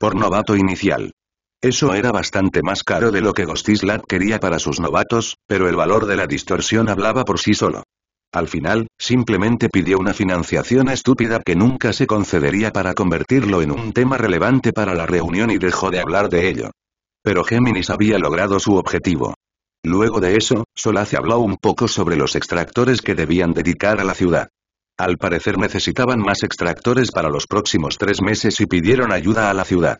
Por novato inicial. Eso era bastante más caro de lo que Gostislav quería para sus novatos, pero el valor de la distorsión hablaba por sí solo. Al final, simplemente pidió una financiación estúpida que nunca se concedería para convertirlo en un tema relevante para la reunión y dejó de hablar de ello. Pero Géminis había logrado su objetivo. Luego de eso, Solace habló un poco sobre los extractores que debían dedicar a la ciudad. Al parecer necesitaban más extractores para los próximos tres meses y pidieron ayuda a la ciudad.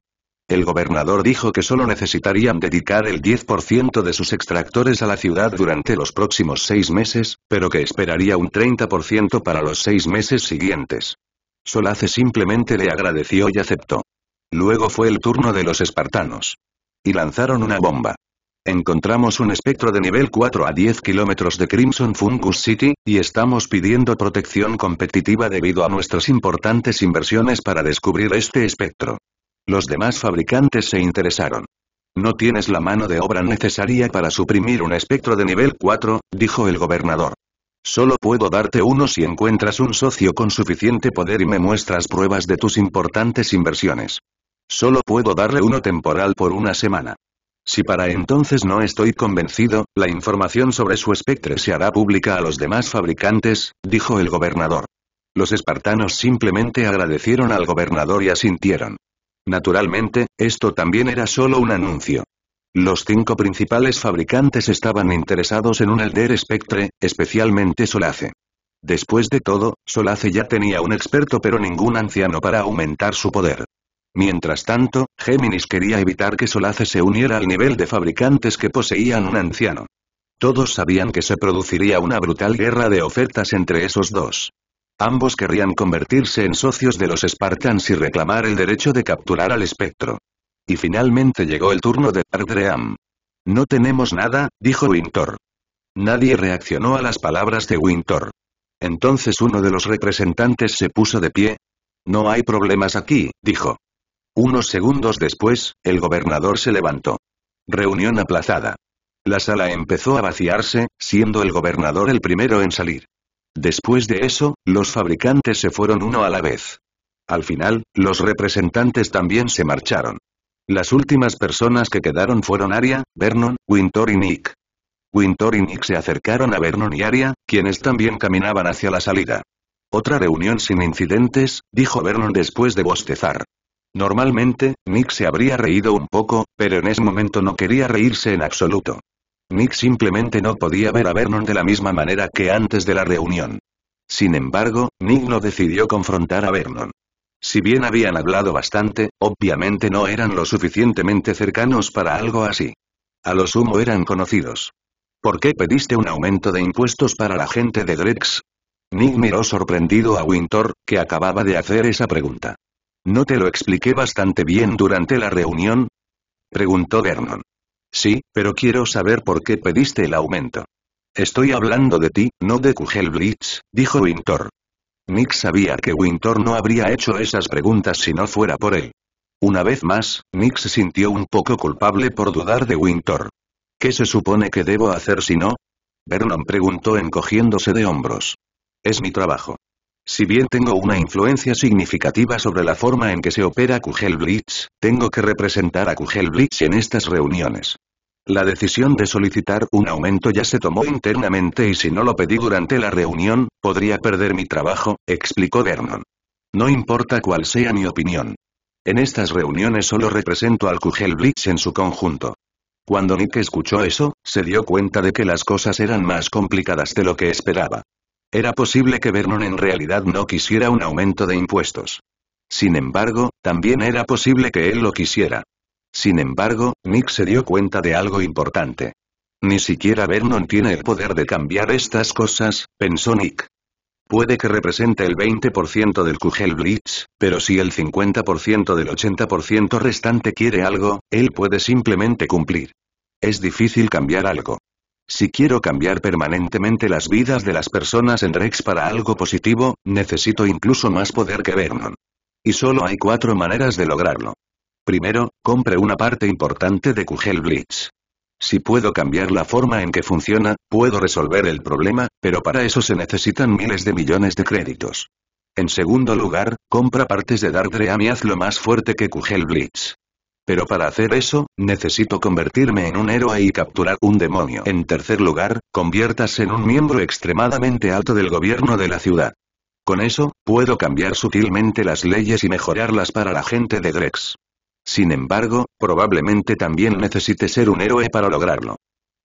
El gobernador dijo que solo necesitarían dedicar el 10% de sus extractores a la ciudad durante los próximos seis meses, pero que esperaría un 30% para los seis meses siguientes. Solace simplemente le agradeció y aceptó. Luego fue el turno de los espartanos. Y lanzaron una bomba. Encontramos un espectro de nivel 4 a 10 kilómetros de Crimson Fungus City, y estamos pidiendo protección competitiva debido a nuestras importantes inversiones para descubrir este espectro. Los demás fabricantes se interesaron. No tienes la mano de obra necesaria para suprimir un espectro de nivel 4, dijo el gobernador. Solo puedo darte uno si encuentras un socio con suficiente poder y me muestras pruebas de tus importantes inversiones. Solo puedo darle uno temporal por una semana. Si para entonces no estoy convencido, la información sobre su espectre se hará pública a los demás fabricantes, dijo el gobernador. Los espartanos simplemente agradecieron al gobernador y asintieron. Naturalmente, esto también era solo un anuncio. Los cinco principales fabricantes estaban interesados en un Elder Spectre, especialmente Solace. Después de todo, Solace ya tenía un experto pero ningún anciano para aumentar su poder. Mientras tanto, Géminis quería evitar que Solace se uniera al nivel de fabricantes que poseían un anciano. Todos sabían que se produciría una brutal guerra de ofertas entre esos dos. Ambos querrían convertirse en socios de los Spartans y reclamar el derecho de capturar al espectro. Y finalmente llegó el turno de Ardream. No tenemos nada, dijo Wintor. Nadie reaccionó a las palabras de Wintor. Entonces uno de los representantes se puso de pie. No hay problemas aquí, dijo. Unos segundos después, el gobernador se levantó. Reunión aplazada. La sala empezó a vaciarse, siendo el gobernador el primero en salir. Después de eso, los fabricantes se fueron uno a la vez. Al final, los representantes también se marcharon. Las últimas personas que quedaron fueron Aria, Vernon, Wintor y Nick. Wintor y Nick se acercaron a Vernon y Aria, quienes también caminaban hacia la salida. Otra reunión sin incidentes, dijo Vernon después de bostezar. Normalmente, Nick se habría reído un poco, pero en ese momento no quería reírse en absoluto. Nick simplemente no podía ver a Vernon de la misma manera que antes de la reunión. Sin embargo, Nick no decidió confrontar a Vernon. Si bien habían hablado bastante, obviamente no eran lo suficientemente cercanos para algo así. A lo sumo eran conocidos. ¿Por qué pediste un aumento de impuestos para la gente de Drex? Nick miró sorprendido a Wintor, que acababa de hacer esa pregunta. ¿No te lo expliqué bastante bien durante la reunión? Preguntó Vernon. Sí, pero quiero saber por qué pediste el aumento. Estoy hablando de ti, no de Kugelblitz, dijo Winter. Nick sabía que Winter no habría hecho esas preguntas si no fuera por él. Una vez más, Nick se sintió un poco culpable por dudar de Winter. ¿Qué se supone que debo hacer si no? Vernon preguntó encogiéndose de hombros. Es mi trabajo. Si bien tengo una influencia significativa sobre la forma en que se opera Kugel tengo que representar a Kugel en estas reuniones. La decisión de solicitar un aumento ya se tomó internamente y si no lo pedí durante la reunión, podría perder mi trabajo, explicó Vernon. No importa cuál sea mi opinión. En estas reuniones solo represento al Kugel en su conjunto. Cuando Nick escuchó eso, se dio cuenta de que las cosas eran más complicadas de lo que esperaba. Era posible que Vernon en realidad no quisiera un aumento de impuestos. Sin embargo, también era posible que él lo quisiera. Sin embargo, Nick se dio cuenta de algo importante. Ni siquiera Vernon tiene el poder de cambiar estas cosas, pensó Nick. Puede que represente el 20% del Kugel pero si el 50% del 80% restante quiere algo, él puede simplemente cumplir. Es difícil cambiar algo. Si quiero cambiar permanentemente las vidas de las personas en Rex para algo positivo, necesito incluso más poder que Vernon. Y solo hay cuatro maneras de lograrlo. Primero, compre una parte importante de Kugel Blitz. Si puedo cambiar la forma en que funciona, puedo resolver el problema, pero para eso se necesitan miles de millones de créditos. En segundo lugar, compra partes de Dardream y más fuerte que Kugel Blitz. Pero para hacer eso, necesito convertirme en un héroe y capturar un demonio. En tercer lugar, conviértase en un miembro extremadamente alto del gobierno de la ciudad. Con eso, puedo cambiar sutilmente las leyes y mejorarlas para la gente de Grex. Sin embargo, probablemente también necesite ser un héroe para lograrlo.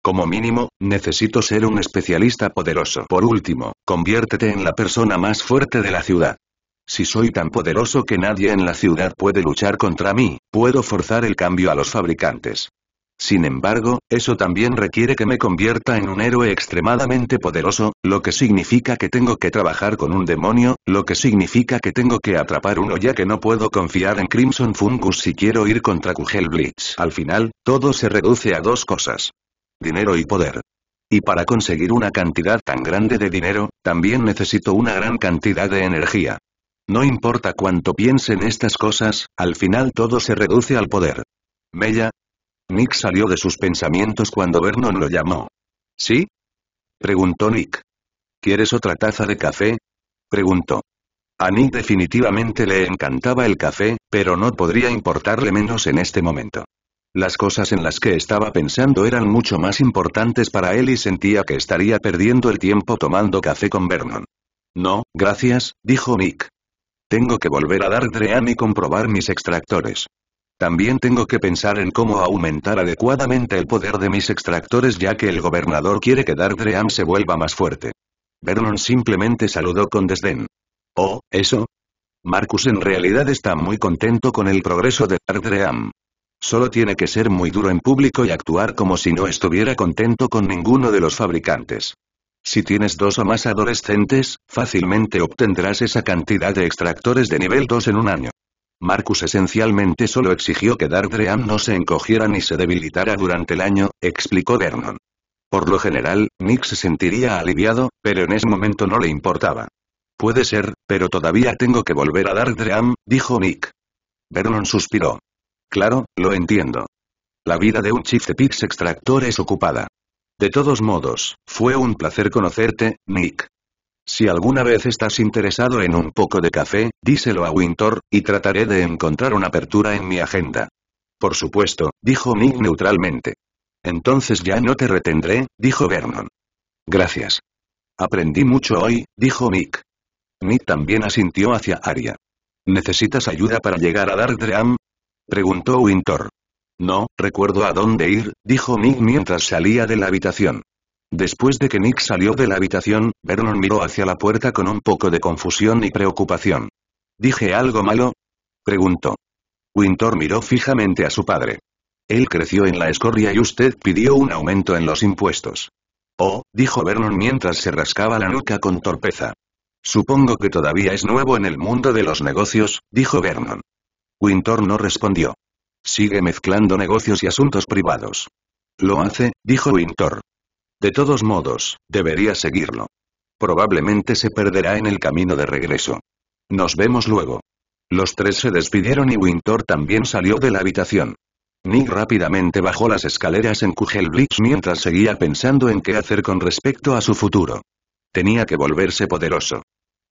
Como mínimo, necesito ser un especialista poderoso. Por último, conviértete en la persona más fuerte de la ciudad. Si soy tan poderoso que nadie en la ciudad puede luchar contra mí, puedo forzar el cambio a los fabricantes. Sin embargo, eso también requiere que me convierta en un héroe extremadamente poderoso, lo que significa que tengo que trabajar con un demonio, lo que significa que tengo que atrapar uno ya que no puedo confiar en Crimson Fungus si quiero ir contra Kugel Blitz. Al final, todo se reduce a dos cosas. Dinero y poder. Y para conseguir una cantidad tan grande de dinero, también necesito una gran cantidad de energía. No importa cuánto piensen estas cosas, al final todo se reduce al poder. Mella. Nick salió de sus pensamientos cuando Vernon lo llamó. ¿Sí? Preguntó Nick. ¿Quieres otra taza de café? Preguntó. A Nick definitivamente le encantaba el café, pero no podría importarle menos en este momento. Las cosas en las que estaba pensando eran mucho más importantes para él y sentía que estaría perdiendo el tiempo tomando café con Vernon. No, gracias, dijo Nick. Tengo que volver a dar Dream y comprobar mis extractores. También tengo que pensar en cómo aumentar adecuadamente el poder de mis extractores ya que el gobernador quiere que Dream se vuelva más fuerte. Vernon simplemente saludó con desdén. ¿Oh, eso? Marcus en realidad está muy contento con el progreso de Dream. Solo tiene que ser muy duro en público y actuar como si no estuviera contento con ninguno de los fabricantes. Si tienes dos o más adolescentes, fácilmente obtendrás esa cantidad de extractores de nivel 2 en un año. Marcus esencialmente solo exigió que Dream no se encogiera ni se debilitara durante el año, explicó Vernon. Por lo general, Nick se sentiría aliviado, pero en ese momento no le importaba. Puede ser, pero todavía tengo que volver a Dardream, dijo Nick. Vernon suspiró. Claro, lo entiendo. La vida de un Chief Pix extractor es ocupada. De todos modos, fue un placer conocerte, Nick. Si alguna vez estás interesado en un poco de café, díselo a Winter, y trataré de encontrar una apertura en mi agenda. Por supuesto, dijo Nick neutralmente. Entonces ya no te retendré, dijo Vernon. Gracias. Aprendí mucho hoy, dijo Nick. Nick también asintió hacia Aria. ¿Necesitas ayuda para llegar a Dark Preguntó Winter. No, recuerdo a dónde ir, dijo Nick mientras salía de la habitación. Después de que Nick salió de la habitación, Vernon miró hacia la puerta con un poco de confusión y preocupación. ¿Dije algo malo? preguntó. Winter miró fijamente a su padre. Él creció en la escoria y usted pidió un aumento en los impuestos. Oh, dijo Vernon mientras se rascaba la nuca con torpeza. Supongo que todavía es nuevo en el mundo de los negocios, dijo Vernon. Winter no respondió. Sigue mezclando negocios y asuntos privados. Lo hace, dijo Wintor. De todos modos, debería seguirlo. Probablemente se perderá en el camino de regreso. Nos vemos luego. Los tres se despidieron y Wintor también salió de la habitación. Nick rápidamente bajó las escaleras en Kugelblitz mientras seguía pensando en qué hacer con respecto a su futuro. Tenía que volverse poderoso.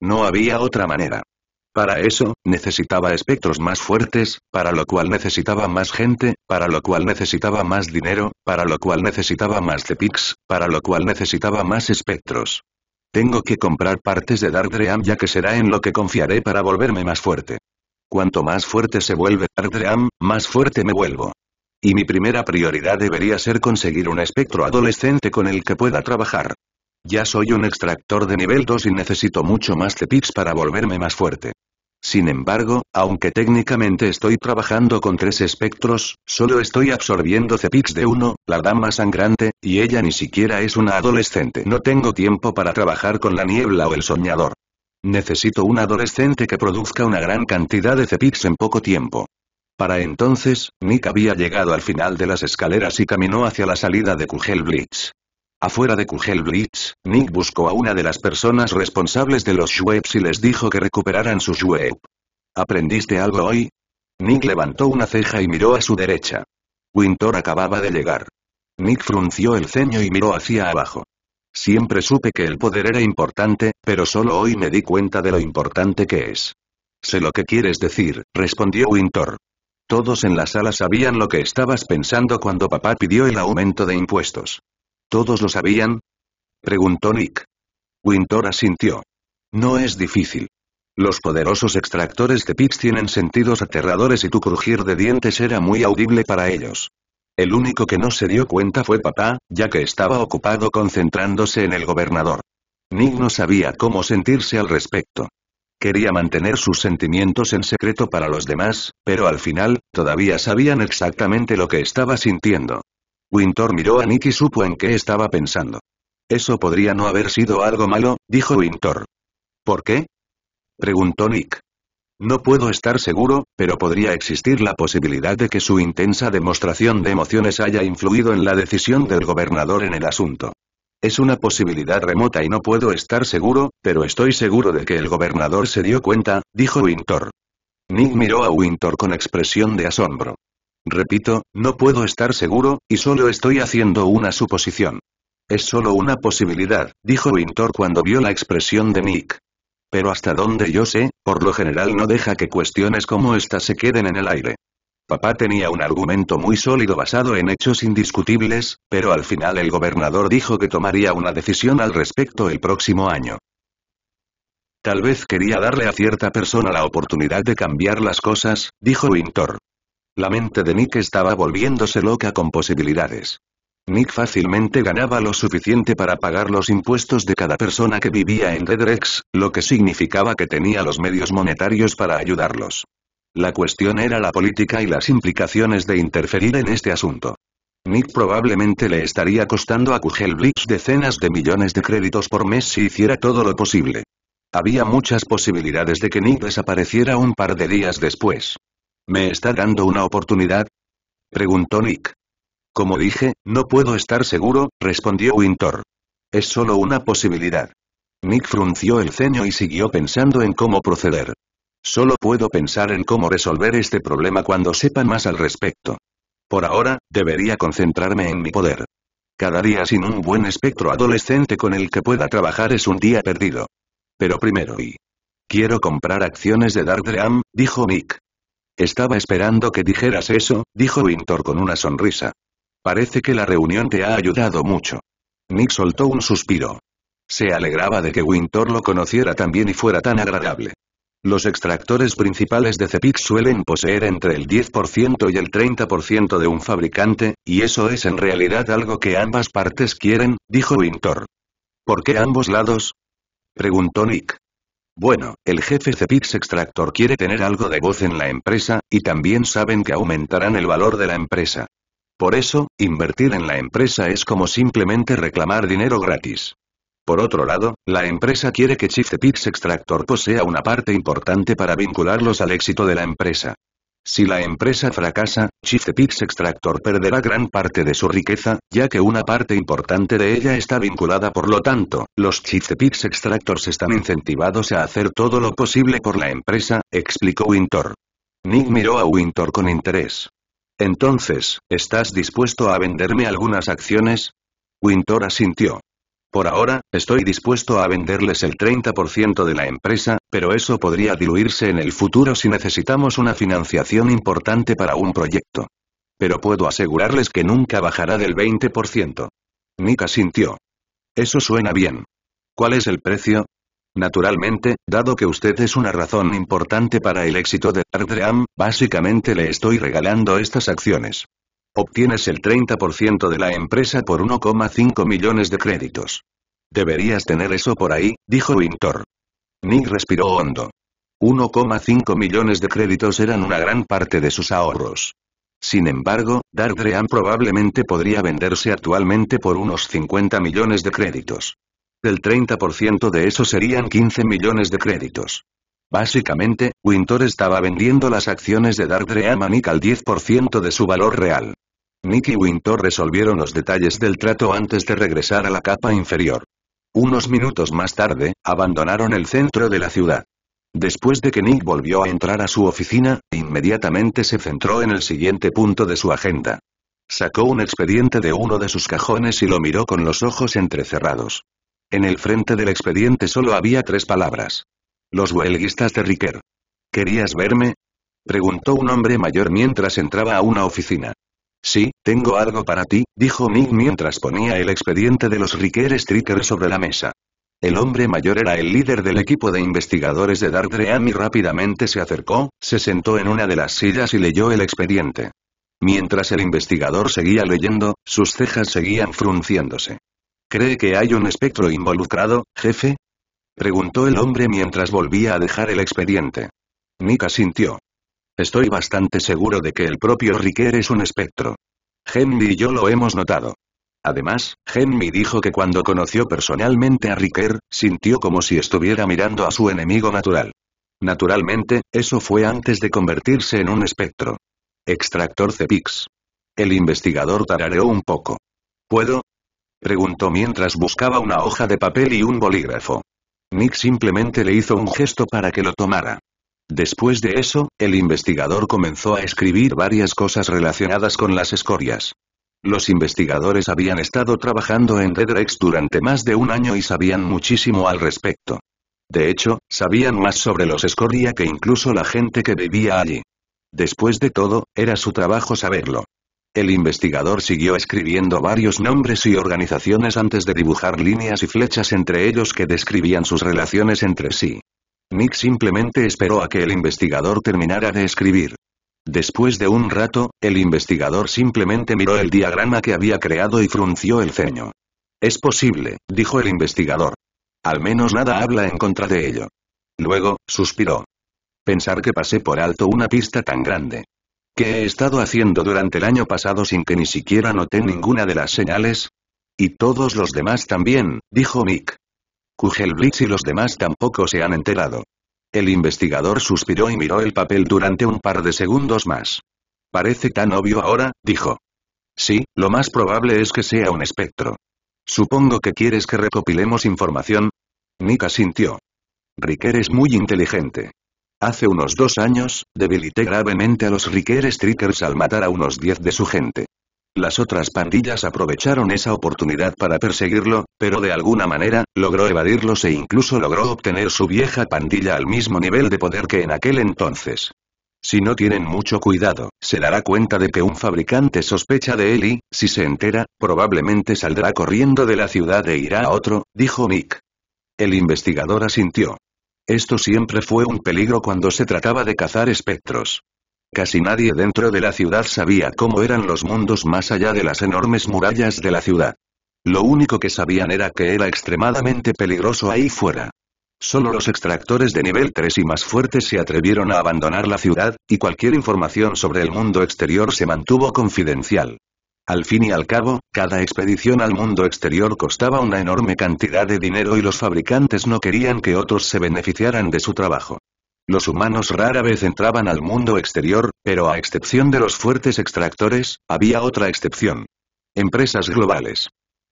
No había otra manera. Para eso, necesitaba espectros más fuertes, para lo cual necesitaba más gente, para lo cual necesitaba más dinero, para lo cual necesitaba más Cepix, para lo cual necesitaba más espectros. Tengo que comprar partes de Darkream ya que será en lo que confiaré para volverme más fuerte. Cuanto más fuerte se vuelve Darkream, más fuerte me vuelvo. Y mi primera prioridad debería ser conseguir un espectro adolescente con el que pueda trabajar. Ya soy un extractor de nivel 2 y necesito mucho más Cepix para volverme más fuerte. Sin embargo, aunque técnicamente estoy trabajando con tres espectros, solo estoy absorbiendo Cepix de uno, la dama sangrante, y ella ni siquiera es una adolescente. No tengo tiempo para trabajar con la niebla o el soñador. Necesito un adolescente que produzca una gran cantidad de Cepix en poco tiempo. Para entonces, Nick había llegado al final de las escaleras y caminó hacia la salida de Kugelblitz. Afuera de Kugel Nick buscó a una de las personas responsables de los Schweppes y les dijo que recuperaran su Schwepp. ¿Aprendiste algo hoy? Nick levantó una ceja y miró a su derecha. Wintor acababa de llegar. Nick frunció el ceño y miró hacia abajo. Siempre supe que el poder era importante, pero solo hoy me di cuenta de lo importante que es. Sé lo que quieres decir, respondió Wintor. Todos en la sala sabían lo que estabas pensando cuando papá pidió el aumento de impuestos. ¿Todos lo sabían? Preguntó Nick. Winter asintió. No es difícil. Los poderosos extractores de Pix tienen sentidos aterradores y tu crujir de dientes era muy audible para ellos. El único que no se dio cuenta fue papá, ya que estaba ocupado concentrándose en el gobernador. Nick no sabía cómo sentirse al respecto. Quería mantener sus sentimientos en secreto para los demás, pero al final, todavía sabían exactamente lo que estaba sintiendo. Wintor miró a Nick y supo en qué estaba pensando. Eso podría no haber sido algo malo, dijo Winter. ¿Por qué? preguntó Nick. No puedo estar seguro, pero podría existir la posibilidad de que su intensa demostración de emociones haya influido en la decisión del gobernador en el asunto. Es una posibilidad remota y no puedo estar seguro, pero estoy seguro de que el gobernador se dio cuenta, dijo Winter. Nick miró a Winter con expresión de asombro. Repito, no puedo estar seguro, y solo estoy haciendo una suposición. Es solo una posibilidad, dijo Wintor cuando vio la expresión de Nick. Pero hasta donde yo sé, por lo general no deja que cuestiones como esta se queden en el aire. Papá tenía un argumento muy sólido basado en hechos indiscutibles, pero al final el gobernador dijo que tomaría una decisión al respecto el próximo año. Tal vez quería darle a cierta persona la oportunidad de cambiar las cosas, dijo Wintor. La mente de Nick estaba volviéndose loca con posibilidades. Nick fácilmente ganaba lo suficiente para pagar los impuestos de cada persona que vivía en Redrex, lo que significaba que tenía los medios monetarios para ayudarlos. La cuestión era la política y las implicaciones de interferir en este asunto. Nick probablemente le estaría costando a Kugelblitz decenas de millones de créditos por mes si hiciera todo lo posible. Había muchas posibilidades de que Nick desapareciera un par de días después. ¿Me está dando una oportunidad? Preguntó Nick. Como dije, no puedo estar seguro, respondió Winter. Es solo una posibilidad. Nick frunció el ceño y siguió pensando en cómo proceder. Solo puedo pensar en cómo resolver este problema cuando sepa más al respecto. Por ahora, debería concentrarme en mi poder. Cada día sin un buen espectro adolescente con el que pueda trabajar es un día perdido. Pero primero y... Quiero comprar acciones de Dark dijo Nick. Estaba esperando que dijeras eso, dijo Winter con una sonrisa. Parece que la reunión te ha ayudado mucho. Nick soltó un suspiro. Se alegraba de que Winter lo conociera tan bien y fuera tan agradable. Los extractores principales de Cepic suelen poseer entre el 10% y el 30% de un fabricante, y eso es en realidad algo que ambas partes quieren, dijo Winter. ¿Por qué ambos lados? preguntó Nick. Bueno, el jefe Cepix Extractor quiere tener algo de voz en la empresa, y también saben que aumentarán el valor de la empresa. Por eso, invertir en la empresa es como simplemente reclamar dinero gratis. Por otro lado, la empresa quiere que Chief Cepix Extractor posea una parte importante para vincularlos al éxito de la empresa. Si la empresa fracasa, Pip's Extractor perderá gran parte de su riqueza, ya que una parte importante de ella está vinculada por lo tanto, los Pip's Extractors están incentivados a hacer todo lo posible por la empresa, explicó Winter. Nick miró a Winter con interés. Entonces, ¿estás dispuesto a venderme algunas acciones? Winter asintió. Por ahora, estoy dispuesto a venderles el 30% de la empresa, pero eso podría diluirse en el futuro si necesitamos una financiación importante para un proyecto. Pero puedo asegurarles que nunca bajará del 20%. Mika sintió. Eso suena bien. ¿Cuál es el precio? Naturalmente, dado que usted es una razón importante para el éxito de ArdRAM, básicamente le estoy regalando estas acciones. Obtienes el 30% de la empresa por 1,5 millones de créditos. Deberías tener eso por ahí, dijo Wintor. Nick respiró hondo. 1,5 millones de créditos eran una gran parte de sus ahorros. Sin embargo, Dardrean probablemente podría venderse actualmente por unos 50 millones de créditos. El 30% de eso serían 15 millones de créditos. Básicamente, Wintor estaba vendiendo las acciones de Dardream a Nick al 10% de su valor real. Nick y Winter resolvieron los detalles del trato antes de regresar a la capa inferior. Unos minutos más tarde, abandonaron el centro de la ciudad. Después de que Nick volvió a entrar a su oficina, inmediatamente se centró en el siguiente punto de su agenda. Sacó un expediente de uno de sus cajones y lo miró con los ojos entrecerrados. En el frente del expediente solo había tres palabras. Los huelguistas de Riker. ¿Querías verme? Preguntó un hombre mayor mientras entraba a una oficina. Sí, tengo algo para ti, dijo Nick mientras ponía el expediente de los Ricker Stricker sobre la mesa. El hombre mayor era el líder del equipo de investigadores de Dardream y rápidamente se acercó, se sentó en una de las sillas y leyó el expediente. Mientras el investigador seguía leyendo, sus cejas seguían frunciéndose. ¿Cree que hay un espectro involucrado, jefe? Preguntó el hombre mientras volvía a dejar el expediente. Nick asintió. Estoy bastante seguro de que el propio Riker es un espectro. Henry y yo lo hemos notado. Además, Henry dijo que cuando conoció personalmente a Riker, sintió como si estuviera mirando a su enemigo natural. Naturalmente, eso fue antes de convertirse en un espectro. Extractor Cepix. El investigador tarareó un poco. ¿Puedo? Preguntó mientras buscaba una hoja de papel y un bolígrafo. Nick simplemente le hizo un gesto para que lo tomara. Después de eso, el investigador comenzó a escribir varias cosas relacionadas con las escorias. Los investigadores habían estado trabajando en Redrex durante más de un año y sabían muchísimo al respecto. De hecho, sabían más sobre los escoria que incluso la gente que vivía allí. Después de todo, era su trabajo saberlo. El investigador siguió escribiendo varios nombres y organizaciones antes de dibujar líneas y flechas entre ellos que describían sus relaciones entre sí. Nick simplemente esperó a que el investigador terminara de escribir. Después de un rato, el investigador simplemente miró el diagrama que había creado y frunció el ceño. Es posible, dijo el investigador. Al menos nada habla en contra de ello. Luego, suspiró. Pensar que pasé por alto una pista tan grande. ¿Qué he estado haciendo durante el año pasado sin que ni siquiera noté ninguna de las señales? Y todos los demás también, dijo Mick. Kugelblitz y los demás tampoco se han enterado. El investigador suspiró y miró el papel durante un par de segundos más. Parece tan obvio ahora, dijo. Sí, lo más probable es que sea un espectro. Supongo que quieres que recopilemos información. Nika sintió. Ricker es muy inteligente. Hace unos dos años, debilité gravemente a los Ricker Strikers al matar a unos diez de su gente. Las otras pandillas aprovecharon esa oportunidad para perseguirlo, pero de alguna manera, logró evadirlos e incluso logró obtener su vieja pandilla al mismo nivel de poder que en aquel entonces. Si no tienen mucho cuidado, se dará cuenta de que un fabricante sospecha de él y, si se entera, probablemente saldrá corriendo de la ciudad e irá a otro, dijo Mick. El investigador asintió. Esto siempre fue un peligro cuando se trataba de cazar espectros. Casi nadie dentro de la ciudad sabía cómo eran los mundos más allá de las enormes murallas de la ciudad. Lo único que sabían era que era extremadamente peligroso ahí fuera. Solo los extractores de nivel 3 y más fuertes se atrevieron a abandonar la ciudad, y cualquier información sobre el mundo exterior se mantuvo confidencial. Al fin y al cabo, cada expedición al mundo exterior costaba una enorme cantidad de dinero y los fabricantes no querían que otros se beneficiaran de su trabajo. Los humanos rara vez entraban al mundo exterior, pero a excepción de los fuertes extractores, había otra excepción. Empresas globales.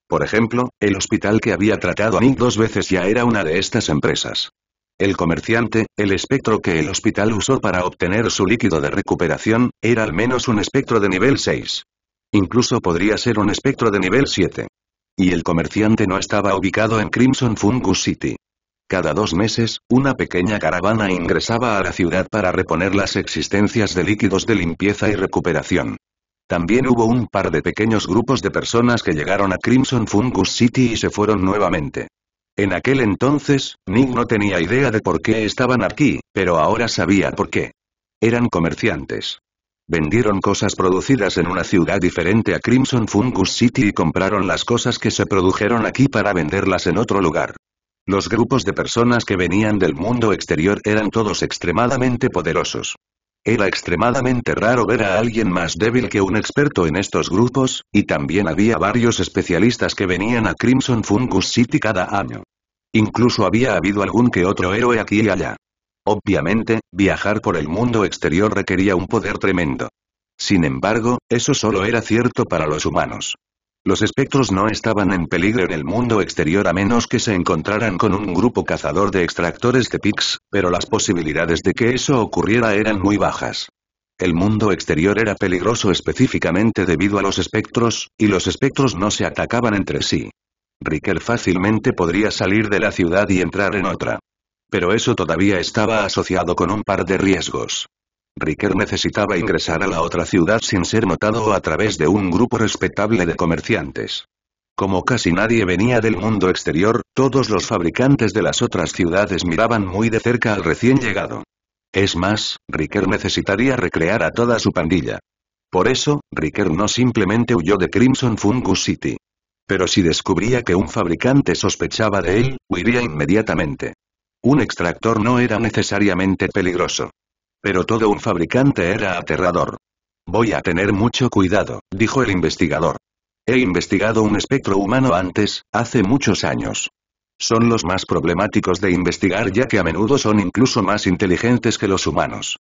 Por ejemplo, el hospital que había tratado a Nick dos veces ya era una de estas empresas. El comerciante, el espectro que el hospital usó para obtener su líquido de recuperación, era al menos un espectro de nivel 6. Incluso podría ser un espectro de nivel 7. Y el comerciante no estaba ubicado en Crimson Fungus City. Cada dos meses, una pequeña caravana ingresaba a la ciudad para reponer las existencias de líquidos de limpieza y recuperación. También hubo un par de pequeños grupos de personas que llegaron a Crimson Fungus City y se fueron nuevamente. En aquel entonces, Nick no tenía idea de por qué estaban aquí, pero ahora sabía por qué. Eran comerciantes. Vendieron cosas producidas en una ciudad diferente a Crimson Fungus City y compraron las cosas que se produjeron aquí para venderlas en otro lugar. Los grupos de personas que venían del mundo exterior eran todos extremadamente poderosos. Era extremadamente raro ver a alguien más débil que un experto en estos grupos, y también había varios especialistas que venían a Crimson Fungus City cada año. Incluso había habido algún que otro héroe aquí y allá. Obviamente, viajar por el mundo exterior requería un poder tremendo. Sin embargo, eso solo era cierto para los humanos. Los espectros no estaban en peligro en el mundo exterior a menos que se encontraran con un grupo cazador de extractores de Pix, pero las posibilidades de que eso ocurriera eran muy bajas. El mundo exterior era peligroso específicamente debido a los espectros, y los espectros no se atacaban entre sí. Riker fácilmente podría salir de la ciudad y entrar en otra. Pero eso todavía estaba asociado con un par de riesgos. Ricker necesitaba ingresar a la otra ciudad sin ser notado o a través de un grupo respetable de comerciantes. Como casi nadie venía del mundo exterior, todos los fabricantes de las otras ciudades miraban muy de cerca al recién llegado. Es más, Ricker necesitaría recrear a toda su pandilla. Por eso, Ricker no simplemente huyó de Crimson Fungus City. Pero si descubría que un fabricante sospechaba de él, huiría inmediatamente. Un extractor no era necesariamente peligroso. Pero todo un fabricante era aterrador. Voy a tener mucho cuidado, dijo el investigador. He investigado un espectro humano antes, hace muchos años. Son los más problemáticos de investigar ya que a menudo son incluso más inteligentes que los humanos.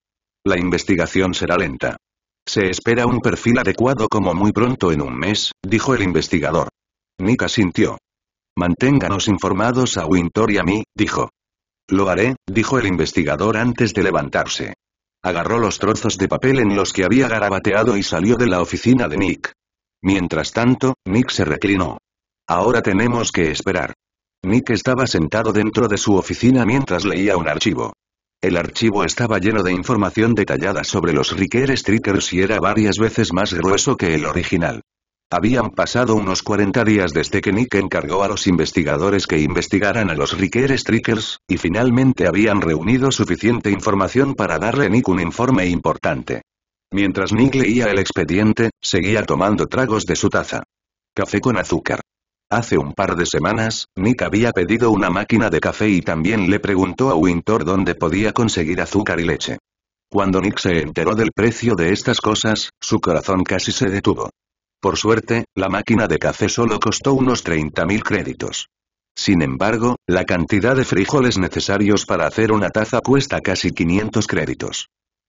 La investigación será lenta. Se espera un perfil adecuado como muy pronto en un mes, dijo el investigador. Nika sintió. Manténganos informados a Wintor y a mí, dijo. Lo haré, dijo el investigador antes de levantarse. Agarró los trozos de papel en los que había garabateado y salió de la oficina de Nick. Mientras tanto, Nick se reclinó. Ahora tenemos que esperar. Nick estaba sentado dentro de su oficina mientras leía un archivo. El archivo estaba lleno de información detallada sobre los Ricker Strikers y era varias veces más grueso que el original. Habían pasado unos 40 días desde que Nick encargó a los investigadores que investigaran a los Ricker Strikers, y finalmente habían reunido suficiente información para darle a Nick un informe importante. Mientras Nick leía el expediente, seguía tomando tragos de su taza. Café con azúcar. Hace un par de semanas, Nick había pedido una máquina de café y también le preguntó a Winter dónde podía conseguir azúcar y leche. Cuando Nick se enteró del precio de estas cosas, su corazón casi se detuvo. Por suerte, la máquina de café solo costó unos 30.000 créditos. Sin embargo, la cantidad de frijoles necesarios para hacer una taza cuesta casi 500 créditos.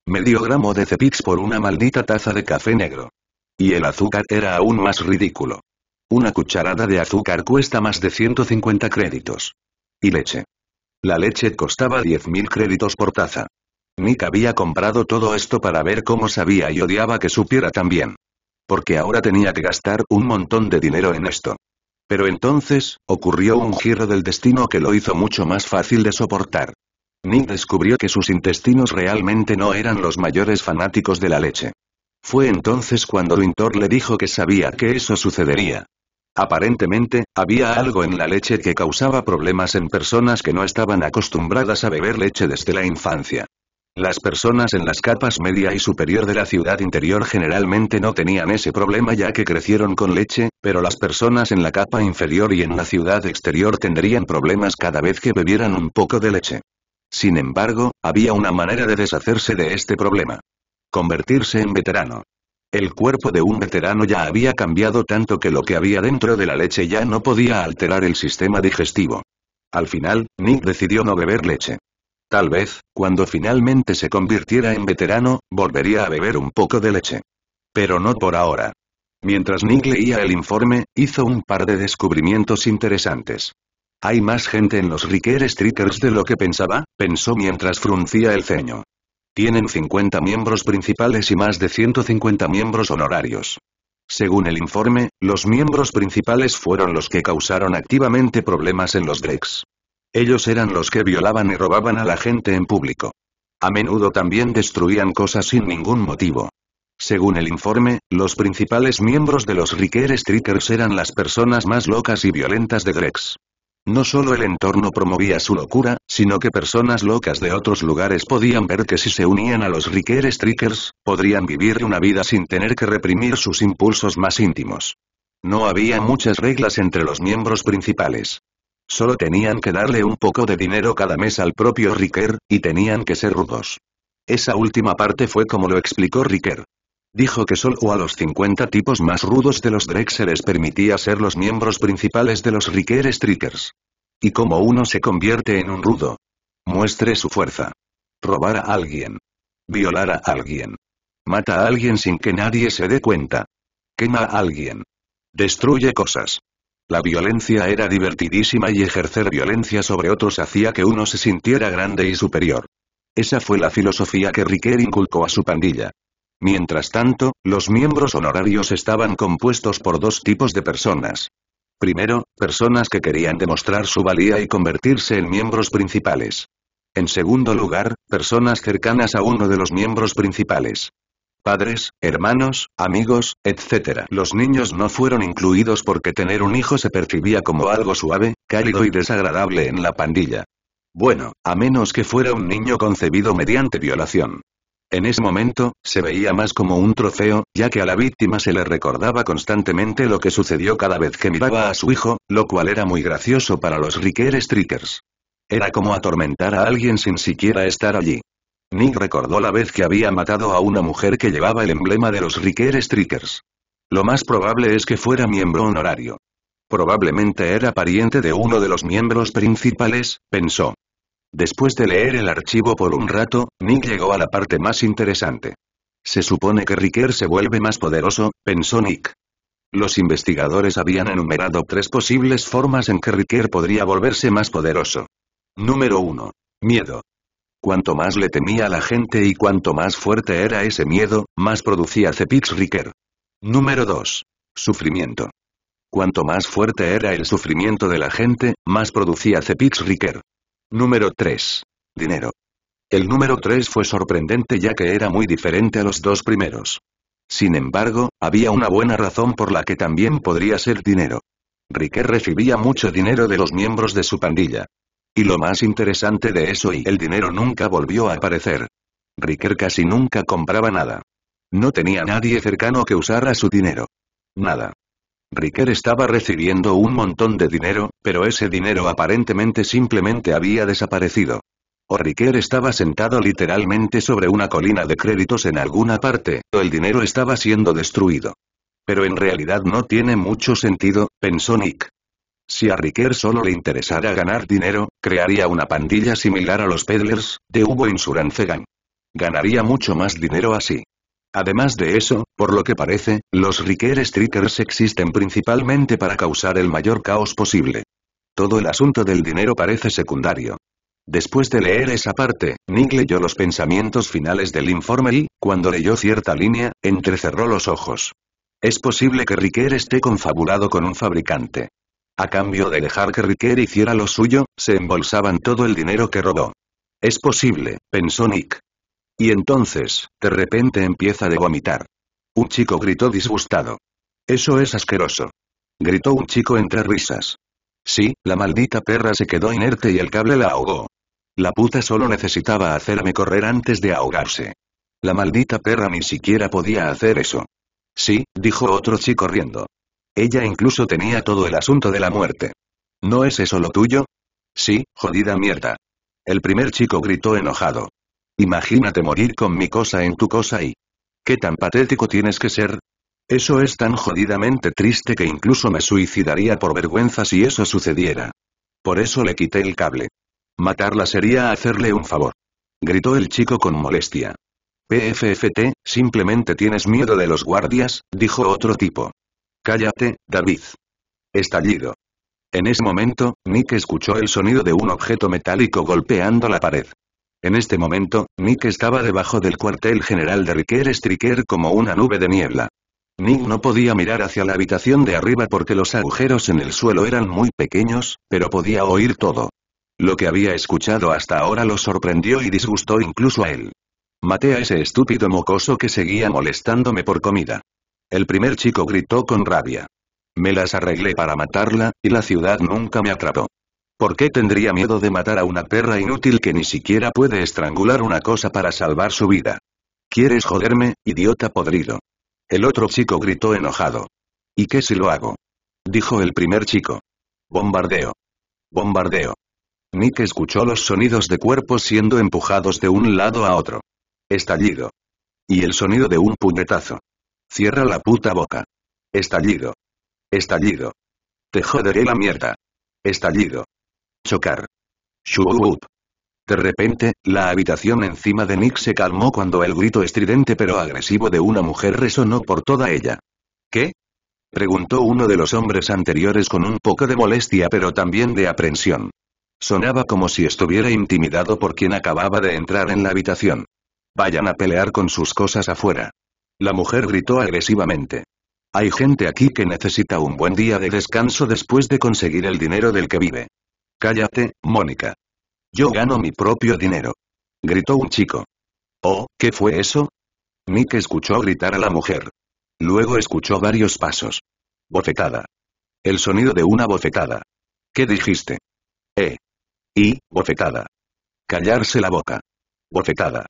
Medio gramo de cepix por una maldita taza de café negro. Y el azúcar era aún más ridículo. Una cucharada de azúcar cuesta más de 150 créditos. Y leche. La leche costaba 10.000 créditos por taza. Nick había comprado todo esto para ver cómo sabía y odiaba que supiera también porque ahora tenía que gastar un montón de dinero en esto. Pero entonces, ocurrió un giro del destino que lo hizo mucho más fácil de soportar. Nick descubrió que sus intestinos realmente no eran los mayores fanáticos de la leche. Fue entonces cuando Wintor le dijo que sabía que eso sucedería. Aparentemente, había algo en la leche que causaba problemas en personas que no estaban acostumbradas a beber leche desde la infancia. Las personas en las capas media y superior de la ciudad interior generalmente no tenían ese problema ya que crecieron con leche, pero las personas en la capa inferior y en la ciudad exterior tendrían problemas cada vez que bebieran un poco de leche. Sin embargo, había una manera de deshacerse de este problema. Convertirse en veterano. El cuerpo de un veterano ya había cambiado tanto que lo que había dentro de la leche ya no podía alterar el sistema digestivo. Al final, Nick decidió no beber leche. Tal vez, cuando finalmente se convirtiera en veterano, volvería a beber un poco de leche. Pero no por ahora. Mientras Nick leía el informe, hizo un par de descubrimientos interesantes. Hay más gente en los Ricker Strikers de lo que pensaba, pensó mientras fruncía el ceño. Tienen 50 miembros principales y más de 150 miembros honorarios. Según el informe, los miembros principales fueron los que causaron activamente problemas en los DREX. Ellos eran los que violaban y robaban a la gente en público. A menudo también destruían cosas sin ningún motivo. Según el informe, los principales miembros de los Ricker Strikers eran las personas más locas y violentas de Grex. No solo el entorno promovía su locura, sino que personas locas de otros lugares podían ver que si se unían a los Ricker Strikers, podrían vivir una vida sin tener que reprimir sus impulsos más íntimos. No había muchas reglas entre los miembros principales. Solo tenían que darle un poco de dinero cada mes al propio Ricker, y tenían que ser rudos. Esa última parte fue como lo explicó Ricker. Dijo que solo a los 50 tipos más rudos de los Drek se les permitía ser los miembros principales de los Ricker Strikers. Y como uno se convierte en un rudo. Muestre su fuerza. Robar a alguien. Violar a alguien. Mata a alguien sin que nadie se dé cuenta. Quema a alguien. Destruye cosas. La violencia era divertidísima y ejercer violencia sobre otros hacía que uno se sintiera grande y superior. Esa fue la filosofía que Riquet inculcó a su pandilla. Mientras tanto, los miembros honorarios estaban compuestos por dos tipos de personas. Primero, personas que querían demostrar su valía y convertirse en miembros principales. En segundo lugar, personas cercanas a uno de los miembros principales padres, hermanos, amigos, etc. Los niños no fueron incluidos porque tener un hijo se percibía como algo suave, cálido y desagradable en la pandilla. Bueno, a menos que fuera un niño concebido mediante violación. En ese momento, se veía más como un trofeo, ya que a la víctima se le recordaba constantemente lo que sucedió cada vez que miraba a su hijo, lo cual era muy gracioso para los Ricker Strikers. Era como atormentar a alguien sin siquiera estar allí. Nick recordó la vez que había matado a una mujer que llevaba el emblema de los Ricker Strikers. Lo más probable es que fuera miembro honorario. Probablemente era pariente de uno de los miembros principales, pensó. Después de leer el archivo por un rato, Nick llegó a la parte más interesante. Se supone que Ricker se vuelve más poderoso, pensó Nick. Los investigadores habían enumerado tres posibles formas en que Ricker podría volverse más poderoso. Número 1. Miedo. Cuanto más le temía la gente y cuanto más fuerte era ese miedo, más producía Cepix Ricker. Número 2. Sufrimiento. Cuanto más fuerte era el sufrimiento de la gente, más producía Cepix Ricker. Número 3. Dinero. El número 3 fue sorprendente ya que era muy diferente a los dos primeros. Sin embargo, había una buena razón por la que también podría ser dinero. Ricker recibía mucho dinero de los miembros de su pandilla. Y lo más interesante de eso y el dinero nunca volvió a aparecer. Ricker casi nunca compraba nada. No tenía nadie cercano que usara su dinero. Nada. Ricker estaba recibiendo un montón de dinero, pero ese dinero aparentemente simplemente había desaparecido. O Ricker estaba sentado literalmente sobre una colina de créditos en alguna parte, o el dinero estaba siendo destruido. Pero en realidad no tiene mucho sentido, pensó Nick. Si a Ricker solo le interesara ganar dinero, crearía una pandilla similar a los Peddlers, de Hugo Insurance Gang. Ganaría mucho más dinero así. Además de eso, por lo que parece, los Ricker Strikers existen principalmente para causar el mayor caos posible. Todo el asunto del dinero parece secundario. Después de leer esa parte, Nick leyó los pensamientos finales del informe y, cuando leyó cierta línea, entrecerró los ojos. Es posible que Ricker esté confabulado con un fabricante. A cambio de dejar que Ricker hiciera lo suyo, se embolsaban todo el dinero que robó. Es posible, pensó Nick. Y entonces, de repente empieza a vomitar. Un chico gritó disgustado. Eso es asqueroso. Gritó un chico entre risas. Sí, la maldita perra se quedó inerte y el cable la ahogó. La puta solo necesitaba hacerme correr antes de ahogarse. La maldita perra ni siquiera podía hacer eso. Sí, dijo otro chico riendo. Ella incluso tenía todo el asunto de la muerte. ¿No es eso lo tuyo? Sí, jodida mierda. El primer chico gritó enojado. Imagínate morir con mi cosa en tu cosa y... ¿Qué tan patético tienes que ser? Eso es tan jodidamente triste que incluso me suicidaría por vergüenza si eso sucediera. Por eso le quité el cable. Matarla sería hacerle un favor. Gritó el chico con molestia. PFFT, simplemente tienes miedo de los guardias, dijo otro tipo. Cállate, David. Estallido. En ese momento, Nick escuchó el sonido de un objeto metálico golpeando la pared. En este momento, Nick estaba debajo del cuartel general de Ricker Striker como una nube de niebla. Nick no podía mirar hacia la habitación de arriba porque los agujeros en el suelo eran muy pequeños, pero podía oír todo. Lo que había escuchado hasta ahora lo sorprendió y disgustó incluso a él. Maté a ese estúpido mocoso que seguía molestándome por comida. El primer chico gritó con rabia. Me las arreglé para matarla, y la ciudad nunca me atrapó. ¿Por qué tendría miedo de matar a una perra inútil que ni siquiera puede estrangular una cosa para salvar su vida? ¿Quieres joderme, idiota podrido? El otro chico gritó enojado. ¿Y qué si lo hago? Dijo el primer chico. Bombardeo. Bombardeo. Nick escuchó los sonidos de cuerpos siendo empujados de un lado a otro. Estallido. Y el sonido de un puñetazo. Cierra la puta boca. Estallido. Estallido. Te joderé la mierda. Estallido. Chocar. Shuuup. De repente, la habitación encima de Nick se calmó cuando el grito estridente pero agresivo de una mujer resonó por toda ella. ¿Qué? Preguntó uno de los hombres anteriores con un poco de molestia pero también de aprensión. Sonaba como si estuviera intimidado por quien acababa de entrar en la habitación. Vayan a pelear con sus cosas afuera. La mujer gritó agresivamente. Hay gente aquí que necesita un buen día de descanso después de conseguir el dinero del que vive. Cállate, Mónica. Yo gano mi propio dinero. Gritó un chico. Oh, ¿qué fue eso? Nick escuchó gritar a la mujer. Luego escuchó varios pasos. Bofetada. El sonido de una bofetada. ¿Qué dijiste? Eh. Y, bofetada. Callarse la boca. Bofetada.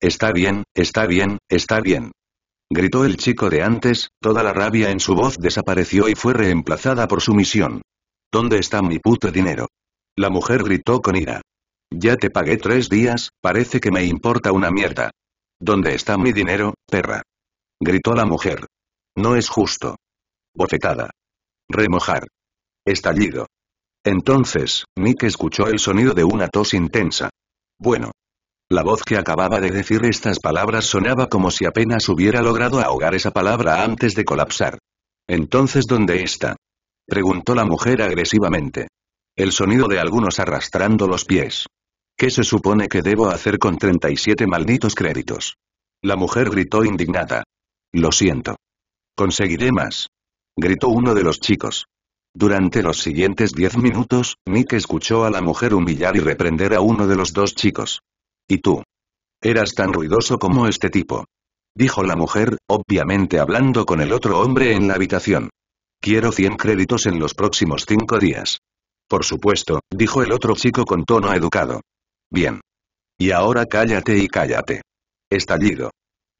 Está bien, está bien, está bien gritó el chico de antes, toda la rabia en su voz desapareció y fue reemplazada por su misión. ¿Dónde está mi puto dinero? La mujer gritó con ira. Ya te pagué tres días, parece que me importa una mierda. ¿Dónde está mi dinero, perra? Gritó la mujer. No es justo. Bofetada. Remojar. Estallido. Entonces, Nick escuchó el sonido de una tos intensa. Bueno, la voz que acababa de decir estas palabras sonaba como si apenas hubiera logrado ahogar esa palabra antes de colapsar. Entonces, ¿dónde está? preguntó la mujer agresivamente. El sonido de algunos arrastrando los pies. ¿Qué se supone que debo hacer con 37 malditos créditos? La mujer gritó indignada. Lo siento. Conseguiré más. Gritó uno de los chicos. Durante los siguientes diez minutos, Nick escuchó a la mujer humillar y reprender a uno de los dos chicos. ¿Y tú? Eras tan ruidoso como este tipo. Dijo la mujer, obviamente hablando con el otro hombre en la habitación. Quiero 100 créditos en los próximos cinco días. Por supuesto, dijo el otro chico con tono educado. Bien. Y ahora cállate y cállate. Estallido.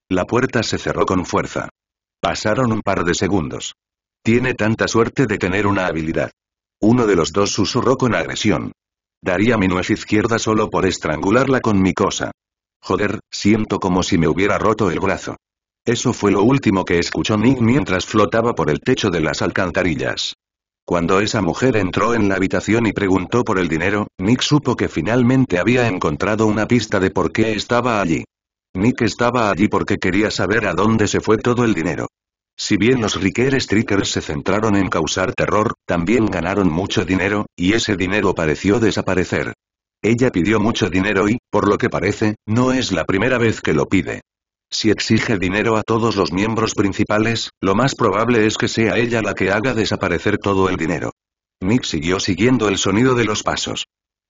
La puerta se cerró con fuerza. Pasaron un par de segundos. Tiene tanta suerte de tener una habilidad. Uno de los dos susurró con agresión. Daría mi nuez izquierda solo por estrangularla con mi cosa. Joder, siento como si me hubiera roto el brazo. Eso fue lo último que escuchó Nick mientras flotaba por el techo de las alcantarillas. Cuando esa mujer entró en la habitación y preguntó por el dinero, Nick supo que finalmente había encontrado una pista de por qué estaba allí. Nick estaba allí porque quería saber a dónde se fue todo el dinero. Si bien los Ricker Strikers se centraron en causar terror, también ganaron mucho dinero, y ese dinero pareció desaparecer. Ella pidió mucho dinero y, por lo que parece, no es la primera vez que lo pide. Si exige dinero a todos los miembros principales, lo más probable es que sea ella la que haga desaparecer todo el dinero. Nick siguió siguiendo el sonido de los pasos.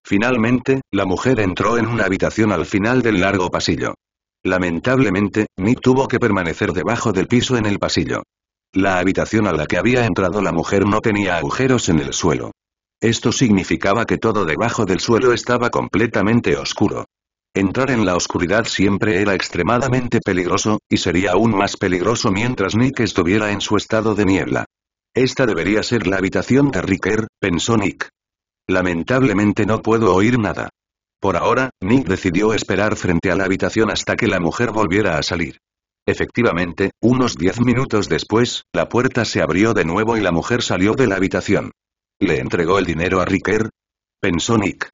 Finalmente, la mujer entró en una habitación al final del largo pasillo. Lamentablemente, Nick tuvo que permanecer debajo del piso en el pasillo. La habitación a la que había entrado la mujer no tenía agujeros en el suelo. Esto significaba que todo debajo del suelo estaba completamente oscuro. Entrar en la oscuridad siempre era extremadamente peligroso, y sería aún más peligroso mientras Nick estuviera en su estado de niebla. Esta debería ser la habitación de Ricker, pensó Nick. Lamentablemente no puedo oír nada. Por ahora, Nick decidió esperar frente a la habitación hasta que la mujer volviera a salir. Efectivamente, unos diez minutos después, la puerta se abrió de nuevo y la mujer salió de la habitación. ¿Le entregó el dinero a Ricker? Pensó Nick.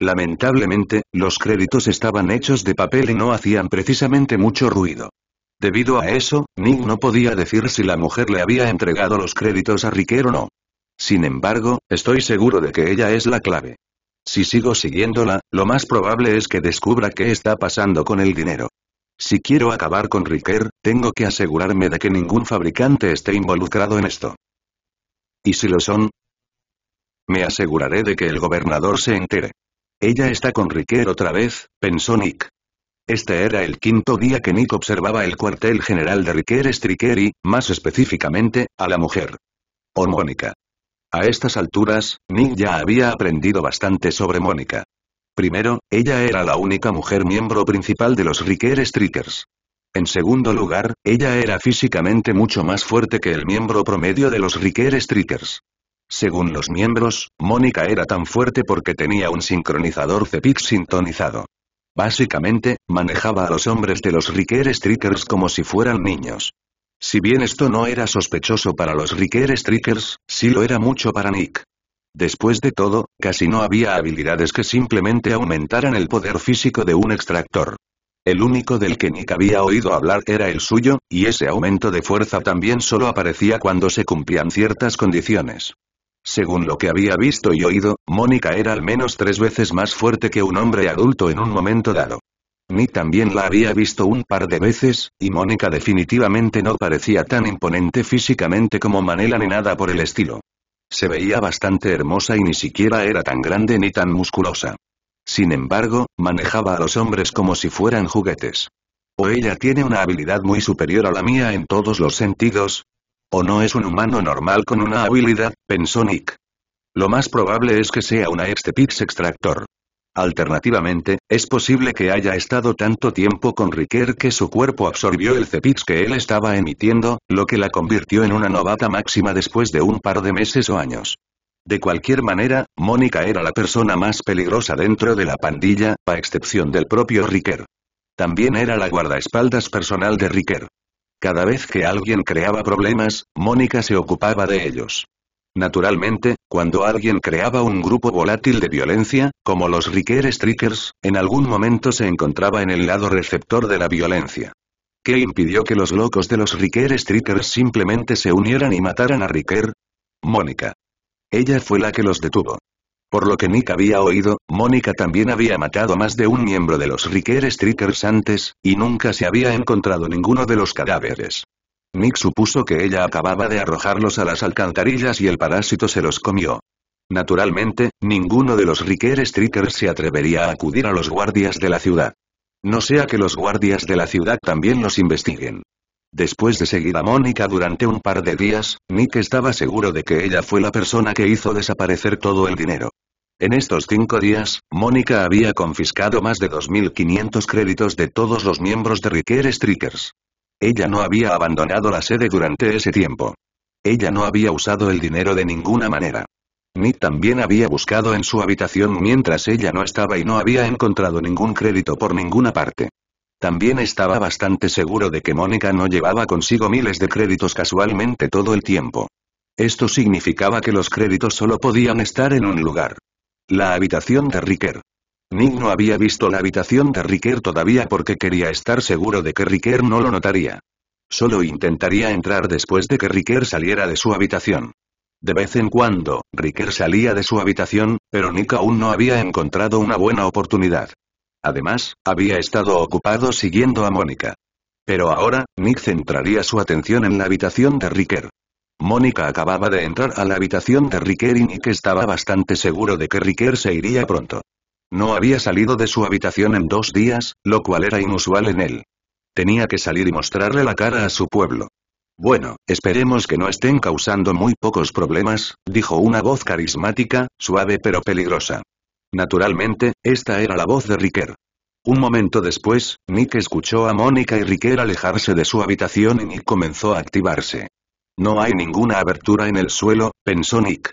Lamentablemente, los créditos estaban hechos de papel y no hacían precisamente mucho ruido. Debido a eso, Nick no podía decir si la mujer le había entregado los créditos a Ricker o no. Sin embargo, estoy seguro de que ella es la clave. Si sigo siguiéndola, lo más probable es que descubra qué está pasando con el dinero. Si quiero acabar con Ricker, tengo que asegurarme de que ningún fabricante esté involucrado en esto. ¿Y si lo son? Me aseguraré de que el gobernador se entere. Ella está con Ricker otra vez, pensó Nick. Este era el quinto día que Nick observaba el cuartel general de Ricker y, más específicamente, a la mujer. Mónica. A estas alturas, Nick ya había aprendido bastante sobre Mónica. Primero, ella era la única mujer miembro principal de los Ricker Strikers. En segundo lugar, ella era físicamente mucho más fuerte que el miembro promedio de los Ricker Strikers. Según los miembros, Mónica era tan fuerte porque tenía un sincronizador Cepix sintonizado. Básicamente, manejaba a los hombres de los Ricker Strikers como si fueran niños. Si bien esto no era sospechoso para los Ricker Strikers, sí lo era mucho para Nick. Después de todo, casi no había habilidades que simplemente aumentaran el poder físico de un extractor. El único del que Nick había oído hablar era el suyo, y ese aumento de fuerza también solo aparecía cuando se cumplían ciertas condiciones. Según lo que había visto y oído, Mónica era al menos tres veces más fuerte que un hombre adulto en un momento dado. Nick también la había visto un par de veces, y Mónica definitivamente no parecía tan imponente físicamente como Manela ni nada por el estilo. Se veía bastante hermosa y ni siquiera era tan grande ni tan musculosa. Sin embargo, manejaba a los hombres como si fueran juguetes. O ella tiene una habilidad muy superior a la mía en todos los sentidos. O no es un humano normal con una habilidad, pensó Nick. Lo más probable es que sea una Extepix extractor. Alternativamente, es posible que haya estado tanto tiempo con Riker que su cuerpo absorbió el cepix que él estaba emitiendo, lo que la convirtió en una novata máxima después de un par de meses o años. De cualquier manera, Mónica era la persona más peligrosa dentro de la pandilla, a excepción del propio Ricker. También era la guardaespaldas personal de Ricker. Cada vez que alguien creaba problemas, Mónica se ocupaba de ellos. Naturalmente, cuando alguien creaba un grupo volátil de violencia, como los Ricker Strikers, en algún momento se encontraba en el lado receptor de la violencia. ¿Qué impidió que los locos de los Ricker Strikers simplemente se unieran y mataran a Ricker? Mónica. Ella fue la que los detuvo. Por lo que Nick había oído, Mónica también había matado a más de un miembro de los Ricker Strikers antes, y nunca se había encontrado ninguno de los cadáveres. Nick supuso que ella acababa de arrojarlos a las alcantarillas y el parásito se los comió. Naturalmente, ninguno de los Ricker Strikers se atrevería a acudir a los guardias de la ciudad. No sea que los guardias de la ciudad también los investiguen. Después de seguir a Mónica durante un par de días, Nick estaba seguro de que ella fue la persona que hizo desaparecer todo el dinero. En estos cinco días, Mónica había confiscado más de 2.500 créditos de todos los miembros de Ricker Strikers. Ella no había abandonado la sede durante ese tiempo. Ella no había usado el dinero de ninguna manera. Nick también había buscado en su habitación mientras ella no estaba y no había encontrado ningún crédito por ninguna parte. También estaba bastante seguro de que Mónica no llevaba consigo miles de créditos casualmente todo el tiempo. Esto significaba que los créditos solo podían estar en un lugar. La habitación de Ricker. Nick no había visto la habitación de Riker todavía porque quería estar seguro de que Riker no lo notaría. Solo intentaría entrar después de que Riker saliera de su habitación. De vez en cuando, Riker salía de su habitación, pero Nick aún no había encontrado una buena oportunidad. Además, había estado ocupado siguiendo a Mónica. Pero ahora, Nick centraría su atención en la habitación de Riker. Mónica acababa de entrar a la habitación de Riker y Nick estaba bastante seguro de que Riker se iría pronto. No había salido de su habitación en dos días, lo cual era inusual en él. Tenía que salir y mostrarle la cara a su pueblo. Bueno, esperemos que no estén causando muy pocos problemas, dijo una voz carismática, suave pero peligrosa. Naturalmente, esta era la voz de Riker. Un momento después, Nick escuchó a Mónica y Riker alejarse de su habitación y Nick comenzó a activarse. No hay ninguna abertura en el suelo, pensó Nick.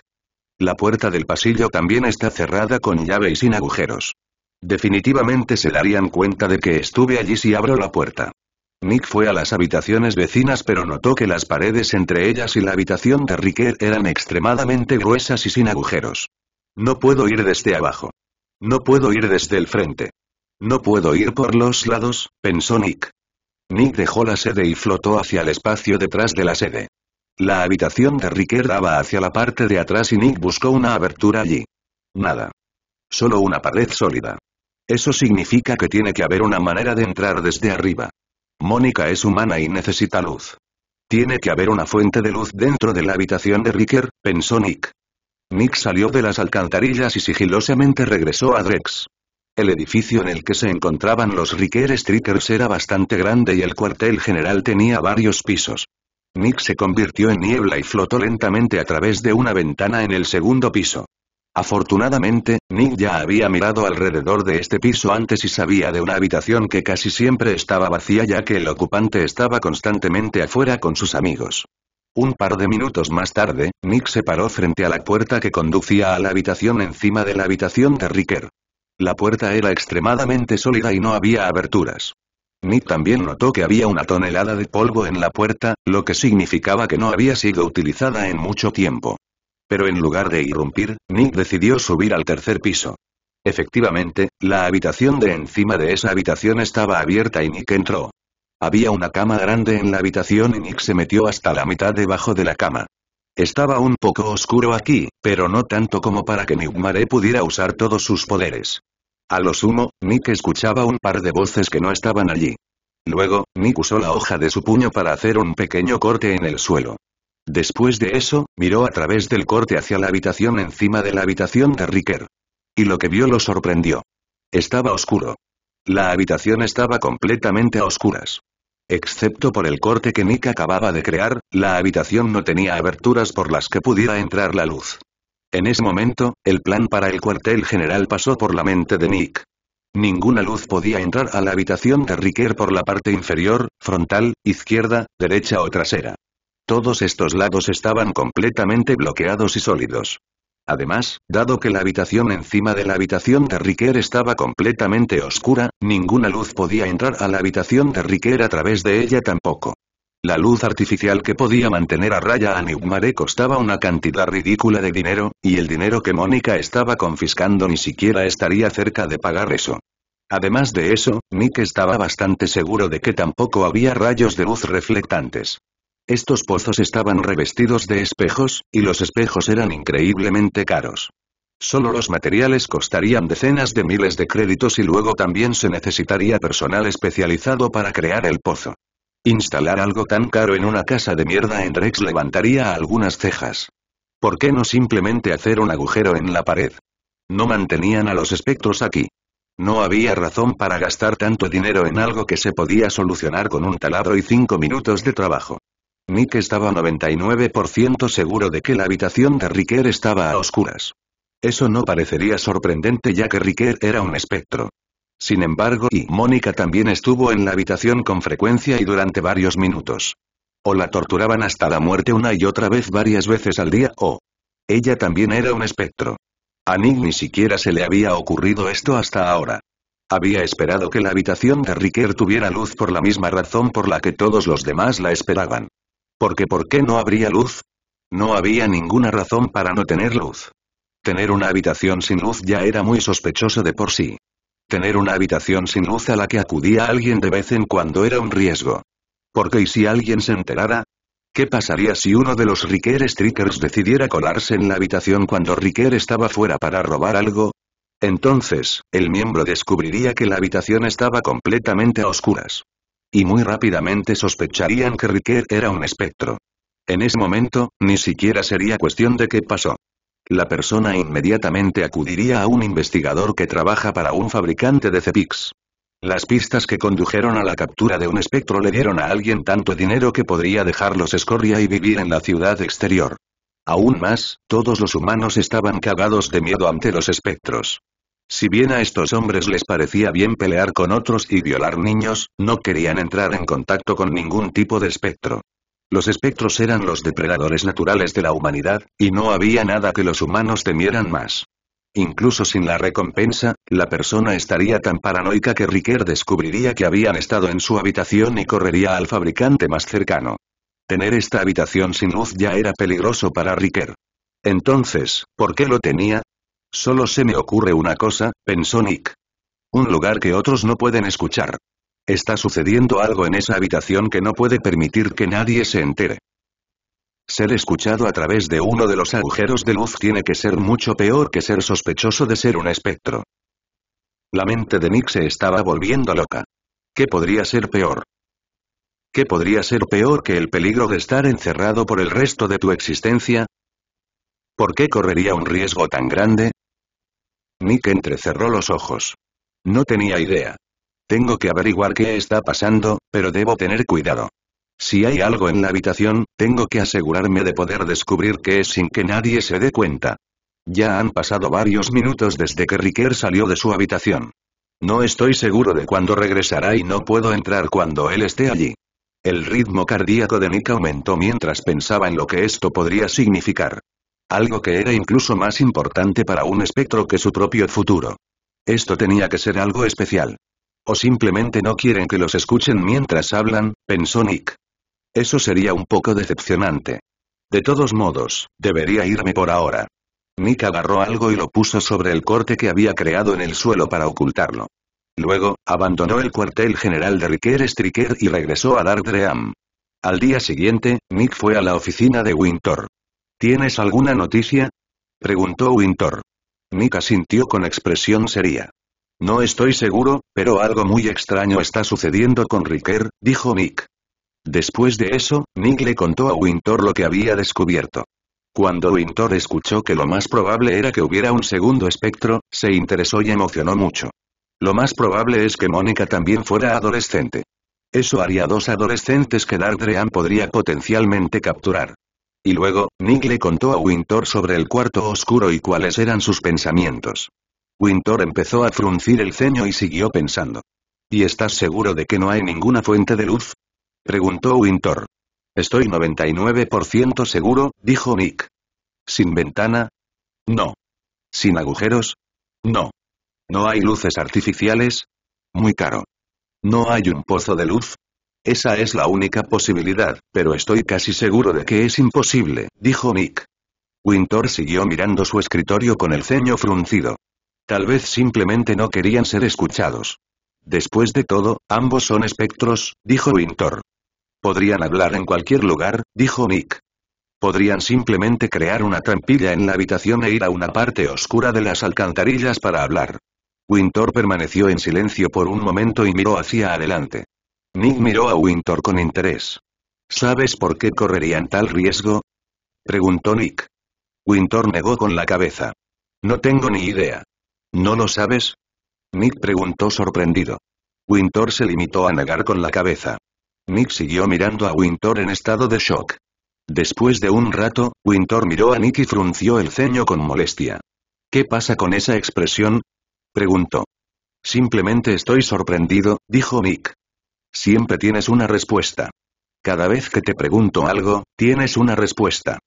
La puerta del pasillo también está cerrada con llave y sin agujeros. Definitivamente se darían cuenta de que estuve allí si abro la puerta. Nick fue a las habitaciones vecinas pero notó que las paredes entre ellas y la habitación de Riquet eran extremadamente gruesas y sin agujeros. No puedo ir desde abajo. No puedo ir desde el frente. No puedo ir por los lados, pensó Nick. Nick dejó la sede y flotó hacia el espacio detrás de la sede. La habitación de Ricker daba hacia la parte de atrás y Nick buscó una abertura allí. Nada. Solo una pared sólida. Eso significa que tiene que haber una manera de entrar desde arriba. Mónica es humana y necesita luz. Tiene que haber una fuente de luz dentro de la habitación de Ricker, pensó Nick. Nick salió de las alcantarillas y sigilosamente regresó a Drex. El edificio en el que se encontraban los Ricker Strikers era bastante grande y el cuartel general tenía varios pisos. Nick se convirtió en niebla y flotó lentamente a través de una ventana en el segundo piso. Afortunadamente, Nick ya había mirado alrededor de este piso antes y sabía de una habitación que casi siempre estaba vacía ya que el ocupante estaba constantemente afuera con sus amigos. Un par de minutos más tarde, Nick se paró frente a la puerta que conducía a la habitación encima de la habitación de Ricker. La puerta era extremadamente sólida y no había aberturas. Nick también notó que había una tonelada de polvo en la puerta, lo que significaba que no había sido utilizada en mucho tiempo. Pero en lugar de irrumpir, Nick decidió subir al tercer piso. Efectivamente, la habitación de encima de esa habitación estaba abierta y Nick entró. Había una cama grande en la habitación y Nick se metió hasta la mitad debajo de la cama. Estaba un poco oscuro aquí, pero no tanto como para que Nick Mare pudiera usar todos sus poderes. A lo sumo, Nick escuchaba un par de voces que no estaban allí. Luego, Nick usó la hoja de su puño para hacer un pequeño corte en el suelo. Después de eso, miró a través del corte hacia la habitación encima de la habitación de Ricker. Y lo que vio lo sorprendió. Estaba oscuro. La habitación estaba completamente a oscuras. Excepto por el corte que Nick acababa de crear, la habitación no tenía aberturas por las que pudiera entrar la luz. En ese momento, el plan para el cuartel general pasó por la mente de Nick. Ninguna luz podía entrar a la habitación de Ricker por la parte inferior, frontal, izquierda, derecha o trasera. Todos estos lados estaban completamente bloqueados y sólidos. Además, dado que la habitación encima de la habitación de Ricker estaba completamente oscura, ninguna luz podía entrar a la habitación de Ricker a través de ella tampoco. La luz artificial que podía mantener a raya a costaba una cantidad ridícula de dinero, y el dinero que Mónica estaba confiscando ni siquiera estaría cerca de pagar eso. Además de eso, Nick estaba bastante seguro de que tampoco había rayos de luz reflectantes. Estos pozos estaban revestidos de espejos, y los espejos eran increíblemente caros. Solo los materiales costarían decenas de miles de créditos y luego también se necesitaría personal especializado para crear el pozo. Instalar algo tan caro en una casa de mierda en Rex levantaría algunas cejas. ¿Por qué no simplemente hacer un agujero en la pared? No mantenían a los espectros aquí. No había razón para gastar tanto dinero en algo que se podía solucionar con un taladro y cinco minutos de trabajo. Nick estaba 99% seguro de que la habitación de Ricker estaba a oscuras. Eso no parecería sorprendente ya que Ricker era un espectro. Sin embargo y Mónica también estuvo en la habitación con frecuencia y durante varios minutos. O la torturaban hasta la muerte una y otra vez varias veces al día o... Ella también era un espectro. A Nick ni siquiera se le había ocurrido esto hasta ahora. Había esperado que la habitación de Ricker tuviera luz por la misma razón por la que todos los demás la esperaban. Porque ¿por qué no habría luz? No había ninguna razón para no tener luz. Tener una habitación sin luz ya era muy sospechoso de por sí. Tener una habitación sin luz a la que acudía alguien de vez en cuando era un riesgo. Porque ¿y si alguien se enterara? ¿Qué pasaría si uno de los Ricker Strikers decidiera colarse en la habitación cuando Ricker estaba fuera para robar algo? Entonces, el miembro descubriría que la habitación estaba completamente a oscuras. Y muy rápidamente sospecharían que Ricker era un espectro. En ese momento, ni siquiera sería cuestión de qué pasó. La persona inmediatamente acudiría a un investigador que trabaja para un fabricante de Cepix. Las pistas que condujeron a la captura de un espectro le dieron a alguien tanto dinero que podría dejarlos escoria y vivir en la ciudad exterior. Aún más, todos los humanos estaban cagados de miedo ante los espectros. Si bien a estos hombres les parecía bien pelear con otros y violar niños, no querían entrar en contacto con ningún tipo de espectro. Los espectros eran los depredadores naturales de la humanidad, y no había nada que los humanos temieran más. Incluso sin la recompensa, la persona estaría tan paranoica que Ricker descubriría que habían estado en su habitación y correría al fabricante más cercano. Tener esta habitación sin luz ya era peligroso para Ricker. Entonces, ¿por qué lo tenía? Solo se me ocurre una cosa, pensó Nick. Un lugar que otros no pueden escuchar. Está sucediendo algo en esa habitación que no puede permitir que nadie se entere. Ser escuchado a través de uno de los agujeros de luz tiene que ser mucho peor que ser sospechoso de ser un espectro. La mente de Nick se estaba volviendo loca. ¿Qué podría ser peor? ¿Qué podría ser peor que el peligro de estar encerrado por el resto de tu existencia? ¿Por qué correría un riesgo tan grande? Nick entrecerró los ojos. No tenía idea. Tengo que averiguar qué está pasando, pero debo tener cuidado. Si hay algo en la habitación, tengo que asegurarme de poder descubrir qué es sin que nadie se dé cuenta. Ya han pasado varios minutos desde que Riker salió de su habitación. No estoy seguro de cuándo regresará y no puedo entrar cuando él esté allí. El ritmo cardíaco de Nick aumentó mientras pensaba en lo que esto podría significar. Algo que era incluso más importante para un espectro que su propio futuro. Esto tenía que ser algo especial. O simplemente no quieren que los escuchen mientras hablan, pensó Nick. Eso sería un poco decepcionante. De todos modos, debería irme por ahora. Nick agarró algo y lo puso sobre el corte que había creado en el suelo para ocultarlo. Luego, abandonó el cuartel general de Riker Striker y regresó a Darkream. Al día siguiente, Nick fue a la oficina de Winter. ¿Tienes alguna noticia? Preguntó Wintor. Nick asintió con expresión seria. No estoy seguro, pero algo muy extraño está sucediendo con Riker, dijo Mick. Después de eso, Nick le contó a Winter lo que había descubierto. Cuando Winter escuchó que lo más probable era que hubiera un segundo espectro, se interesó y emocionó mucho. Lo más probable es que Mónica también fuera adolescente. Eso haría dos adolescentes que Dardrean podría potencialmente capturar. Y luego, Nick le contó a Winter sobre el cuarto oscuro y cuáles eran sus pensamientos. Wintor empezó a fruncir el ceño y siguió pensando. ¿Y estás seguro de que no hay ninguna fuente de luz? Preguntó Wintor. Estoy 99% seguro, dijo Nick. ¿Sin ventana? No. ¿Sin agujeros? No. ¿No hay luces artificiales? Muy caro. ¿No hay un pozo de luz? Esa es la única posibilidad, pero estoy casi seguro de que es imposible, dijo Nick. Wintor siguió mirando su escritorio con el ceño fruncido. Tal vez simplemente no querían ser escuchados. Después de todo, ambos son espectros, dijo Wintor. Podrían hablar en cualquier lugar, dijo Nick. Podrían simplemente crear una trampilla en la habitación e ir a una parte oscura de las alcantarillas para hablar. Wintor permaneció en silencio por un momento y miró hacia adelante. Nick miró a Wintor con interés. ¿Sabes por qué correrían tal riesgo? preguntó Nick. Wintor negó con la cabeza. No tengo ni idea. ¿No lo sabes? Mick preguntó sorprendido. Winter se limitó a negar con la cabeza. Mick siguió mirando a Winter en estado de shock. Después de un rato, Winter miró a Nick y frunció el ceño con molestia. ¿Qué pasa con esa expresión? preguntó. Simplemente estoy sorprendido, dijo Mick. Siempre tienes una respuesta. Cada vez que te pregunto algo, tienes una respuesta.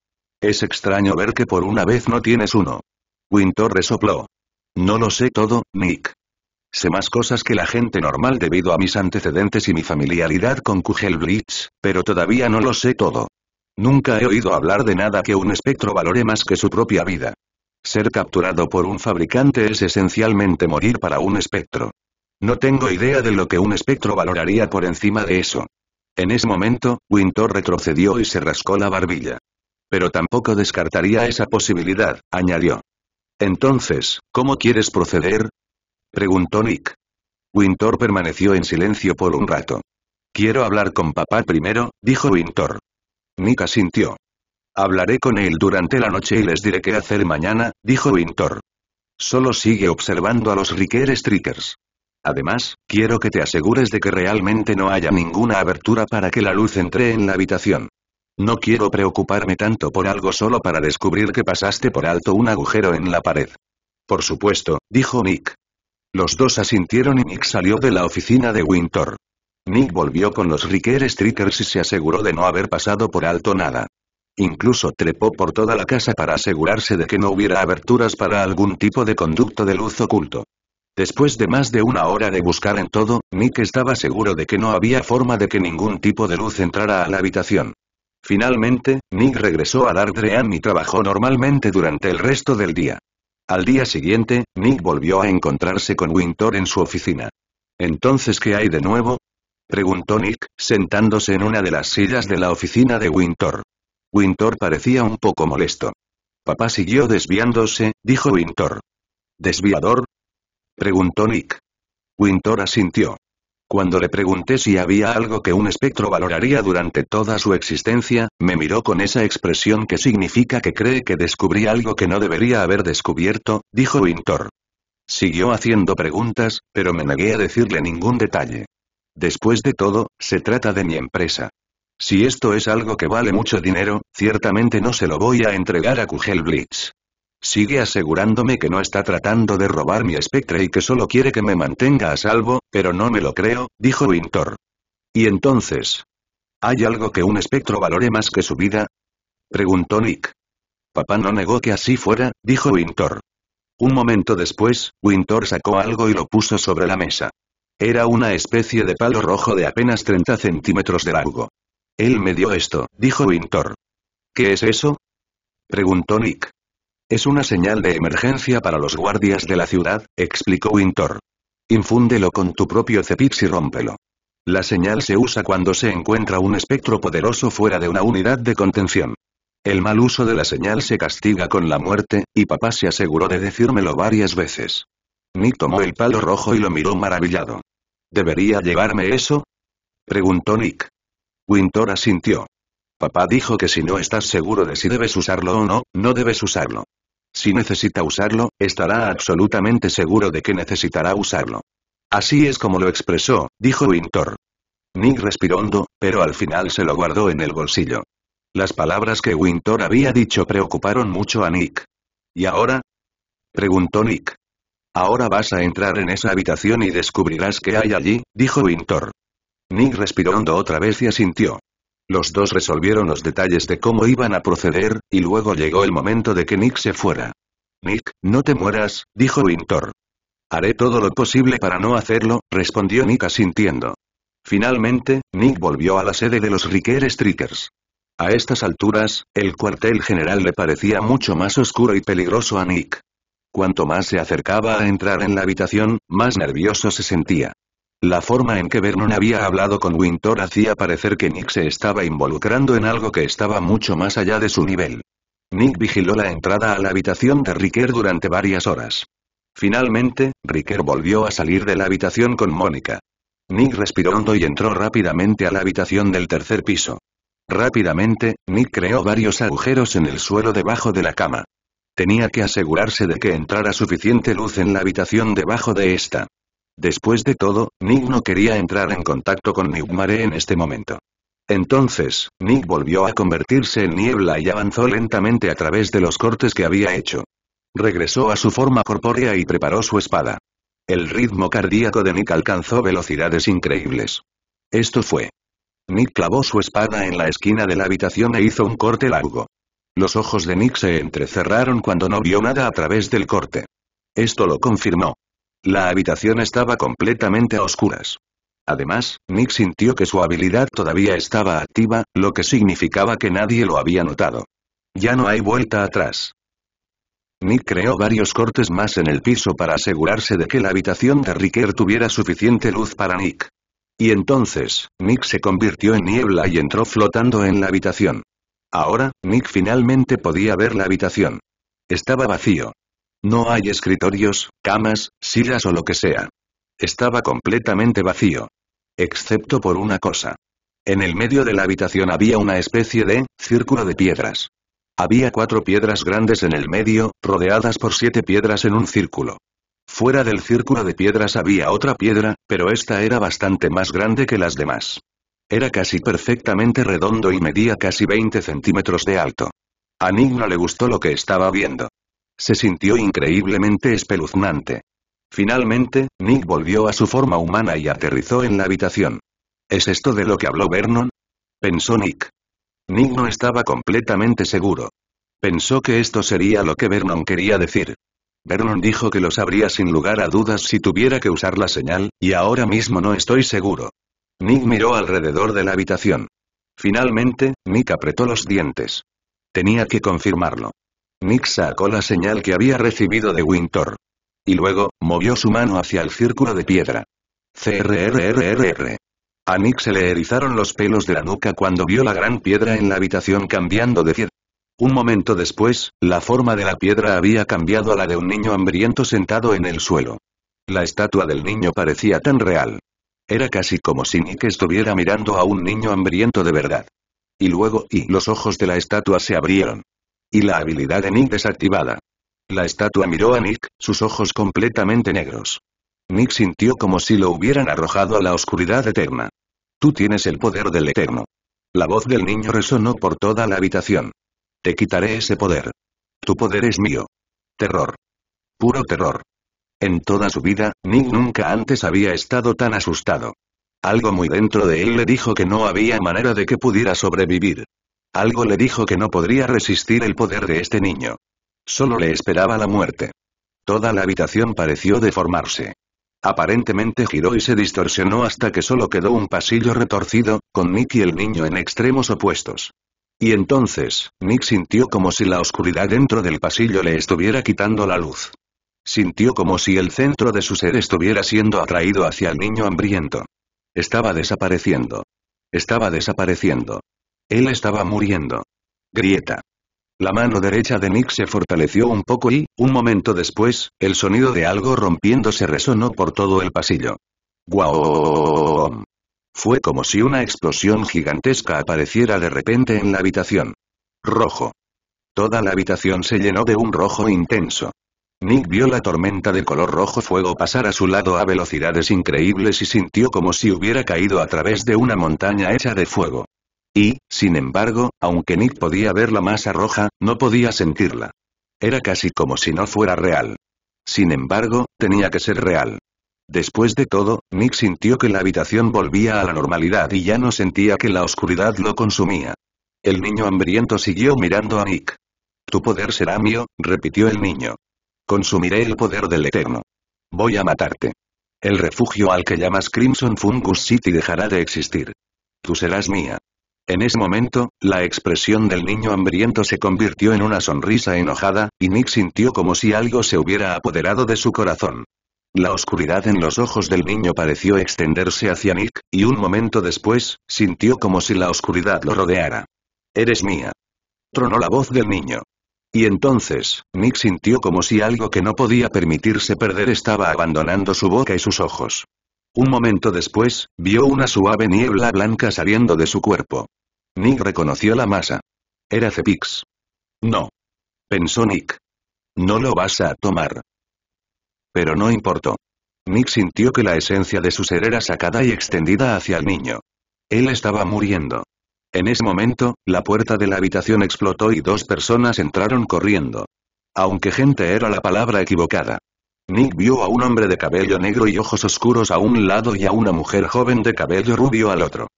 Es extraño ver que por una vez no tienes uno. Winter resopló. No lo sé todo, Nick. Sé más cosas que la gente normal debido a mis antecedentes y mi familiaridad con Kugelblitz, pero todavía no lo sé todo. Nunca he oído hablar de nada que un espectro valore más que su propia vida. Ser capturado por un fabricante es esencialmente morir para un espectro. No tengo idea de lo que un espectro valoraría por encima de eso. En ese momento, Winter retrocedió y se rascó la barbilla. Pero tampoco descartaría esa posibilidad, añadió. Entonces, ¿cómo quieres proceder? Preguntó Nick. Winter permaneció en silencio por un rato. Quiero hablar con papá primero, dijo Wintor. Nick asintió. Hablaré con él durante la noche y les diré qué hacer mañana, dijo Winter. Solo sigue observando a los Ricker Strikers. Además, quiero que te asegures de que realmente no haya ninguna abertura para que la luz entre en la habitación. No quiero preocuparme tanto por algo solo para descubrir que pasaste por alto un agujero en la pared. Por supuesto, dijo Nick. Los dos asintieron y Nick salió de la oficina de Winter. Nick volvió con los Ricker Strikers y se aseguró de no haber pasado por alto nada. Incluso trepó por toda la casa para asegurarse de que no hubiera aberturas para algún tipo de conducto de luz oculto. Después de más de una hora de buscar en todo, Nick estaba seguro de que no había forma de que ningún tipo de luz entrara a la habitación. Finalmente, Nick regresó a Dardream y trabajó normalmente durante el resto del día. Al día siguiente, Nick volvió a encontrarse con Winter en su oficina. ¿Entonces qué hay de nuevo? Preguntó Nick, sentándose en una de las sillas de la oficina de Winter. Winter parecía un poco molesto. Papá siguió desviándose, dijo Winter. ¿Desviador? Preguntó Nick. Winter asintió. Cuando le pregunté si había algo que un espectro valoraría durante toda su existencia, me miró con esa expresión que significa que cree que descubrí algo que no debería haber descubierto, dijo Wintor. Siguió haciendo preguntas, pero me negué a decirle ningún detalle. Después de todo, se trata de mi empresa. Si esto es algo que vale mucho dinero, ciertamente no se lo voy a entregar a Kugelblitz. Sigue asegurándome que no está tratando de robar mi espectro y que solo quiere que me mantenga a salvo, pero no me lo creo, dijo Wintor. Y entonces, ¿Hay algo que un espectro valore más que su vida? Preguntó Nick. Papá no negó que así fuera, dijo Wintor. Un momento después, Wintor sacó algo y lo puso sobre la mesa. Era una especie de palo rojo de apenas 30 centímetros de largo. Él me dio esto, dijo Wintor. ¿Qué es eso? Preguntó Nick. Es una señal de emergencia para los guardias de la ciudad, explicó Winter. Infúndelo con tu propio cepix y rómpelo. La señal se usa cuando se encuentra un espectro poderoso fuera de una unidad de contención. El mal uso de la señal se castiga con la muerte, y papá se aseguró de decírmelo varias veces. Nick tomó el palo rojo y lo miró maravillado. ¿Debería llevarme eso? preguntó Nick. Winter asintió. Papá dijo que si no estás seguro de si debes usarlo o no, no debes usarlo. Si necesita usarlo, estará absolutamente seguro de que necesitará usarlo. Así es como lo expresó, dijo Wintor. Nick respiró hondo, pero al final se lo guardó en el bolsillo. Las palabras que Wintor había dicho preocuparon mucho a Nick. ¿Y ahora? preguntó Nick. Ahora vas a entrar en esa habitación y descubrirás qué hay allí, dijo Wintor. Nick respiró hondo otra vez y asintió. Los dos resolvieron los detalles de cómo iban a proceder, y luego llegó el momento de que Nick se fuera. Nick, no te mueras, dijo Wintor. Haré todo lo posible para no hacerlo, respondió Nick asintiendo. Finalmente, Nick volvió a la sede de los Ricker Strikers. A estas alturas, el cuartel general le parecía mucho más oscuro y peligroso a Nick. Cuanto más se acercaba a entrar en la habitación, más nervioso se sentía. La forma en que Vernon había hablado con Winter hacía parecer que Nick se estaba involucrando en algo que estaba mucho más allá de su nivel. Nick vigiló la entrada a la habitación de Ricker durante varias horas. Finalmente, Ricker volvió a salir de la habitación con Mónica. Nick respiró hondo y entró rápidamente a la habitación del tercer piso. Rápidamente, Nick creó varios agujeros en el suelo debajo de la cama. Tenía que asegurarse de que entrara suficiente luz en la habitación debajo de esta. Después de todo, Nick no quería entrar en contacto con Mare en este momento. Entonces, Nick volvió a convertirse en niebla y avanzó lentamente a través de los cortes que había hecho. Regresó a su forma corpórea y preparó su espada. El ritmo cardíaco de Nick alcanzó velocidades increíbles. Esto fue. Nick clavó su espada en la esquina de la habitación e hizo un corte largo. Los ojos de Nick se entrecerraron cuando no vio nada a través del corte. Esto lo confirmó. La habitación estaba completamente a oscuras. Además, Nick sintió que su habilidad todavía estaba activa, lo que significaba que nadie lo había notado. Ya no hay vuelta atrás. Nick creó varios cortes más en el piso para asegurarse de que la habitación de Ricker tuviera suficiente luz para Nick. Y entonces, Nick se convirtió en niebla y entró flotando en la habitación. Ahora, Nick finalmente podía ver la habitación. Estaba vacío. No hay escritorios, camas, sillas o lo que sea. Estaba completamente vacío. Excepto por una cosa. En el medio de la habitación había una especie de círculo de piedras. Había cuatro piedras grandes en el medio, rodeadas por siete piedras en un círculo. Fuera del círculo de piedras había otra piedra, pero esta era bastante más grande que las demás. Era casi perfectamente redondo y medía casi 20 centímetros de alto. A Nick le gustó lo que estaba viendo. Se sintió increíblemente espeluznante. Finalmente, Nick volvió a su forma humana y aterrizó en la habitación. ¿Es esto de lo que habló Vernon? Pensó Nick. Nick no estaba completamente seguro. Pensó que esto sería lo que Vernon quería decir. Vernon dijo que lo sabría sin lugar a dudas si tuviera que usar la señal, y ahora mismo no estoy seguro. Nick miró alrededor de la habitación. Finalmente, Nick apretó los dientes. Tenía que confirmarlo. Nick sacó la señal que había recibido de Winter. Y luego, movió su mano hacia el círculo de piedra. CRRRRR. A Nick se le erizaron los pelos de la nuca cuando vio la gran piedra en la habitación cambiando de piedra. Un momento después, la forma de la piedra había cambiado a la de un niño hambriento sentado en el suelo. La estatua del niño parecía tan real. Era casi como si Nick estuviera mirando a un niño hambriento de verdad. Y luego, y los ojos de la estatua se abrieron. Y la habilidad de Nick desactivada. La estatua miró a Nick, sus ojos completamente negros. Nick sintió como si lo hubieran arrojado a la oscuridad eterna. Tú tienes el poder del eterno. La voz del niño resonó por toda la habitación. Te quitaré ese poder. Tu poder es mío. Terror. Puro terror. En toda su vida, Nick nunca antes había estado tan asustado. Algo muy dentro de él le dijo que no había manera de que pudiera sobrevivir. Algo le dijo que no podría resistir el poder de este niño. Solo le esperaba la muerte. Toda la habitación pareció deformarse. Aparentemente giró y se distorsionó hasta que solo quedó un pasillo retorcido, con Nick y el niño en extremos opuestos. Y entonces, Nick sintió como si la oscuridad dentro del pasillo le estuviera quitando la luz. Sintió como si el centro de su ser estuviera siendo atraído hacia el niño hambriento. Estaba desapareciendo. Estaba desapareciendo. Él estaba muriendo. Grieta. La mano derecha de Nick se fortaleció un poco y, un momento después, el sonido de algo rompiéndose resonó por todo el pasillo. ¡Guau! Fue como si una explosión gigantesca apareciera de repente en la habitación. Rojo. Toda la habitación se llenó de un rojo intenso. Nick vio la tormenta de color rojo fuego pasar a su lado a velocidades increíbles y sintió como si hubiera caído a través de una montaña hecha de fuego. Y, sin embargo, aunque Nick podía ver la masa roja, no podía sentirla. Era casi como si no fuera real. Sin embargo, tenía que ser real. Después de todo, Nick sintió que la habitación volvía a la normalidad y ya no sentía que la oscuridad lo consumía. El niño hambriento siguió mirando a Nick. Tu poder será mío, repitió el niño. Consumiré el poder del Eterno. Voy a matarte. El refugio al que llamas Crimson Fungus City dejará de existir. Tú serás mía. En ese momento, la expresión del niño hambriento se convirtió en una sonrisa enojada, y Nick sintió como si algo se hubiera apoderado de su corazón. La oscuridad en los ojos del niño pareció extenderse hacia Nick, y un momento después, sintió como si la oscuridad lo rodeara. «Eres mía». Tronó la voz del niño. Y entonces, Nick sintió como si algo que no podía permitirse perder estaba abandonando su boca y sus ojos. Un momento después, vio una suave niebla blanca saliendo de su cuerpo. Nick reconoció la masa. Era Cepix. No. Pensó Nick. No lo vas a tomar. Pero no importó. Nick sintió que la esencia de su ser era sacada y extendida hacia el niño. Él estaba muriendo. En ese momento, la puerta de la habitación explotó y dos personas entraron corriendo. Aunque gente era la palabra equivocada. Nick vio a un hombre de cabello negro y ojos oscuros a un lado y a una mujer joven de cabello rubio al otro.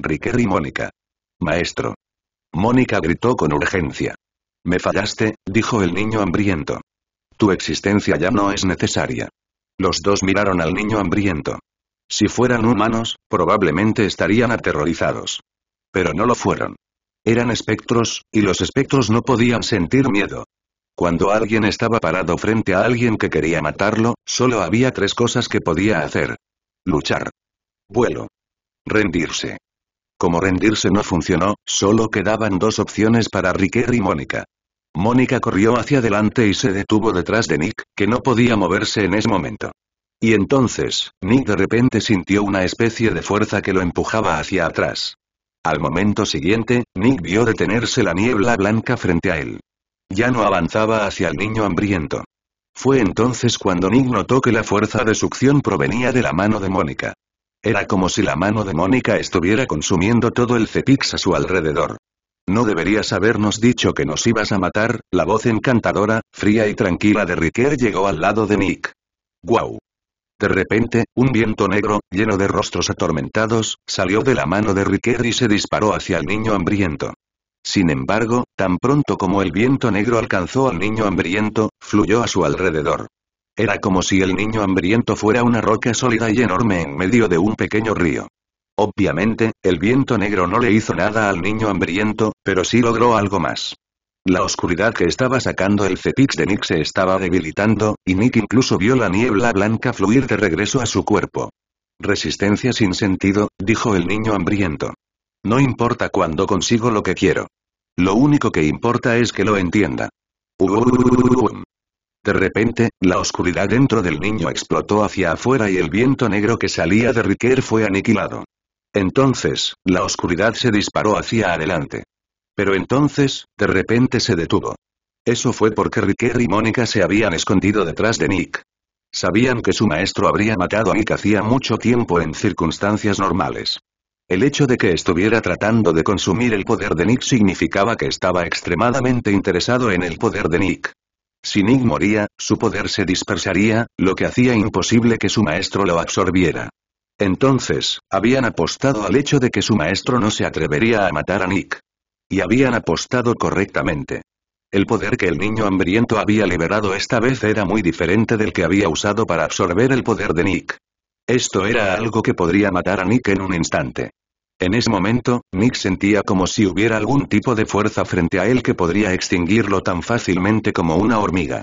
Riker y Mónica. Maestro. Mónica gritó con urgencia. Me fallaste, dijo el niño hambriento. Tu existencia ya no es necesaria. Los dos miraron al niño hambriento. Si fueran humanos, probablemente estarían aterrorizados. Pero no lo fueron. Eran espectros, y los espectros no podían sentir miedo. Cuando alguien estaba parado frente a alguien que quería matarlo, solo había tres cosas que podía hacer. Luchar. Vuelo. Rendirse. Como rendirse no funcionó, solo quedaban dos opciones para Riker y Mónica. Mónica corrió hacia adelante y se detuvo detrás de Nick, que no podía moverse en ese momento. Y entonces, Nick de repente sintió una especie de fuerza que lo empujaba hacia atrás. Al momento siguiente, Nick vio detenerse la niebla blanca frente a él. Ya no avanzaba hacia el niño hambriento. Fue entonces cuando Nick notó que la fuerza de succión provenía de la mano de Mónica. Era como si la mano de Mónica estuviera consumiendo todo el cepix a su alrededor. No deberías habernos dicho que nos ibas a matar, la voz encantadora, fría y tranquila de Ricker llegó al lado de Nick. ¡Guau! De repente, un viento negro, lleno de rostros atormentados, salió de la mano de Ricker y se disparó hacia el niño hambriento. Sin embargo, tan pronto como el viento negro alcanzó al niño hambriento, fluyó a su alrededor. Era como si el niño hambriento fuera una roca sólida y enorme en medio de un pequeño río. Obviamente, el viento negro no le hizo nada al niño hambriento, pero sí logró algo más. La oscuridad que estaba sacando el cepix de Nick se estaba debilitando, y Nick incluso vio la niebla blanca fluir de regreso a su cuerpo. Resistencia sin sentido, dijo el niño hambriento. No importa cuándo consigo lo que quiero. Lo único que importa es que lo entienda. De repente, la oscuridad dentro del niño explotó hacia afuera y el viento negro que salía de Riker fue aniquilado. Entonces, la oscuridad se disparó hacia adelante. Pero entonces, de repente se detuvo. Eso fue porque Riker y Mónica se habían escondido detrás de Nick. Sabían que su maestro habría matado a Nick hacía mucho tiempo en circunstancias normales. El hecho de que estuviera tratando de consumir el poder de Nick significaba que estaba extremadamente interesado en el poder de Nick. Si Nick moría, su poder se dispersaría, lo que hacía imposible que su maestro lo absorbiera. Entonces, habían apostado al hecho de que su maestro no se atrevería a matar a Nick. Y habían apostado correctamente. El poder que el niño hambriento había liberado esta vez era muy diferente del que había usado para absorber el poder de Nick. Esto era algo que podría matar a Nick en un instante. En ese momento, Nick sentía como si hubiera algún tipo de fuerza frente a él que podría extinguirlo tan fácilmente como una hormiga.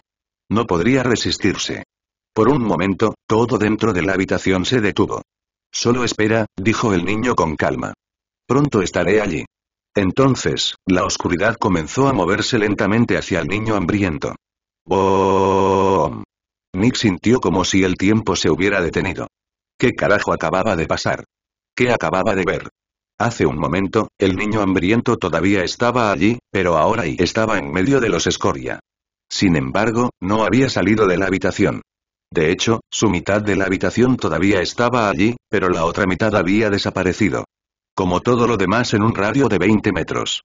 No podría resistirse. Por un momento, todo dentro de la habitación se detuvo. Solo espera, dijo el niño con calma. Pronto estaré allí. Entonces, la oscuridad comenzó a moverse lentamente hacia el niño hambriento. ¡Boom! Nick sintió como si el tiempo se hubiera detenido. ¿Qué carajo acababa de pasar? ¿Qué acababa de ver? Hace un momento, el niño hambriento todavía estaba allí, pero ahora y estaba en medio de los escoria. Sin embargo, no había salido de la habitación. De hecho, su mitad de la habitación todavía estaba allí, pero la otra mitad había desaparecido. Como todo lo demás en un radio de 20 metros.